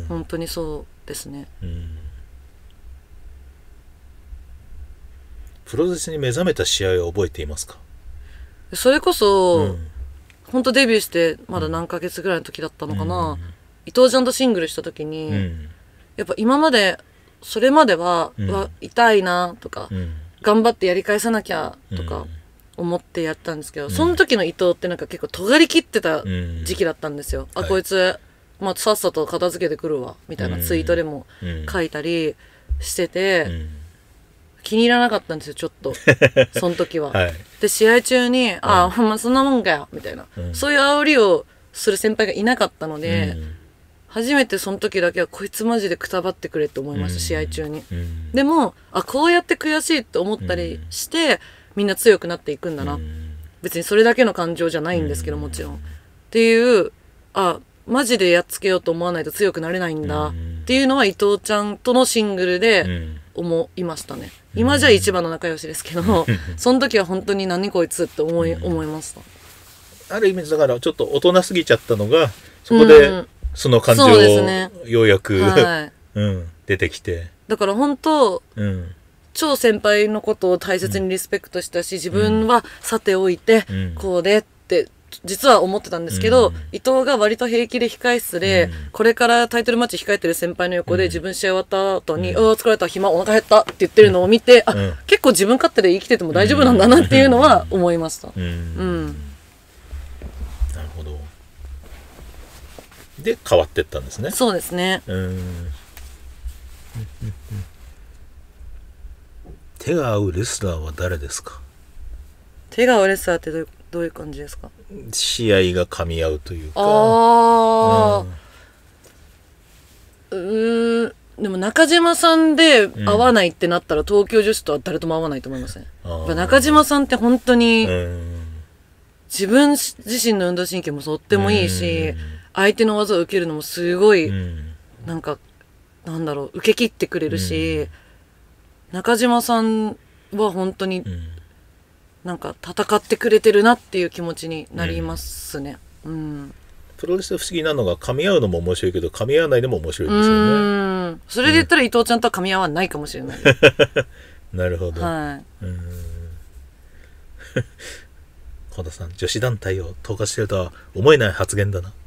本当にそうですね、うん、プロレスに目覚めた試合は覚えていますかそれこそ、うん、本当デビューしてまだ何ヶ月ぐらいの時だったのかな、うん、伊藤ちゃんとシングルした時に、うん、やっぱ今までそれまでは、うん、わ痛いなとか、頑張ってやり返さなきゃとか思ってやったんですけど、その時の伊藤ってなんか結構尖りきってた時期だったんですよ、あこいつ、まあ、さっさと片付けてくるわみたいなツイートでも書いたりしてて、気に入らなかったんですよちょっと その時は。はいで試合中に「あほんまそんなもんかよ」みたいな、うん、そういう煽りをする先輩がいなかったので、うん、初めてその時だけはこいつマジでくたばってくれって思いました、試合中に、でもあこうやって悔しいって思ったりして、みんな強くなっていくんだな、別にそれだけの感情じゃないんですけどもちろん、っていうあマジでやっつけようと思わないと強くなれないんだっていうのは伊藤ちゃんとのシングルで、思いましたね今じゃ一番の仲良しですけどその時は本当に何こいつって思い思いましたある意味だからちょっと大人すぎちゃったのがそこでその感情を、ようやく、はい、うん、出てきてだから本当、うん、超先輩のことを大切にリスペクトしたし自分はさておいて、こうでって実は思ってたんですけど、うん、伊藤が割と平気で控え室で、うん、これからタイトルマッチ控えてる先輩の横で自分試合終わった後に、うん、疲れた、暇、お腹減ったって言ってるのを見て、うん、あ、結構自分勝手で生きてても大丈夫なんだなっていうのは思いました。うん。なるほど。で、変わってったんですね。そうですね。うん。手が合うレスラーは誰ですか手が合うレスラーってどういうどういう感じですか試合が噛み合うというかああうんんでも中島さんで会わないってなったら、東京女子とは誰とも会わないと思いません、ね、中島さんって本当に、自分自身の運動神経もとってもいいし、相手の技を受けるのもすごい、なんかなんだろう受け切ってくれるし、中島さんは本当になんか戦ってくれてるなっていう気持ちになりますね。うん、うんプロレス不思議なのが噛み合うのも面白いけど噛み合わないのも面白いですよねそれで言ったら伊藤ちゃんとは噛み合わないかもしれない なるほど、はい、うん小田さん女子団体を投下してるとは思えない発言だな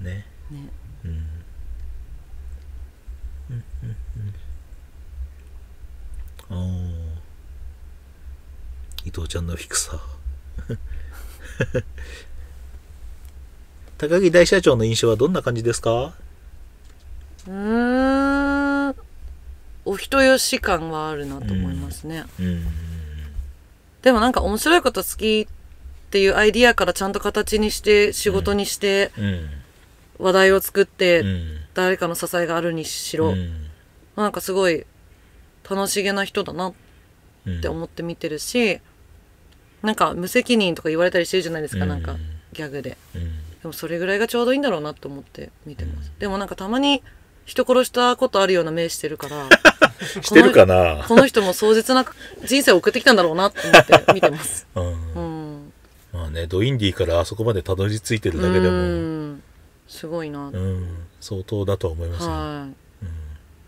ねねうん、うんうんうん、うん。伊藤ちゃんのフィクサー 高木大社長の印象はどんな感じですかうんお人よし感はあるなと思いますね、でもなんか面白いこと好きっていうアイディアからちゃんと形にして仕事にして、話題を作って、誰かの支えがあるにしろ、なんかすごい楽しげな人だなって思って見てるし、なんか無責任とか言われたりしてるじゃないですか、うん、なんかギャグで、うん、でもそれぐらいがちょうどいいんだろうなと思って見てます、うん、でもなんかたまに人殺したことあるような目してるから してるかなこの人も壮絶な人生を送ってきたんだろうなと思って見てます、うんまあねドインディからあそこまでたどり着いてるだけでもすごいな、うん、相当だと思いますね、はい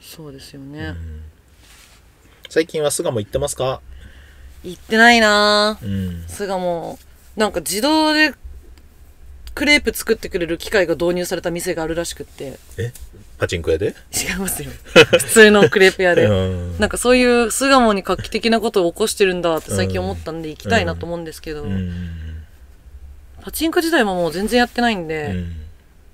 そうですよね、最近は巣鴨行ってますか行ってないなぁ、うん、それがもうなんか自動でクレープ作ってくれる機械が導入された店があるらしくってえパチンコ屋で違いますよ普通のクレープ屋で、うんなんかそういう巣鴨に画期的なことを起こしてるんだって最近思ったんで行きたいなと思うんですけど、うんパチンコ自体ももう全然やってないんで、うん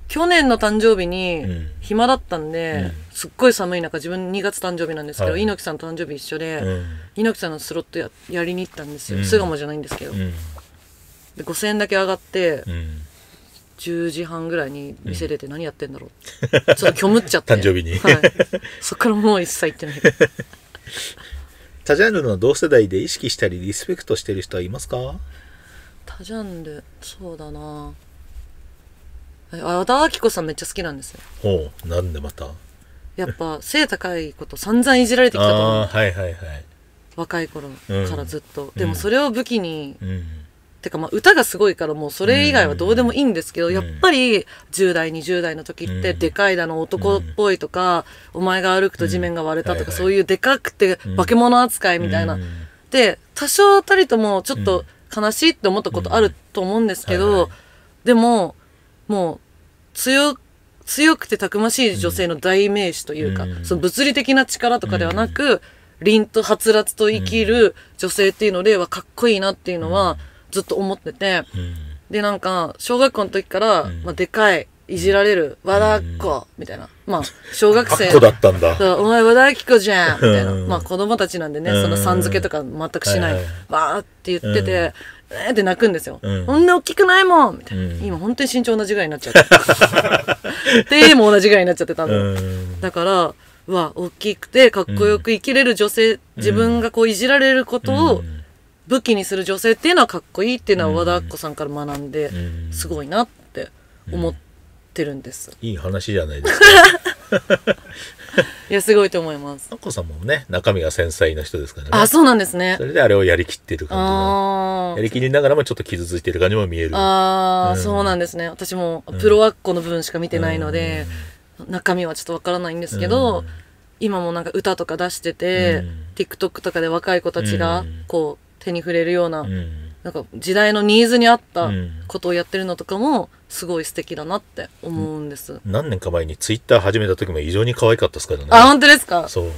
去年の誕生日に暇だったんで、すっごい寒い中自分2月誕生日なんですけど、はい、猪木さんと誕生日一緒で、うん、猪木さんのスロットややりに行ったんですよ、うん、じゃないんですけど、うん、で5000円だけ上がって、うん、10時半ぐらいに店出て何やってんだろう、ちょっと虚無っちゃって 誕生日に、はい、そっからもう一切行ってない他 ジャンルの同世代で意識したりリスペクトしてる人はいますか他ジャンルそうだな和田アキ子さんめっちゃ好きなんですようなんでまたやっぱ背高いこと散々いじられてきたと思う、はいはいはい、若い頃からずっと、でもそれを武器に、てかまあ歌がすごいからもうそれ以外はどうでもいいんですけど、やっぱり10代20代の時ってでかいだの男っぽいとか、お前が歩くと地面が割れたとか、そういうでかくて化け物扱いみたいな、で多少たりともちょっと悲しいって思ったことあると思うんですけど、でももう強く強くてたくましい女性の代名詞というか、その物理的な力とかではなく、凛とはつらつと生きる女性っていうのではかっこいいなっていうのはずっと思ってて、でなんか小学校の時から、まあ、でかいいじられる和田っ子みたいなまあ小学生だったんだそうお前和田アキ子じゃんみたいなまあ子供たちなんでねそのさん付けとか全くしないわーって言ってて、えーって泣くんですよ。うん、んな大きくないもんみたいな、うん、今本当に身長同じぐらいになっちゃって。手も同じぐらいになっちゃってたの。だ。から、は大きくてかっこよく生きれる女性、自分がこういじられることを武器にする女性っていうのはかっこいいっていうのは和田アッコさんから学んで、すごいなって思ってるんです。いい話じゃないですか。いやすごいと思います。のこさんもね中身が繊細な人ですからね。あそうなんですねそ。れであれをやりきってる感じあやりきりながらもちょっと傷ついてる感じも見える。ああ、うんそうなんですね。私もプロアッコの部分しか見てないので、中身はちょっとわからないんですけど、うん今もなんか歌とか出してて、うん TikTok とかで若い子たちがこう手に触れるような、うんなんか時代のニーズに合ったことをやってるのとかもすごい素敵だなって思うんです。何年か前にツイッター始めた時も異常に可愛かったですからね。あ、本当ですかそう。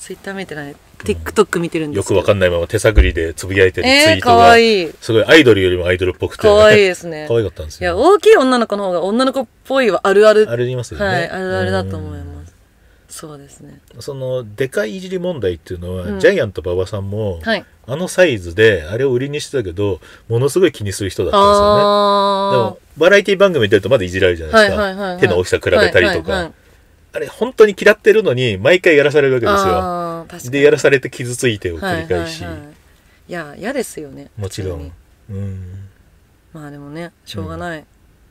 ツイッター見てない。TikTok 見てるんです、うん、よくわかんないまま手探りでつぶやいてるツイートが、えー、いすごいアイドルよりもアイドルっぽくて、ね、かいいですね可愛かったんですよ、ね、いや大きい女の子の方が女の子っぽいはあるあるあるいますよねはいあるあるだと思います、そうですねそのでかいいじり問題っていうのは、うん、ジャイアント馬場さんも、はい、あのサイズであれを売りにしてたけどものすごい気にする人だったんですよねでもバラエティ番組出るとまだいじられるじゃないですか、はいはいはいはい、手の大きさ比べたりとか、はいはいはい、あれ本当に嫌ってるのに毎回やらされるわけですよでやらされて傷ついてを繰り返し、はいはいはい、いや嫌ですよねもちろん、うん、まあでもねしょうがない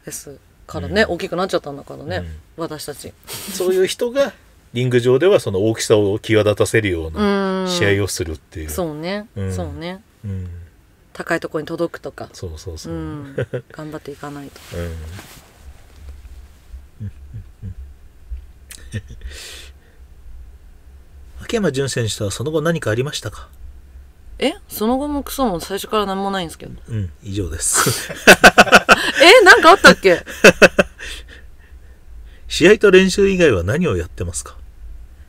です、うんからね、うん、大きくなっちゃったんだからね、うん、私たちそういう人がリング上ではその大きさを際立たせるような試合をするっていう。うそうね、うん、そうね、うん、高いところに届くとか。そうそうそう。うん、頑張っていかないと。秋山純選手とはその後何かありましたかえその後もクソも最初から何もないんですけどうん以上です えなんかあったっけ 試合と練習以外は何をやってますか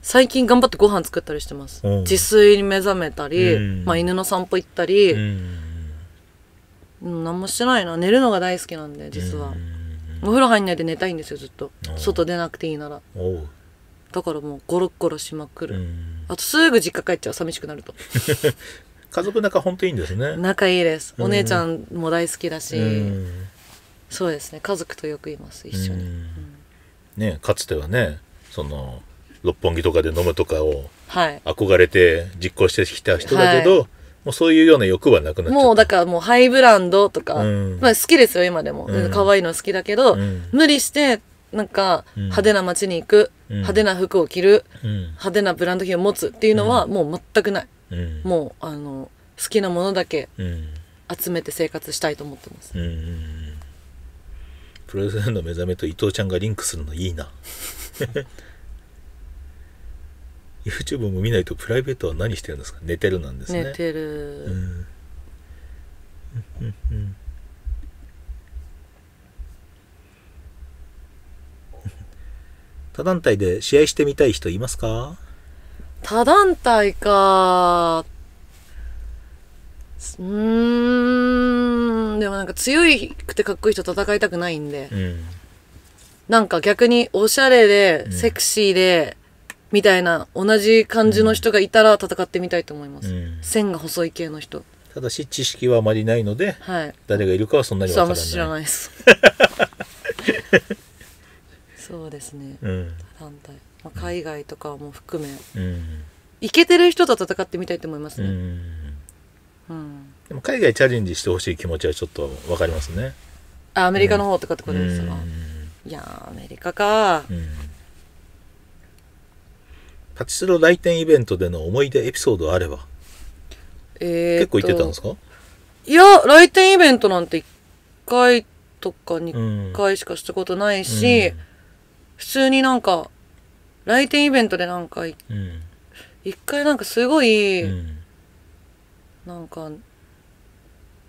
最近頑張ってご飯作ったりしてます自炊に目覚めたり、うん、まあ、犬の散歩行ったり、うん、何もしてないな寝るのが大好きなんで実は、うん、お風呂入んないで寝たいんですよずっと外出なくていいならだからもうゴロゴロしまくる、あとすぐ実家帰っちゃう寂しくなると 家族仲本当いいんですね仲いいですお姉ちゃんも大好きだし、そうですね家族とよくいます一緒に、ね、かつてはねその六本木とかで飲むとかを憧れて実行してきた人だけど、はい、もうそういうような欲はなくなっちゃもうだからもうハイブランドとか、うん、まあ、好きですよ今でも、うん、可愛いの好きだけど、うん、無理してなんか派手な街に行く、うん、派手な服を着る、派手なブランド品を持つっていうのはもう全くない、もうあの好きなものだけ集めて生活したいと思ってます。うんプロレスの目覚めと伊藤ちゃんがリンクするのいいな。YouTube も見ないとプライベートは何してるんですか寝てるなんですね。寝てる。うん。うんうん、他団体で試合してみたい人いますか他団体か。うーんでもなんか強くてかっこいい人戦いたくないんで、うん、なんか逆におしゃれでセクシーで、うん、みたいな同じ感じの人がいたら戦ってみたいと思います、うん、線が細い系の人ただし知識はあまりないので、はい、誰がいるかはそんなに分からない知らないです そうですね、うん、団体、まあ、海外とかも含めいけ、てる人と戦ってみたいと思いますね、でも海外チャレンジしてほしい気持ちはちょっと分かりますねあアメリカの方とかってことですか、いやアメリカか、うん、パチスロ来店イベントでの思い出エピソードあればえー、結構行ってたんですかいや来店イベントなんて1回とか2回しかしたことないし、うん、普通になんか来店イベントでなんか、うん、1回なんかすごい、うんなんか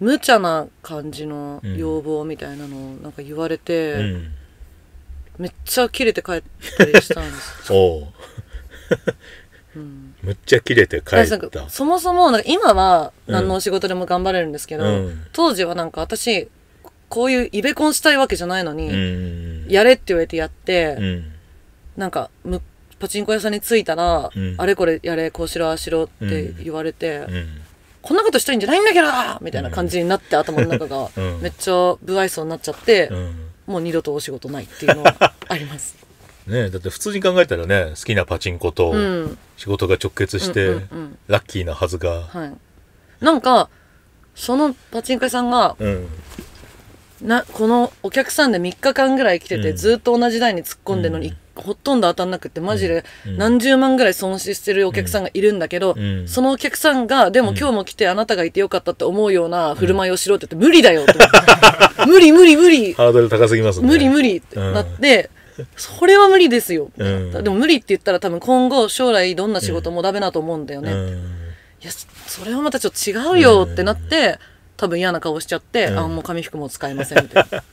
無茶な感じの要望みたいなのをなんか言われて、うん、めっちゃ切れて帰ったりしたんです おう、うん、むっちゃ切れて帰ったそもそもなんか今は何のお仕事でも頑張れるんですけど、うん、当時はなんか私こういうイベコンしたいわけじゃないのに、やれって言われてやって、うん、なんかパチンコ屋さんに着いたら、あれこれやれこうしろああしろって言われて、こんなことしたいんじゃないんだけどみたいな感じになって、頭の中が、めっちゃ不愛想になっちゃって、もう二度とお仕事ないっていうのはあります。ねだって普通に考えたらね、好きなパチンコと仕事が直結して、ラッキーなはずが。はい。なんか、そのパチンコ屋さんが、うんなこのお客さんで3日間ぐらい来てて、ずっと同じ台に突っ込んでるのに1ほとんど当たんなくてマジで何十万ぐらい損失してるお客さんがいるんだけど、そのお客さんがでも今日も来てあなたがいてよかったって思うような振る舞いをしろって言って無理だよて。無理無理無理ハードル高すぎますね無理無理ってなって、それは無理ですよ、うん、でも無理って言ったら多分今後将来どんな仕事もダメだと思うんだよね、うん、いやそれはまたちょっと違うよってなって、多分嫌な顔しちゃって、うん、あもう紙服も使えませんった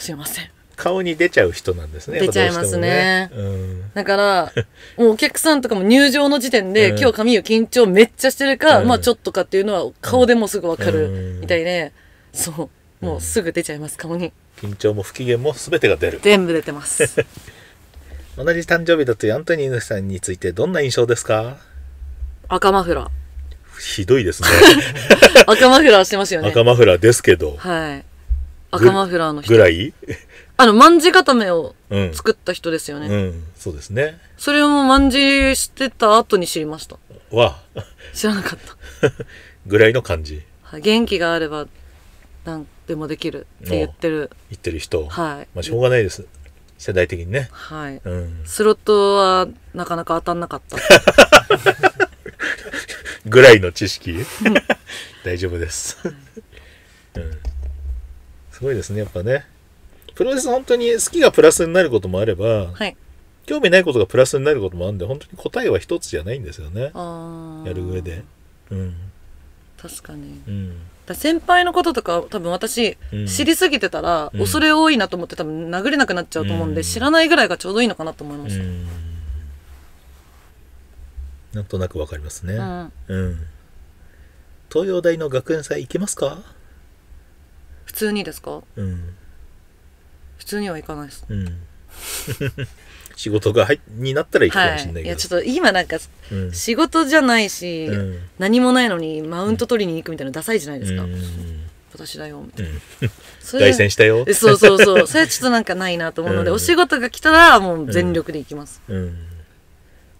すいません顔に出ちゃう人なんですね。出ちゃいますね。ねうん、だから、もうお客さんとかも入場の時点で、うん、今日髪を緊張めっちゃしてるか、うん、まあちょっとかっていうのは顔でもすぐわかるみたいで、そう、もうすぐ出ちゃいます、顔に。緊張も不機嫌も全てが出る。全部出てます。同じ誕生日だというアントニー猪さんについてどんな印象ですか赤マフラー。ひどいですね。赤マフラーしてますよね。赤マフラーですけど。はい。赤マフラーの人。ぐらいあの、まんじ固めを作った人ですよね。うん、そうですね。それをもまんじしてた後に知りました。は、知らなかった。ぐらいの感じ。はい、元気があれば、なんでもできるって言ってる。言ってる人。はい。まあ、しょうがないです。世代的にね。はい。うん。スロットはなかなか当たんなかった。ぐらいの知識。大丈夫です。うん。すごいですね、やっぱね。プロレス本当に好きがプラスになることもあれば、はい、興味ないことがプラスになることもあるんで本当に答えは一つじゃないんですよねやる上で、うん、確かに、うん、だ先輩のこととか多分私、うん、知りすぎてたら、うん、恐れ多いなと思って多分殴れなくなっちゃうと思うんで、知らないぐらいがちょうどいいのかなと思いました、なんとなくわかりますね、うん東洋大の学園祭行けますか普通にですかうん通にはいかないです、うん 仕事が入になったら行くかもしれないけど、はい、いやちょっと今なんか、うん、仕事じゃないし、うん、何もないのにマウント取りに行くみたいなダサいじゃないですか、うん、私だよみたいな、凱旋したよそうそうそうそれはちょっとなんかないなと思うので、お仕事が来たらもう全力で行きます、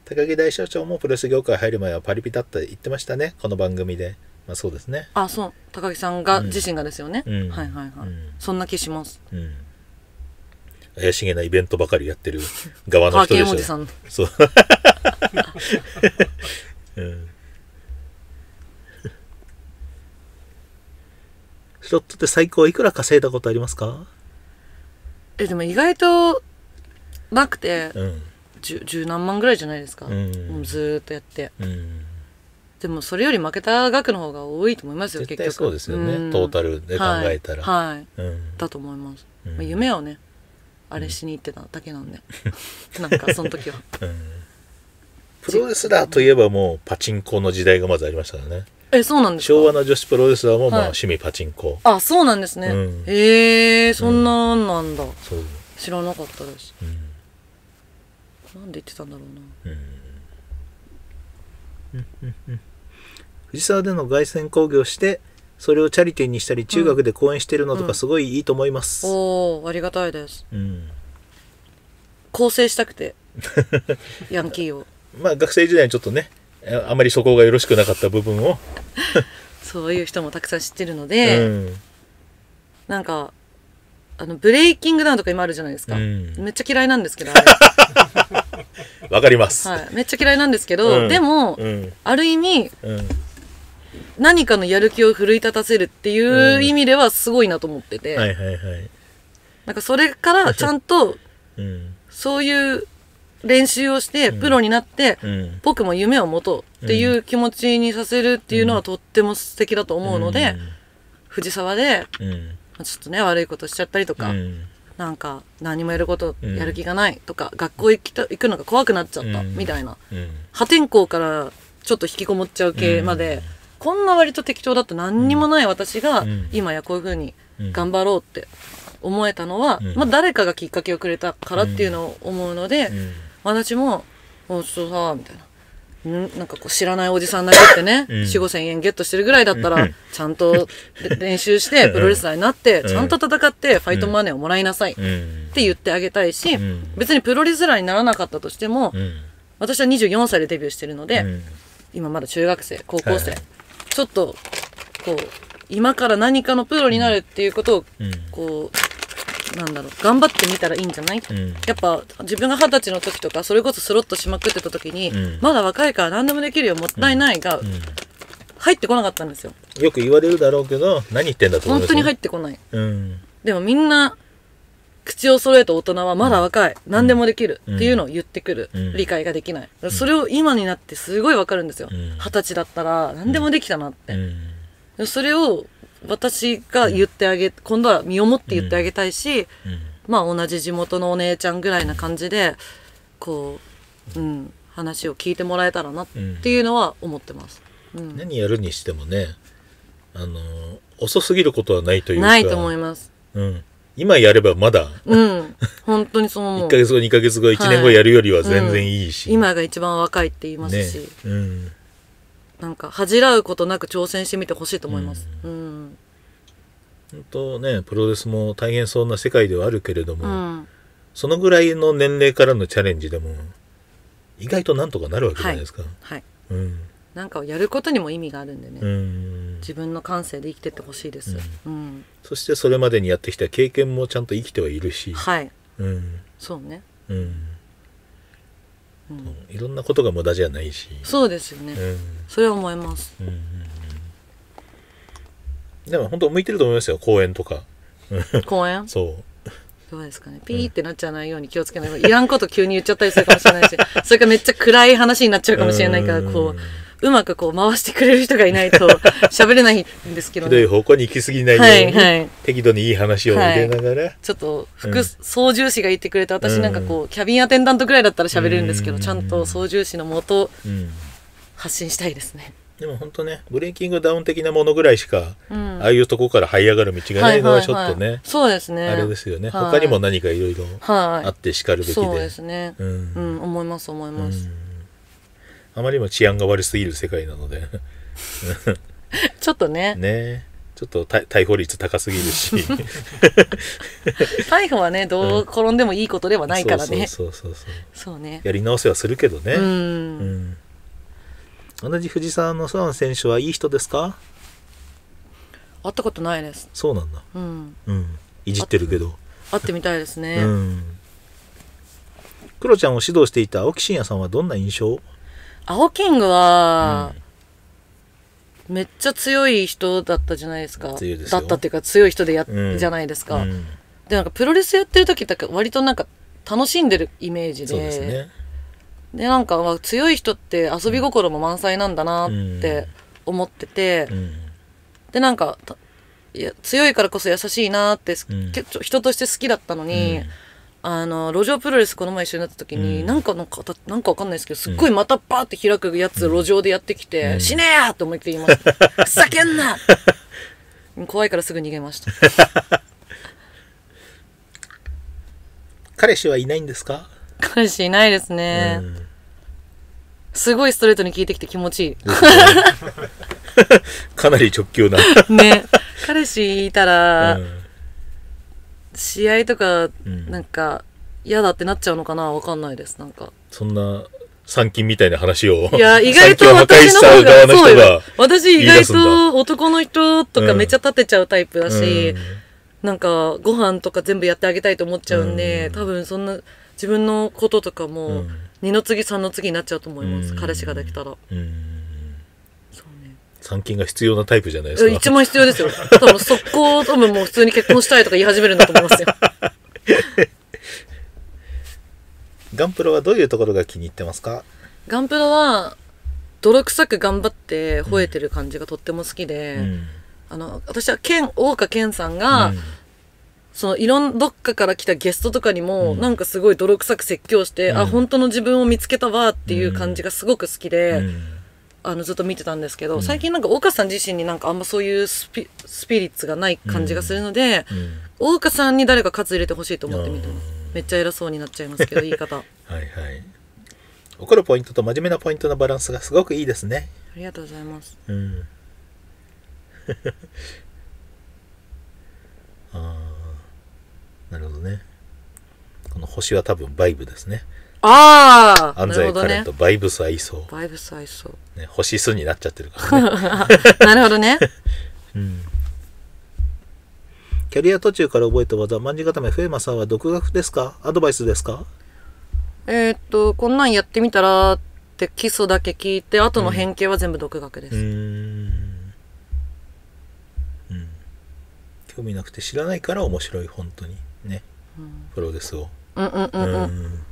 高木大社長もプロレス業界入る前はパリピだって言ってましたねこの番組でまあそうですねあそう高木さんが、自身がですよね、はいはいはい、そんな気します、うん怪しげなイベントばかりやってる 側の人でしょ、そう。うん。ちょっとで最高いくら稼いだことありますかえ、でも意外となくて、うん、十十何万ぐらいじゃないですか。うん、ずっとやって。うんでもそれより負けた額の方が多いと思いますよ結局そうですよね、うん、トータルで考えたら、はい、はいうん、だと思います、まあ、夢をねあれしに行ってただけなんでなんかその時は、うん、プロレスラーといえばもうパチンコの時代がまずありましたねえそうなんです昭和の女子プロレスラーもまあ趣味パチンコ、はい、あそうなんですね、うん、へえそんなんなんだ、うん、知らなかったです、うん、なんで言ってたんだろうな、うん、藤沢での凱旋興行してそれをチャリティーにしたり中学で講演してるのとかすごいいいと思います、おおありがたいですうん構成したくて ヤンキーをまあ学生時代にちょっとねあまりそこがよろしくなかった部分を そういう人もたくさん知ってるので、うん、なんかあのブレイキングダウンとか今あるじゃないですか、うん、めっちゃ嫌いなんですけど わかります、はい、めっちゃ嫌いなんですけど、うん、でも、ある意味、何かのやる気を奮い立たせるっていう意味ではすごいなと思ってて、はいはいはいなんかそれからちゃんとそういう練習をしてプロになって、僕も夢を持とうっていう気持ちにさせるっていうのはとっても素敵だと思うので、藤沢でちょっとね悪いことしちゃったりとか、なんか何もやることやる気がないとか、学校行きた行くのが怖くなっちゃったみたいな破天荒からちょっと引きこもっちゃう系までこんな割と適当だった何にもない私が、今やこういうふうに頑張ろうって思えたのは、まあ誰かがきっかけをくれたからっていうのを思うので、私も、おちっとさ、みたいな。んなんかこう知らないおじさんだけってね、うん、4、5千円ゲットしてるぐらいだったら、ちゃんと練習して、プロレスラーになって、ちゃんと戦って、ファイトマネーをもらいなさいって言ってあげたいし、別にプロレスラーにならなかったとしても、私は24歳でデビューしてるので、今まだ中学生、高校生。ちょっと、こう、今から何かのプロになるっていうことを、こう、なんだろう、頑張ってみたらいいんじゃない、うん、やっぱ自分が二十歳の時とか、それこそスロットしまくってた時に、うん、まだ若いから何でもできるよ、もったいないが、入ってこなかったんですよ。よく言われるだろうけど、何言ってんだと思います、ね、本当に入ってこない。うん、でもみんな、口を揃えた大人はまだ若い、何でもできるっていうのを言ってくる、理解ができないそれを今になってすごいわかるんですよ二十、歳だったら何でもできたなって、それを私が言ってあげ今度は身をもって言ってあげたいし、まあ同じ地元のお姉ちゃんぐらいな感じでこう、うん、話を聞いてもらえたらなっていうのは思ってます、うん、何やるにしてもねあの遅すぎることはないというかないと思います、うん、今やればまだ、うん、本当にそう思う1か 月後2か月後1年後やるよりは全然いいし、はいうん、今が一番若いって言いますし、ね、うん、なんか恥じらうことなく挑戦してみてほしいと思います、うん、うん本当ねプロレスも大変そうな世界ではあるけれども、うん、そのぐらいの年齢からのチャレンジでも意外となんとかなるわけじゃないですか。はい、はい、うんなんかをやることにも意味があるんでね、うん、自分の感性で生きてってほしいです、うん、うん、そしてそれまでにやってきた経験もちゃんと生きてはいるしはい、うん、そうね、うん、うん、いろんなことが無駄じゃないしそうですよね、それは思います、でも本当向いてると思いますよ公園とか公園 そうどうですかねピーってなっちゃわないように気をつけないと、うん、いらんこと急に言っちゃったりするかもしれないしそれからめっちゃ暗い話になっちゃうかもしれないからこううまくこう回してくれる人がいないと 喋れないんですけど、ね、ひどい方向に行き過ぎないように、はいはい、適度にいい話を入れながら、はい、ちょっと副、操縦士がいてくれて私なんかこう、キャビンアテンダントぐらいだったら喋れるんですけど、ちゃんと操縦士のもと、発信したいですね。でも本当ね、ブレーキングダウン的なものぐらいしか、うん、ああいうとこから這い上がる道がないのはちょっとね、はいはいはい、そうですね。あれですよね。はい、他にも何かいろいろあってしかるべきで、はい。そうですね、うん、うん、思います思います。うんあまりにも治安が悪すぎる世界なのでちょっとね ねちょっと逮捕率高すぎるし 逮捕はねどう転んでもいいことではないからね、そうそうそうそうねやり直せはするけどねうん同じ藤沢の選手はいい人ですか会ったことないですそうなんだ、うん、うん、いじってるけど会ってみたいですね、うん、クロちゃんを指導していた青木真也さんはどんな印象青キングは、うん、めっちゃ強い人だったじゃないですか。だったっていうか強い人でや、うん、じゃないですか。で、なんかプロレスやってる時って割となんか楽しんでるイメージで。でね、で、なんか、まあ、強い人って遊び心も満載なんだなって思ってて、で、なんか、いや強いからこそ優しいなって、うん、人として好きだったのに、あの路上プロレスこの前一緒になった時に、うん、なんかのかたなんかわかんないですけどすっごいまたバーって開くやつ、路上でやってきて「うん、死ねや!」と思いって言いました「ふざけんな!」怖いからすぐ逃げました 彼氏はいないんですか彼氏いないですね、うん、すごいストレートに聞いてきて気持ちいい、かなり直球なね彼氏いたら、うん試合とか、なんか、嫌だってなっちゃうのかなわかんないです、なんか。そんな、参勤みたいな話を。いや、意外と私の方が、そうよ。私意外と男の人とかめっちゃ立てちゃうタイプだし、うん、なんかご飯とか全部やってあげたいと思っちゃうんで、うん、多分そんな自分のこととかも、二の次三の次になっちゃうと思います。うん、彼氏ができたら。うん監禁が必要なタイプじゃないですか。一番必要ですよ。多分、速攻、多分もう普通に結婚したいとか言い始めるんだと思いますよ。ガンプロはどういうところが気に入ってますかガンプロは、泥臭く頑張って吠えてる感じがとっても好きで、うん、あの、私は健、大岡健さんが、うんそのいろんどっかから来たゲストとかにも、うん、なんかすごい泥臭く説教して、うん、あ、本当の自分を見つけたわっていう感じがすごく好きで、うあのずっと見てたんですけど、うん、最近なんか大岡さん自身になんかあんまそういうスピリッツがない感じがするので、うんうん、大岡さんに誰かつ入れてほしいと思って見てますめっちゃ偉そうになっちゃいますけど 言い方はいはい怒るポイントと真面目なポイントのバランスがすごくいいですねありがとうございますうん ああなるほどねこの星は多分バイブですねああ安西カレンとバイブス合いそう、バイブス合いそう、ね、星数になっちゃってるからね なるほどね、うん、キャリア途中から覚えた技まんじ固めフェーマさんは独学ですかアドバイスですかえー、っとこんなんやってみたらって基礎だけ聞いてあとの変形は全部独学です、うん、うん、興味なくて知らないから面白い本当にね、うん、プロレスをうんうんうんうん、うん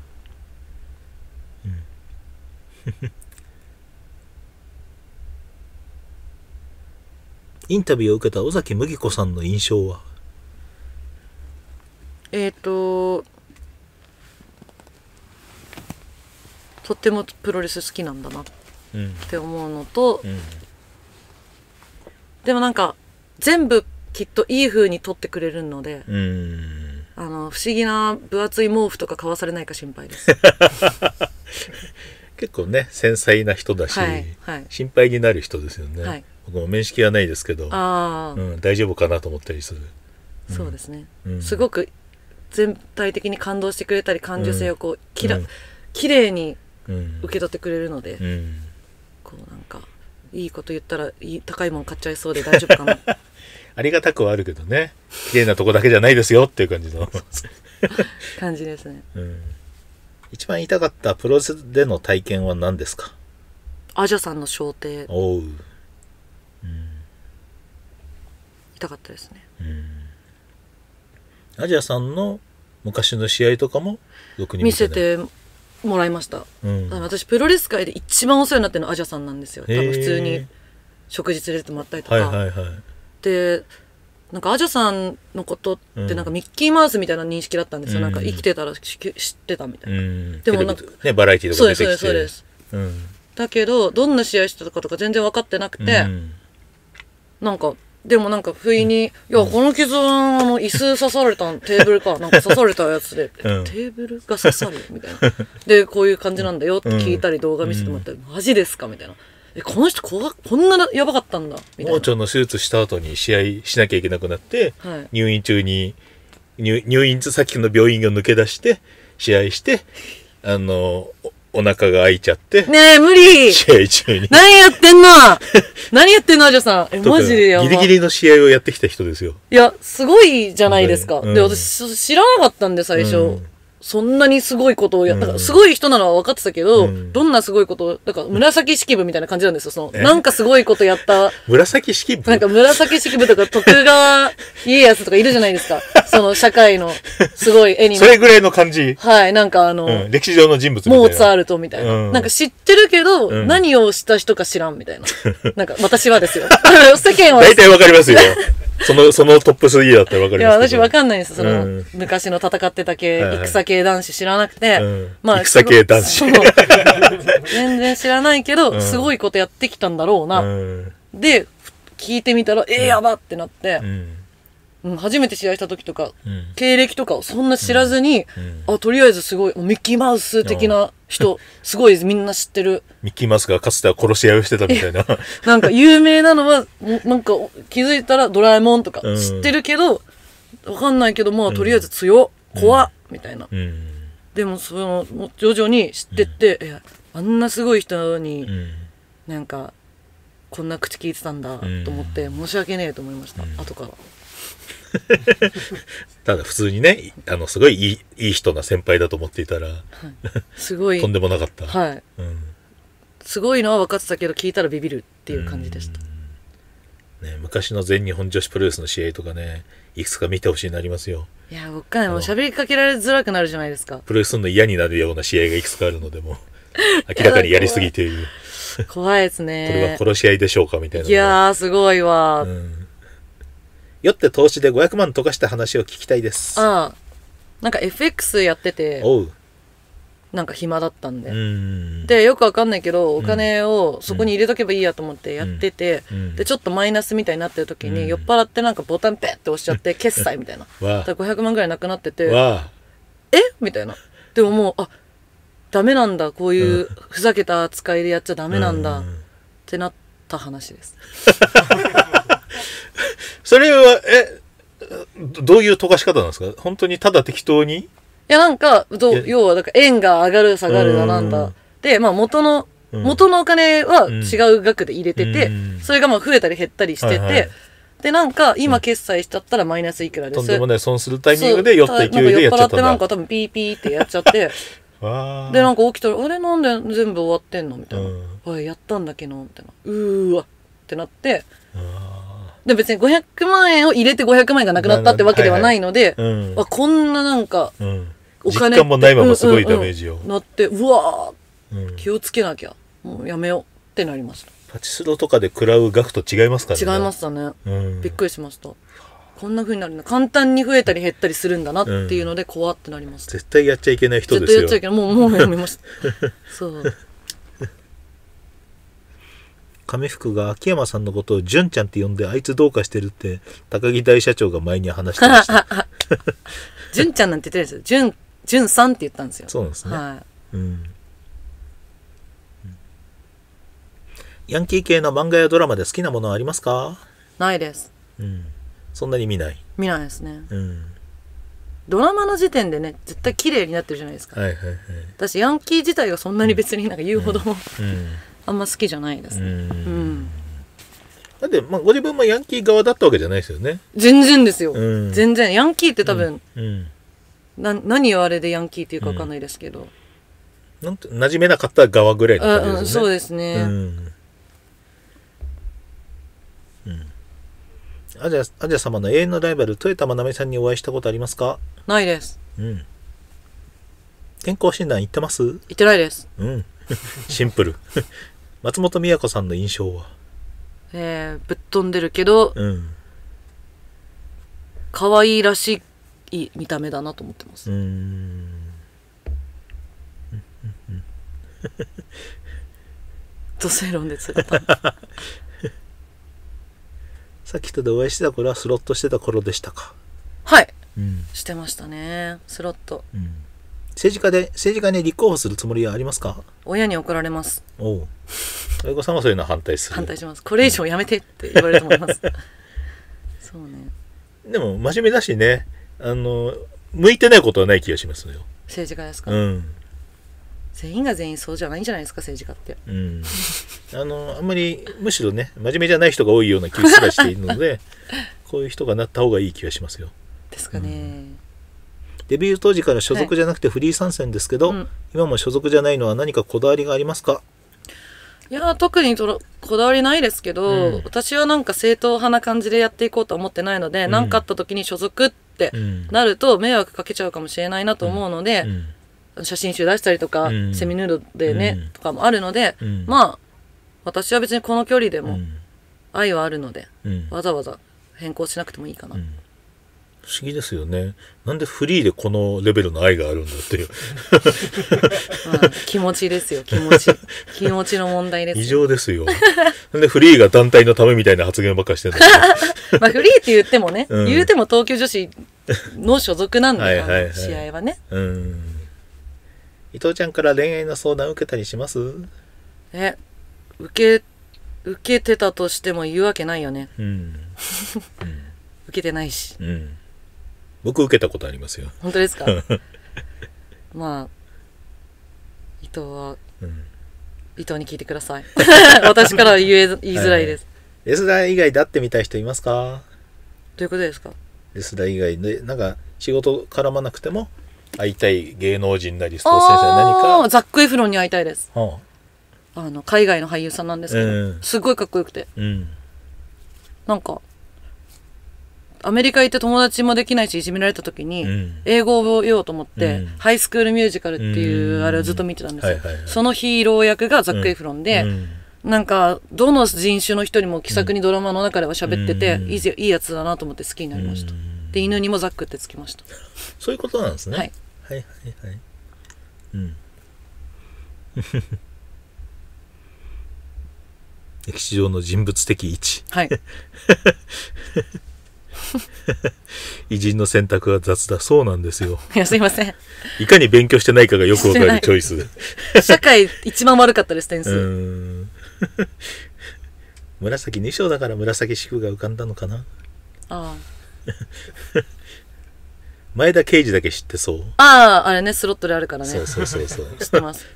インタビューを受けた尾崎麦子さんの印象はえっ、ー、ととってもプロレス好きなんだなって思うのと、うんうん、でもなんか全部きっといい風に撮ってくれるので、あの不思議な分厚い毛布とか買わされないか心配です。結構ね繊細な人だし、はいはい、心配になる人ですよね、はい、僕も面識はないですけど、うん、大丈夫かなと思ったりする、うん、そうですね、うん、すごく全体的に感動してくれたり感受性をこうきら、綺麗に受け取ってくれるので、こうなんかいいこと言ったら高いもん買っちゃいそうで大丈夫かな ありがたくはあるけどね綺麗なとこだけじゃないですよっていう感じの 感じですね、うん一番言いたかったプロレスでの体験は何ですかアジャさんの掌底おう、うん、痛かったですね、うん、アジャさんの昔の試合とかも見せてもらいました、うん、私プロレス界で一番お世話になってるのアジャさんなんですよ多分普通に食事連れててもらったりとか、はいはいはい、でなんかアジャさんのことってなんかミッキーマウスみたいな認識だったんですよ、うん、なんか生きてたら知ってたみたいな、うん、でもなんかねバラエティーとか出てきてそうですそうです、うん、だけどどんな試合してたかとか全然分かってなくて、なんかでもなんか不意に「いやこの傷はあの椅子刺されたテーブルか なんか刺されたやつで、テーブルが刺さる?」みたいな「でこういう感じなんだよ」って聞いたり動画見せてもらったら「マジですか?」みたいな。え、この人ここんなやばかったんだ、みたい盲腸の手術した後に試合しなきゃいけなくなって、はい入院中に入入院きの病院を抜け出して試合してあのおお腹が空いちゃって、ねえ、無理試合中に何やってんの 何やってんのアジャさん。え、マジでやばギリギリの試合をやってきた人ですよいや、すごいじゃないですか。で、うん私、知らなかったんで、最初。うんそんなにすごいことをや、だかすごい人なのは分かってたけど、うん、どんなすごいことを、だから紫式部みたいな感じなんですよ。その、なんかすごいことやった。紫式部なんか紫式部とか徳川家康とかいるじゃないですか。その社会のすごい絵に。それぐらいの感じ。はい、なんかあの、うん、歴史上の人物みたいな。モーツァルトみたいな。うん、なんか知ってるけど、何をした人か知らんみたいな。なんか私はですよ。世間は。大体わかりますよ。その、そのトップ3だったらわかりますいや、私わかんないです。その、うん、昔の戦ってた系、はいはい、戦系男子知らなくて、うん、まあ、戦系男子。全然知らないけど、すごいことやってきたんだろうな。で、聞いてみたら、えー、やばってなって、うん、初めて試合した時とか、経歴とかをそんな知らずに、あ、とりあえずすごい、ミッキーマウス的な人、すごいです。みんな知ってる。ミッキーマウスがかつては殺し合いをしてたみたいな。なんか有名なのは、なんか気づいたらドラえもんとか知ってるけど、わ、うん、かんないけど、まあとりあえず強、うん、怖っ、みたいな。うん、でも、その、徐々に知ってって、いや、あんなすごい人に、なんか、こんな口聞いてたんだと思って、申し訳ねえと思いました、後から。ただ普通にね、あの、すごいいい、いい人な先輩だと思っていたら、はい、すごい。とんでもなかった。はい。うん、すごいのは分かってたけど、聞いたらビビるっていう感じでした。ね、昔の全日本女子プロレスの試合とかね、いくつか見てほしいなりますよ。いや、僕からもう喋りかけられづらくなるじゃないですか。プロレスの嫌になるような試合がいくつかあるので、も 明らかにやりすぎている。怖いですね。これは殺し合いでしょうかみたいな。いやー、すごいわ。うん酔って投資で500万溶かした話を聞きたいですああなんか FX やっててなんか暇だったんでんでよくわかんないけどお金をそこに入れとけばいいやと思ってやってて、うん、でちょっとマイナスみたいになってる時に、酔っ払ってなんかボタンペッて押しちゃって決済みたいな だ500万ぐらいなくなっててえみたいなでももうあダメなんだこういうふざけた扱いでやっちゃダメなんだ、ってなった話です。それは、え、どういう溶かし方なんですか本当にただ適当にいや、なんか、ど要は、か円が上がる下がるだなんだ。で、まあ元の、元のお金は違う額で入れてて、うん、それがまあ増えたり減ったりしてて、はいはい、で、なんか、今決済しちゃったらマイナスいくらです。とんでもない損するタイミングで酔った勢いでやっちゃった酔っ払ってなんか多分ピーピーってやっちゃって、で、なんか起きたら、あれなんで全部終わってんのみたいな。うん、おい、やったんだけどみたいな。うーわってなって、で別に500万円を入れて500万円がなくなったってわけではないので、はいはいうん、あこんななんか、お金実もないまますごいダメージを、うんうんうん、なってうわー、気をつけなきゃもうやめようってなりましたパチスロとかで食らう額と違いますからね違いましたね、びっくりしましたこんなふうになるの簡単に増えたり減ったりするんだなっていうので怖ってなりました、絶対やっちゃいけない人ですよ絶対やっちゃいけないもうもうやめました そう上福が秋山さんのことを純ちゃんって呼んであいつどうかしてるって高木大社長が前に話してました 純ちゃんなんて言ってるんですよ純純さんって言ったんですよそうですね、はい、うんヤンキー系の漫画やドラマで好きなものはありますかないです、うん、そんなに見ない見ないですね、うん、ドラマの時点でね絶対綺麗になってるじゃないですか、はいはいはい、私ヤンキー自体がそんなに別になんか言うほども、うん、うんあんま好きじゃないですね。うんだって、まあ、ご自分もヤンキー側だったわけじゃないですよね。全然ですよ。うん全然。ヤンキーって多分、うん。な何をあれでヤンキーっていうかわかんないですけど。なんて、馴染めなかった側ぐらいのあ感うん、じですそうですね。うん。うん。アジャ、アジャ様の永遠のライバル、豊田真奈美さんにお会いしたことありますかないです。うん。健康診断行ってます行ってないです。うん。シンプル。松本美也子さんの印象はえー、ぶっ飛んでるけど、うん。可愛いらしい見た目だなと思ってます。うん。と正論で釣れた。さっきとでお会いしてた頃はスロットしてた頃でしたか。はい。うん、してましたね。スロット。うん政治家で、政治家に立候補するつもりはありますか親に怒られます。おう。親御さんはそういうのは反対する。反対します。これ以上やめてって言われると思います。そうね。でも、真面目だしね、あの、向いてないことはない気がしますよ。政治家ですか、うん、全員が全員そうじゃないんじゃないですか、政治家って。うん。あの、あんまり、むしろね、真面目じゃない人が多いような気がしているので、こういう人がなった方がいい気がしますよ。ですかね。うんデビュー当時から所属じゃなくてフリー参戦ですけど、はいうん、今も所属じゃないのは何かこだわりがありますかいや特にとこだわりないですけど、うん、私はなんか正統派な感じでやっていこうと思ってないので何、うん、かあった時に所属ってなると迷惑かけちゃうかもしれないなと思うので、写真集出したりとか、セミヌードでね、とかもあるので、まあ私は別にこの距離でも愛はあるので、わざわざ変更しなくてもいいかな。不思議ですよね。なんでフリーでこのレベルの愛があるんだっていう。気持ちですよ、気持ち。気持ちの問題です。異常ですよ。なんでフリーが団体のためみたいな発言ばっかしてるんだ まあフリーって言ってもね、うん、言うても東京女子の所属なんで、よ、いはいはい、試合はね。伊藤ちゃんから恋愛の相談受けたりしますえ、受け、受けてたとしても言うわけないよね。うん。うん、受けてないし。うん僕受けたことありますよ本当ですか まあ伊藤は、うん、伊藤に聞いてください 私からは言え言いづらいです、はい S 代以外で会ってみたい人いますかどういうことですか S 代以外でなんか仕事絡まなくても会いたい芸能人なりスポーツ選手何かザック・エフロンに会いたいです、はあ、あの海外の俳優さんなんですけど、うん、すごいかっこよくて、うん、なんかアメリカ行って友達もできないしいじめられた時に英語を覚えようと思って、ハイスクールミュージカルっていうあれをずっと見てたんですよ、そのヒーロー役がザック・エフロンで、なんかどの人種の人にも気さくにドラマの中では喋ってて、いいいいやつだなと思って好きになりました、で犬にもザックってつきましたそういうことなんですね、はい、はいはいはいうん 歴史上の人物的位置はい 偉人の選択は雑だそうなんですよいやすいませんいかに勉強してないかがよくわかる チョイス社会一番悪かったです点数 紫2章だから紫式部が浮かんだのかなああ前田刑事だけ知ってそうあああれねスロットであるからねそうそうそうそう知ってます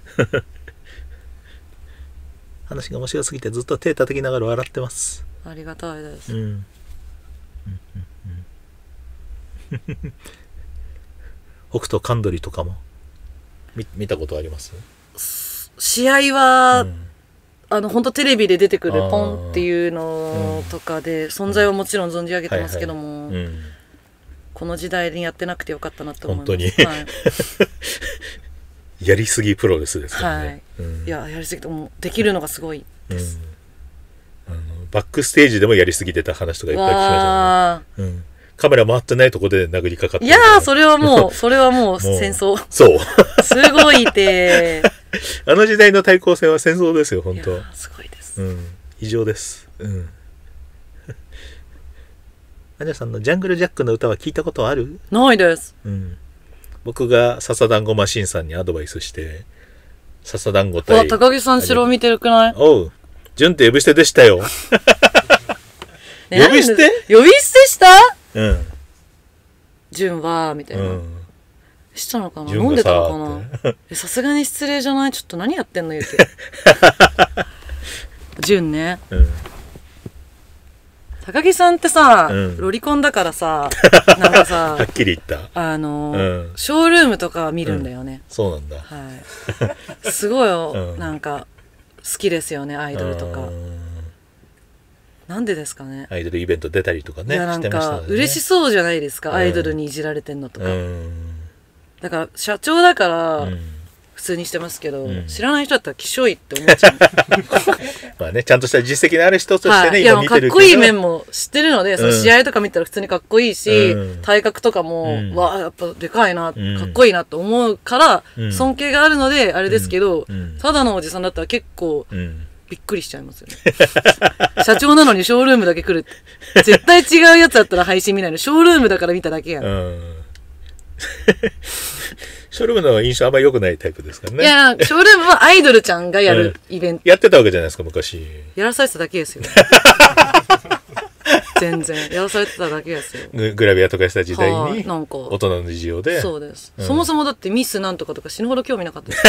話が面白すぎてずっと手叩きながら笑ってますありがたいです、うん北斗カンドリとかも見見たことあります試合は、うん、あの本当テレビで出てくるポンっていうのとかで、存在はもちろん存じ上げてますけども、はいはいうん、この時代にやってなくてよかったなと思います本当に、はい、やりすぎプロレスですよね、はい、うん、いややりすぎてもできるのがすごいです、うんバックステージでもやりすぎてた話とかいっぱい聞きましたね。うんカメラ回ってないとこで殴りかかった。いやー、それはもう、それはもう戦争。そう。すごいて。あの時代の対抗戦は戦争ですよ、本当すごいです。うん。異常です。うん。アニャさんのジャングルジャックの歌は聞いたことあるないです。うん。僕が笹団子マシンさんにアドバイスして、笹団子対。わ、高木さん城見てるくないおう。純って呼び捨てでしたよ。呼び捨て呼び捨てしたうん。純は、みたいうな。ん。したのかな飲んでたのかなさすがに失礼じゃないちょっと何やってんの言うて。純 ね。うん。高木さんってさ、うんロリコンだからさ、なんかさはっ、きり言った。あの、うんショールームとか見るんだよね。そうなんだ。はい。すごいよ、うんなんか、好きですよねアイドルとかなんでですかねアイドルイベント出たりとかねいやなんか、ね、嬉しそうじゃないですかアイドルにいじられてんのとかだから社長だから、うん普通にしてますけど、うん知らない人だったらきしょいって思っちゃう まあね、ちゃんとした実績のある人としてね、いや今見かってるけど。こいい面も知ってるので、その試合とか見たら普通にかっこいいし、うん体格とかも、うんわあやっぱでかいな、んかっこいいなと思うから、うん尊敬があるのであれですけど、うんただのおじさんだったら結構うん。びっくりしちゃいますよね社長なのにショールームだけ来るって絶対違うやつだったら配信見ないのショールームだから見ただけやん、うん。ショールームの印象あんまり良くないタイプですからね。いや、ショールームはアイドルちゃんがやるイベント。やってたわけじゃないですか、昔。やらされてただけですよ。全然。やらされてただけですよ。グラビアとかした時代に、なんか、大人の事情で。そうです、うん、そもそもだってミスなんとかとか死ぬほど興味なかったです、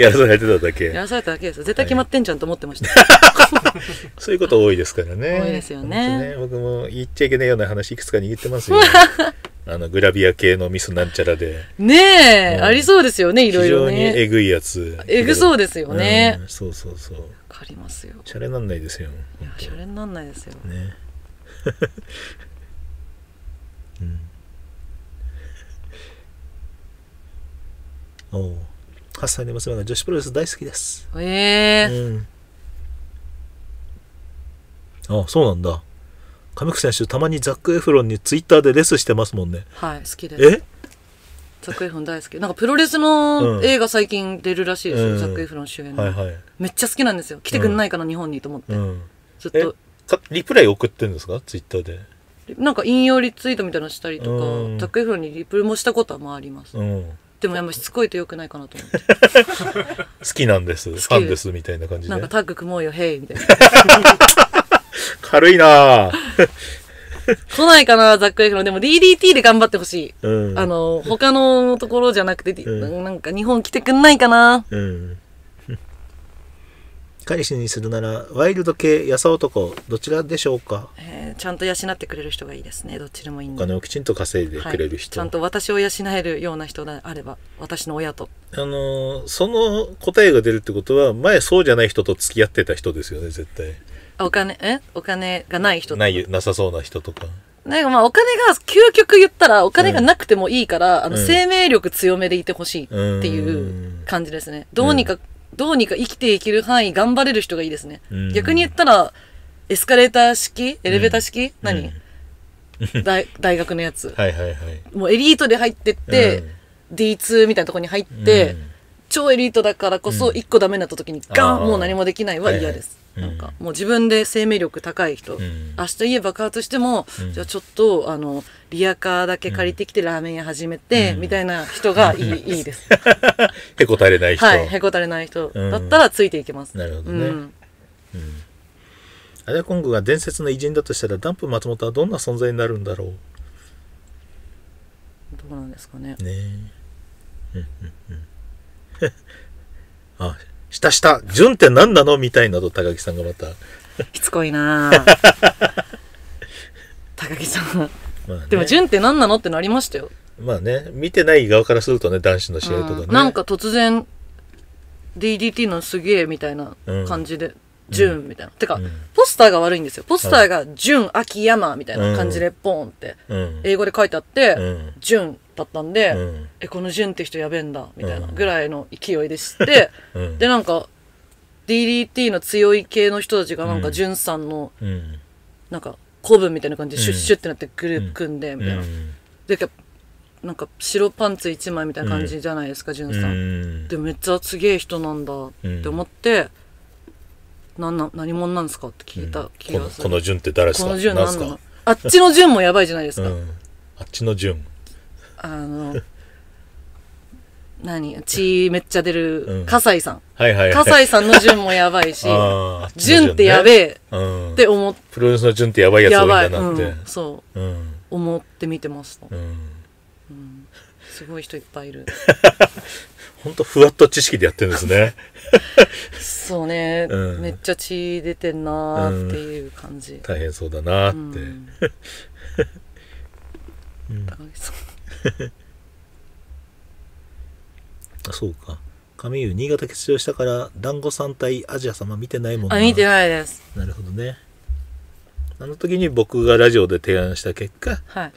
やらされてただけ。やらされただけです。絶対決まってんじゃんと思ってました。はい、そういうこと多いですからね。多いですよね。ね僕も言っちゃいけないような話いくつか握ってますよ、ね。あのグラビア系のミスなんちゃらでねえ、うん、ありそうですよねいろいろ、ね、非常にえぐいやつえぐそうですよね、うん、そうそうそうわかりますよシャレなんないですよいやシャレなんないですよね うん、おお8歳の娘が女子プロレス大好きですええー、うん、あそうなんだ上久選手たまにザック・エフロンにツイッターでレスしてますもんねはい好きですえザック・エフロン大好きなんかプロレスの映画最近出るらしいですよ、うん、ザック・エフロン主演の、はいはい、めっちゃ好きなんですよ来てくんないかな、うん、日本にと思って、うん、ずっとリプライ送ってるんですかツイッターでなんか引用リツイートみたいなのしたりとか、うん、ザック・エフロンにリプもしたことはまああります、うんでもやっぱしつこいとよくないかなと思って。好きなんです。ファンです。みたいな感じで。なんかタッグ組もうよ、へいみたいな。軽いな 来ないかな、ザックエフロン。でも DDT で頑張ってほしい。うん、あの、他のところじゃなくて、うん、なんか日本来てくんないかな。うん。彼氏にするなら、ワイルド系、やさ男、どちらでしょうか、えー、ちゃんと養ってくれる人がいいですね。どっちでもいい、お金をきちんと稼いでくれる人、はい、ちゃんと私を養えるような人であれば、私の親と。あのー、その答えが出るってことは、前そうじゃない人と付き合ってた人ですよね、絶対。お金、えお金がない人とか。ない、なさそうな人とか。なんかまあお金が、究極言ったらお金がなくてもいいから、うん、あの生命力強めでいてほしいっていう感じですね。どうにか、うん、どうにか生きていける範囲頑張れる人がいいですね。逆に言ったら、エスカレーター式エレベーター式、何、大大学のやつ。はいはいはい。もうエリートで入ってって、D2 みたいなとこに入って、超エリートだからこそ一個ダメになった時にガン、もう何もできないは嫌です。なんかもう自分で生命力高い人、うん、明日家爆発しても、うん、じゃあちょっとあのリアカーだけ借りてきてラーメン屋始めて、うん、みたいな人がいい,、いいです。へこたれない人。はい、へこたれない人だったらついていけます。なるほどね。うんアジャコングが伝説の偉人だとしたらダンプ松本はどんな存在になるんだろうどうなんですかね。ねえ。うんうんうん。あ下下、順って何なのみたいなと高木さんがまた。しつこいな 高木さん。まあね、でも順って何なのってなりましたよ。まあね、見てない側からするとね、男子の試合とかね。うん、なんか突然、DDT のすげえみたいな感じで、うん、みたいな。てか、うん、ポスターが悪いんですよ。ポスターが順、秋山みたいな感じで、ポンって、英語で書いてあって、順、だったんで、うん、えこの潤って人やべえんだみたいなぐらいの勢いで知って、うん、でなんか DDT の強い系の人たちがなんか潤さんの、なんか古文みたいな感じでシュッシュってなってグループ組んでみたいな。でなんか白パンツ1枚みたいな感じじゃないですか潤、うん、さん。でめっちゃすげえ人なんだって思って。なんな何者なんですかって聞いた気がする、この潤って誰ですかこの順なんなのあっちの潤もやばいじゃないですか、あっちの潤。あの 何血めっちゃ出る葛西さん葛西さんの順もやばいし 順ってやべえって思ってプロレスの順ってやばいやつ多いんだなって、そう、思って見てました、うんすごい人いっぱいいるんと ふわっと知識でやってるんですねそうね、めっちゃ血出てんなーっていう感じ、大変そうだなーって、高木さんあ そうか神湯新潟欠場したから団子さん対アジア様見てないもんね。あ見てないですなるほどねあの時に僕がラジオで提案した結果、はい、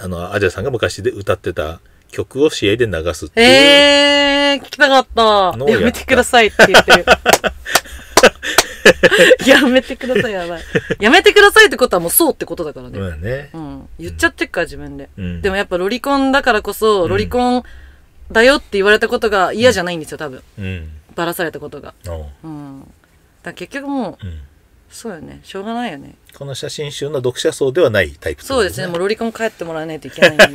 あのアジアさんが昔で歌ってた曲を試合で流すっていうえー、聞きたかったやめてくださいって言ってる やめてください、やばい。やめてくださいってことはもうそうってことだからね。まあね。うん。言っちゃってっから、自分で、うん。でもやっぱロリコンだからこそ、ロリコンだよって言われたことが嫌じゃないんですよ、多分。うん。ばらされたことが。うん。だ結局もう、うん、そうよね。しょうがないよね。この写真集の読者層ではないタイプ、ね、そうですね。もうロリコン帰ってもらわないといけないんで。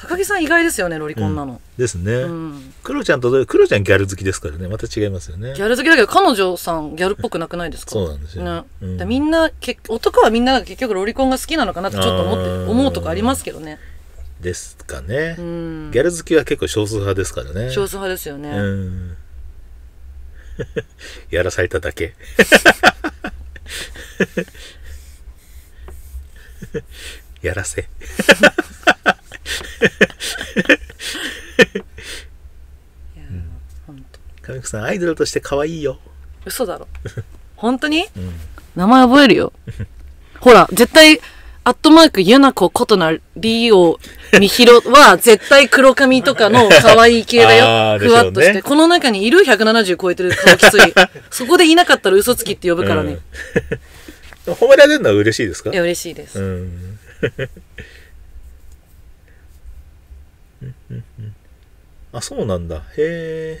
高木さん意外ですよねロリコンなの、うん、ですね、うん、クロちゃんとクロちゃんギャル好きですからねまた違いますよねギャル好きだけど彼女さんギャルっぽくなくないですかそうなんですよね、うん、みんなけ男はみんなが結局ロリコンが好きなのかなってちょっと思って思うとこありますけどねですかね、うん、ギャル好きは結構少数派ですからね少数派ですよね、うん、やらされただけ やらせ神木さんアイドルとして可愛いよ嘘だろ 本当に、ん名前覚えるよ ほら絶対アットマークユナコことなリオミヒロは絶対黒髪とかの可愛い系だよ ーふわっとして、この中にいる170超えてる顔きついそこでいなかったら嘘つきって呼ぶからね、うん褒められるのは嬉しいですかいや嬉しいです、うんあ、そうなんだ。へえ。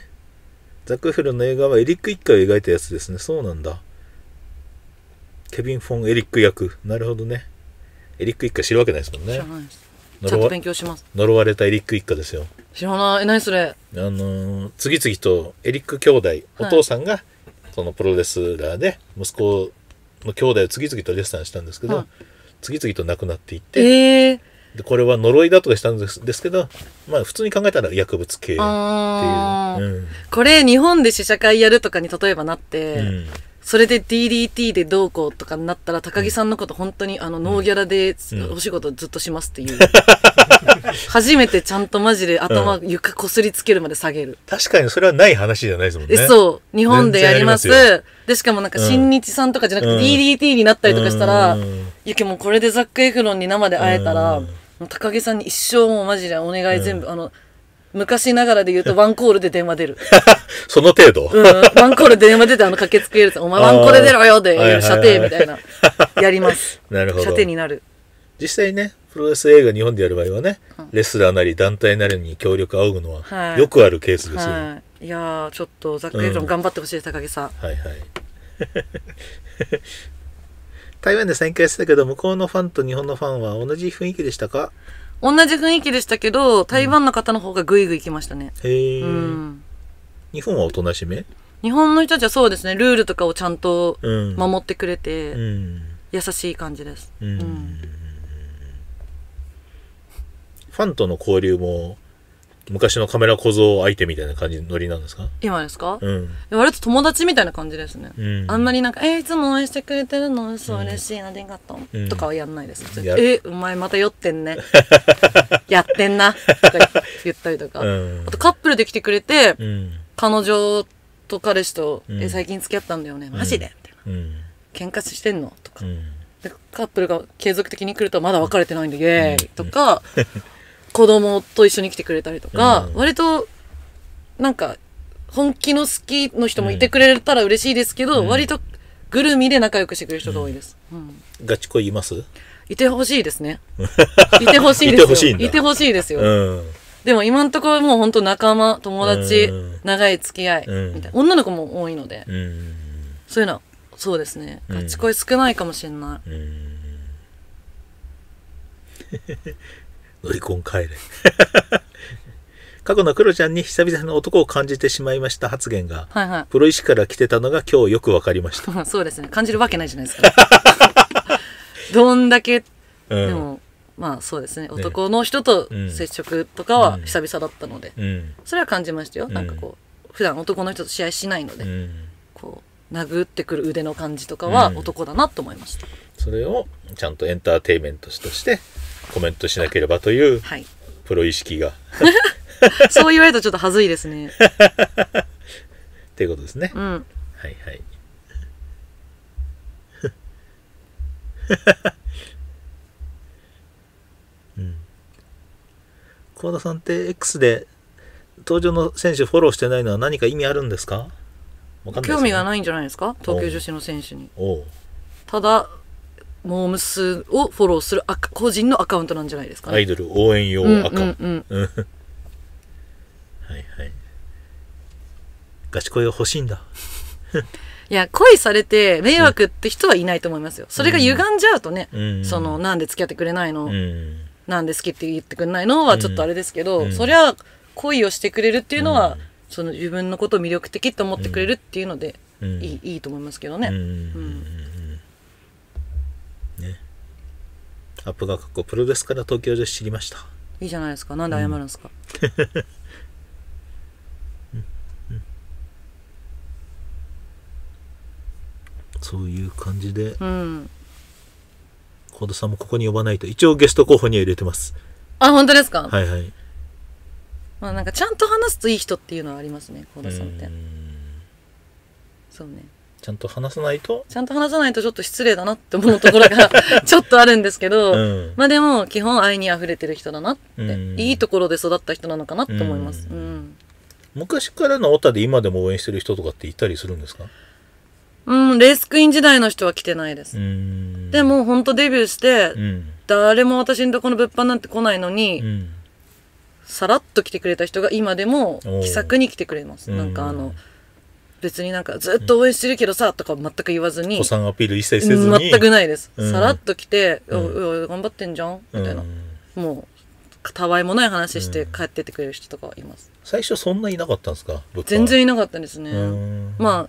ザク・フェルの映画はエリック一家を描いたやつですね。そうなんだ。ケビン・フォン・エリック役。なるほどね。エリック一家知るわけないですもんね。知らないです。ちゃんと勉強します。呪われたエリック一家ですよ。知らない。何それ。あのー、次々とエリック兄弟、お父さんが、そのプロレスラーで、息子の兄弟を次々とレッサンしたんですけど、はい、次々と亡くなっていって、えー、でこれは呪いだとかしたんですですけど、まあ、普通に考えたら薬物系っていう、うん、これ日本で試写会やるとかに例えばなって、うそれで DDT でどうこうとかになったら、高木さんのこと本当にあの、ノーギャラでお仕事ずっとしますっていう。初めてちゃんとマジで頭、床こすりつけるまで下げる。確かにそれはない話じゃないですもんね。そう。日本でやります。で、しかもなんか、新日さんとかじゃなくて DDT になったりとかしたら、ゆきもこれでザックエフロンに生で会えたら、高木さんに一生もうマジでお願い全部、あの、昔ながらで言うと ワンコールで電話出る。その程度、うん、ワンコールで電話出てあの駆けつけるお前ワンコール出ろよで、射程みたいな。やります。なるほど。射程になる。実際ね、プロレス映画日本でやる場合はね、うん、レスラーなり団体なりに協力仰ぐのは、よくあるケースですよはいはい、いやちょっとザック・エイロン頑張ってほしい、うん、高木さん。はいはい。台湾で再開したけど、向こうのファンと日本のファンは同じ雰囲気でしたか同じ雰囲気でしたけど、台湾の方の方がぐいぐい来ましたね。へえ、うん。日本はおとなしめ日本の人たちはそうですね、ルールとかをちゃんと守ってくれて、うん、優しい感じです。うん、ファンとの交流も昔のカメラ小僧相手みたいな感じのノリなんですか今ですか、うん、割と友達みたいな感じですね、うん、あんまりなんか「えー、いつも応援してくれてるの嘘嬉しいなありがとう」とかはやんないです「えお前また酔ってんね やってんな」とか言ったりとか、あとカップルで来てくれて、彼女と彼氏と、え「最近付き合ったんだよねマジで」みたいな、喧嘩してんの?」とか、カップルが継続的に来るとまだ別れてないんで「イェーイ!」とか。子供と一緒に来てくれたりとか、うん割と、なんか、本気の好きの人もいてくれたら嬉しいですけど、うん割とぐるみで仲良くしてくれる人が多いです。うんガチ恋いますいてほしいですね。いてほしいですよ。いてほしいんだしいですよ。うん。でも今んところもう本当仲間、友達うん、長い付き合い、みたいな。女の子も多いので、うん。そういうのは、そうですね。ガチ恋少ないかもしれない。うん。乗リコン帰れ。過去のクロちゃんに久々の男を感じてしまいました発言が、はいはい、プロ意識から来てたのが今日よく分かりました そうですね感じるわけないじゃないですか どんだけ、うん、でもまあそうですね男の人と接触とかは久々だったので、うん、それは感じましたよ、うん、なんかこう普段男の人と試合しないので、うん、こう殴ってくる腕の感じとかは男だなと思いました、それをちゃんとエンターテイメントとしてコメントしなければというプロ意識が、はい、そう言われるとちょっとはずいですね っていうことですね、うん、はいはい うん幸田さんって X で登場の選手フォローしてないのは何か意味あるんですか、ね、興味がないんじゃないですか東京女子の選手にただモームスをフォローする個人のアカウントなんじゃないですかねアイドル応援用アカウント、はいはいガチ恋が欲しいんだ いや恋されて迷惑って人はいないと思いますよそれが歪んじゃうとね、うん、そのなんで付き合ってくれないの、うん、なんで好きって言ってくれないのはちょっとあれですけど、うん、そりゃ恋をしてくれるっていうのは、うん、その自分のことを魅力的って思ってくれるっていうので、いいいいと思いますけどね、うんアップが学校プロレスから東京女子知りましたいいじゃないですかなんで謝るんですか、うんうんうん、そういう感じで、うん、小田さんもここに呼ばないと一応ゲスト候補には入れてますあ本当ですかはいはいまあなんかちゃんと話すといい人っていうのはありますね小田さんってそうねちゃんと話さないとちゃんと話さないとちょっと失礼だなって思うところが ちょっとあるんですけど、うん、まあでも基本愛に溢れてる人だなって、うん、いいところで育った人なのかなって思います、うん、昔からのオタで今でも応援してる人とかっていたりするんですかうんレースクイーン時代の人は来てないですでも本当デビューして、誰も私のとこの物販なんて来ないのに、さらっと来てくれた人が今でも気さくに来てくれますなんかあの、別になんかずっと応援してるけどさ、とか全く言わずに。さんアピール一切せずに。全くないです。さらっと来て、うん、頑張ってんじゃんみたいな。もう、たわいもない話して帰っててくれる人とかいます、うん、最初そんないなかったんですか全然いなかったですねまあ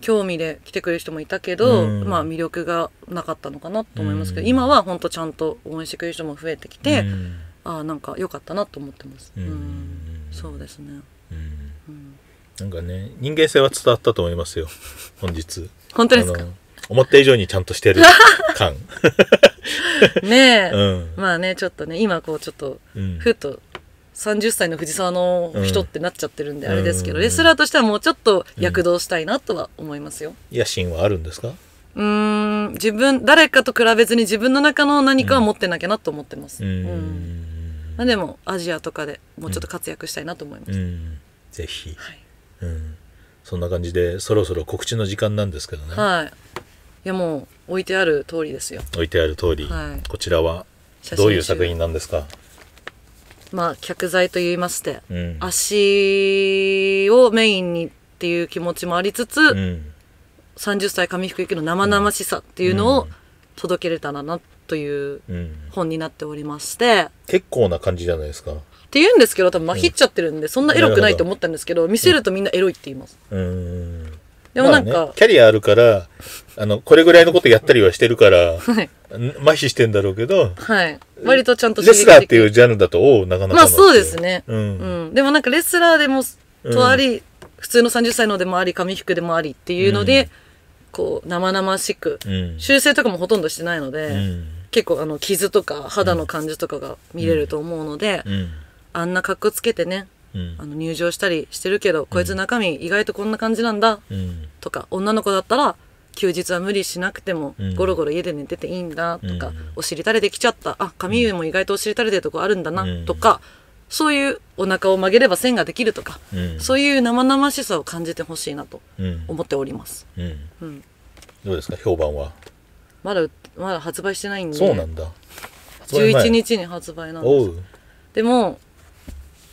興味で来てくれる人もいたけど、まあ魅力がなかったのかなと思いますけど、今は本当ちゃんと応援してくれる人も増えてきて、ああなんか良かったなと思ってます、そうですね、なんかね、人間性は伝わったと思いますよ。本日。本当ですか思った以上にちゃんとしてる 感。ねえ、うん、まあね、ちょっとね、今こうちょっと、ふっと30歳の藤沢の人ってなっちゃってるんで、あれですけど、レスラーとしてはもうちょっと躍動したいなとは思いますよ。野心はあるんですかうん自分誰かと比べずに自分の中の何かは持ってなきゃなと思ってます、うん、うん、まあ、でもアジアとかでもうちょっと活躍したいなと思います、うん、ぜひ、はいうん、そんな感じでそろそろ告知の時間なんですけどねはいいやもう置いてある通りですよ置いてある通り、はい、こちらはどういう作品なんですかまあ客材と言いまして、うん、足をメインにっていう気持ちもありつつ、うん、30歳上福行きの生々しさっていうのを届けれたらなっという本になっておりまして、結構な感じじゃないですかって言うんですけど多分まひっちゃってるんで、そんなエロくないと思ったんですけど見せるとみんなエロいって言います、うんでもなんか、まあね、キャリアあるからあのこれぐらいのことやったりはしてるから、はい、麻痺してんだろうけど、はい、割とちゃんとレスラーっていうジャンルだとおおなかなかまあそうですね、うん、うん、でもなんかレスラーでもとあり、うん、普通の30歳のでもあり紙服でもありっていうので、うん、こう生々しく、修正とかもほとんどしてないので、結構あの傷とか肌の感じとかが見れると思うので、あんな格好つけてね、あの入場したりしてるけど、こいつ中身意外とこんな感じなんだ、とか女の子だったら休日は無理しなくてもゴロゴロ家で寝てていいんだとか、うん、お尻垂れできちゃったあ髪も意外とお尻垂れてるとこあるんだなとか、そういうお腹を曲げれば線ができるとか、うん、そういう生々しさを感じてほしいなと思っております、どうですか評判はまだまだ発売してないんでそうなんだ11日に発売なんですでも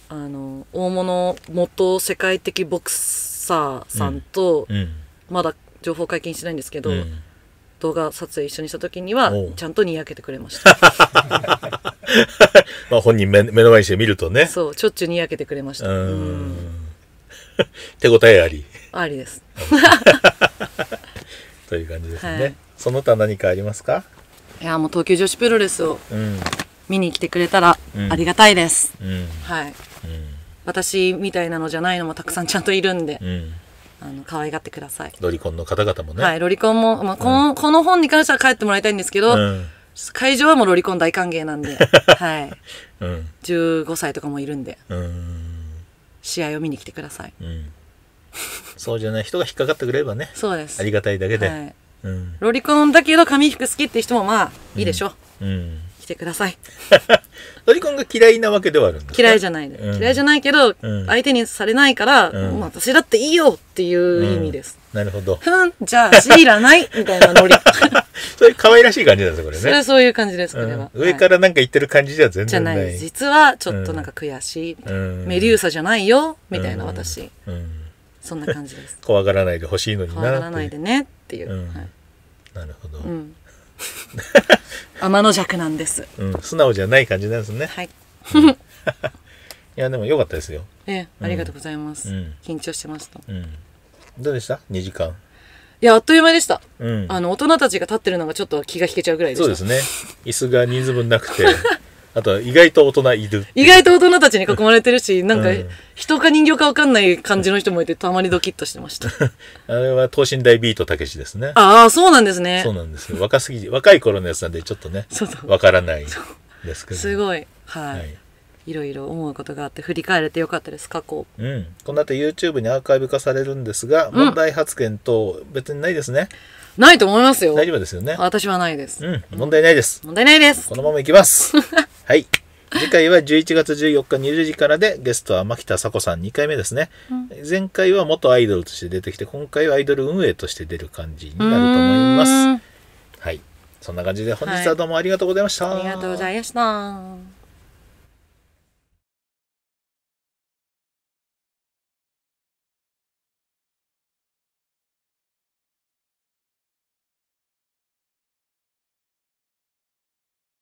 あの大物元世界的ボクサーさんと、うんうん、まだ情報解禁してないんですけど、うん、動画撮影一緒にした時にはちゃんとにやけてくれました まあ本人目目の前にして見るとねそうちょっちゅうにやけてくれましたうん 手応えありありです という感じですね、はい、その他何かありますかいやもう東京女子プロレスを見に来てくれたらありがたいです、うん、はい、うん、私みたいなのじゃないのもたくさんちゃんといるんで、うん、あの可愛がってくださいロリコンの方々もねはいロリコンも、まあこのこの本に関しては帰ってもらいたいんですけど、会場はもうロリコン大歓迎なんで、はい、うん、15歳とかもいるんでん試合を見に来てください、うんそうじゃない人が引っかかってくれればねそうですありがたいだけで、はいうん、ロリコンだけど紙服好きって人もまあいいでしょう、ん、うん、来てください ロリコンが嫌いなわけではあるんです嫌いじゃない、うん、嫌いじゃないけど、相手にされないから、私だっていいよっていう意味です、なるほどふんじゃあ知らないみたいなノリ そういう可愛らしい感じですこれねそれはそういう感じですこれは、上からなんか言ってる感じじゃ全然ないじゃない実はちょっとなんか悔しい、メデューサじゃないよみたいな私、うんそんな感じです 怖がらないでほしいのに怖がらないでねっていう、うんはい、なるほど、うん、天の弱なんです、うん、素直じゃない感じなんですねはい、いやでも良かったですよええありがとうございます、緊張してました、どうでした2時間いや、あっという間でした。うん、あの、大人たちが立ってるのがちょっと気が引けちゃうぐらいでした。そうですね。椅子が人数分なくてあと意外と大人いる意外と大人たちに囲まれてるし、なんか、人か人形かわかんない感じの人もいて、たまにドキッとしてました。あれは等身大ビートたけしですね。ああ、そうなんですね。そうなんです若すぎ、若い頃のやつなんで、ちょっとね、わからないですけど。すごい。はい、はいいろいろ思うことがあって振り返れてよかったです過去うんこの後 YouTube にアーカイブ化されるんですが、うん、問題発言等別にないですねないと思いますよ大丈夫ですよね私はないですうん問題ないです、問題ないですこのままいきます はい。次回は11月14日20時からで、ゲストは牧田佐子さん2回目ですね、うん、前回は元アイドルとして出てきて、今回はアイドル運営として出る感じになると思います。はい。そんな感じで本日はどうもありがとうございました。はい、ありがとうございました。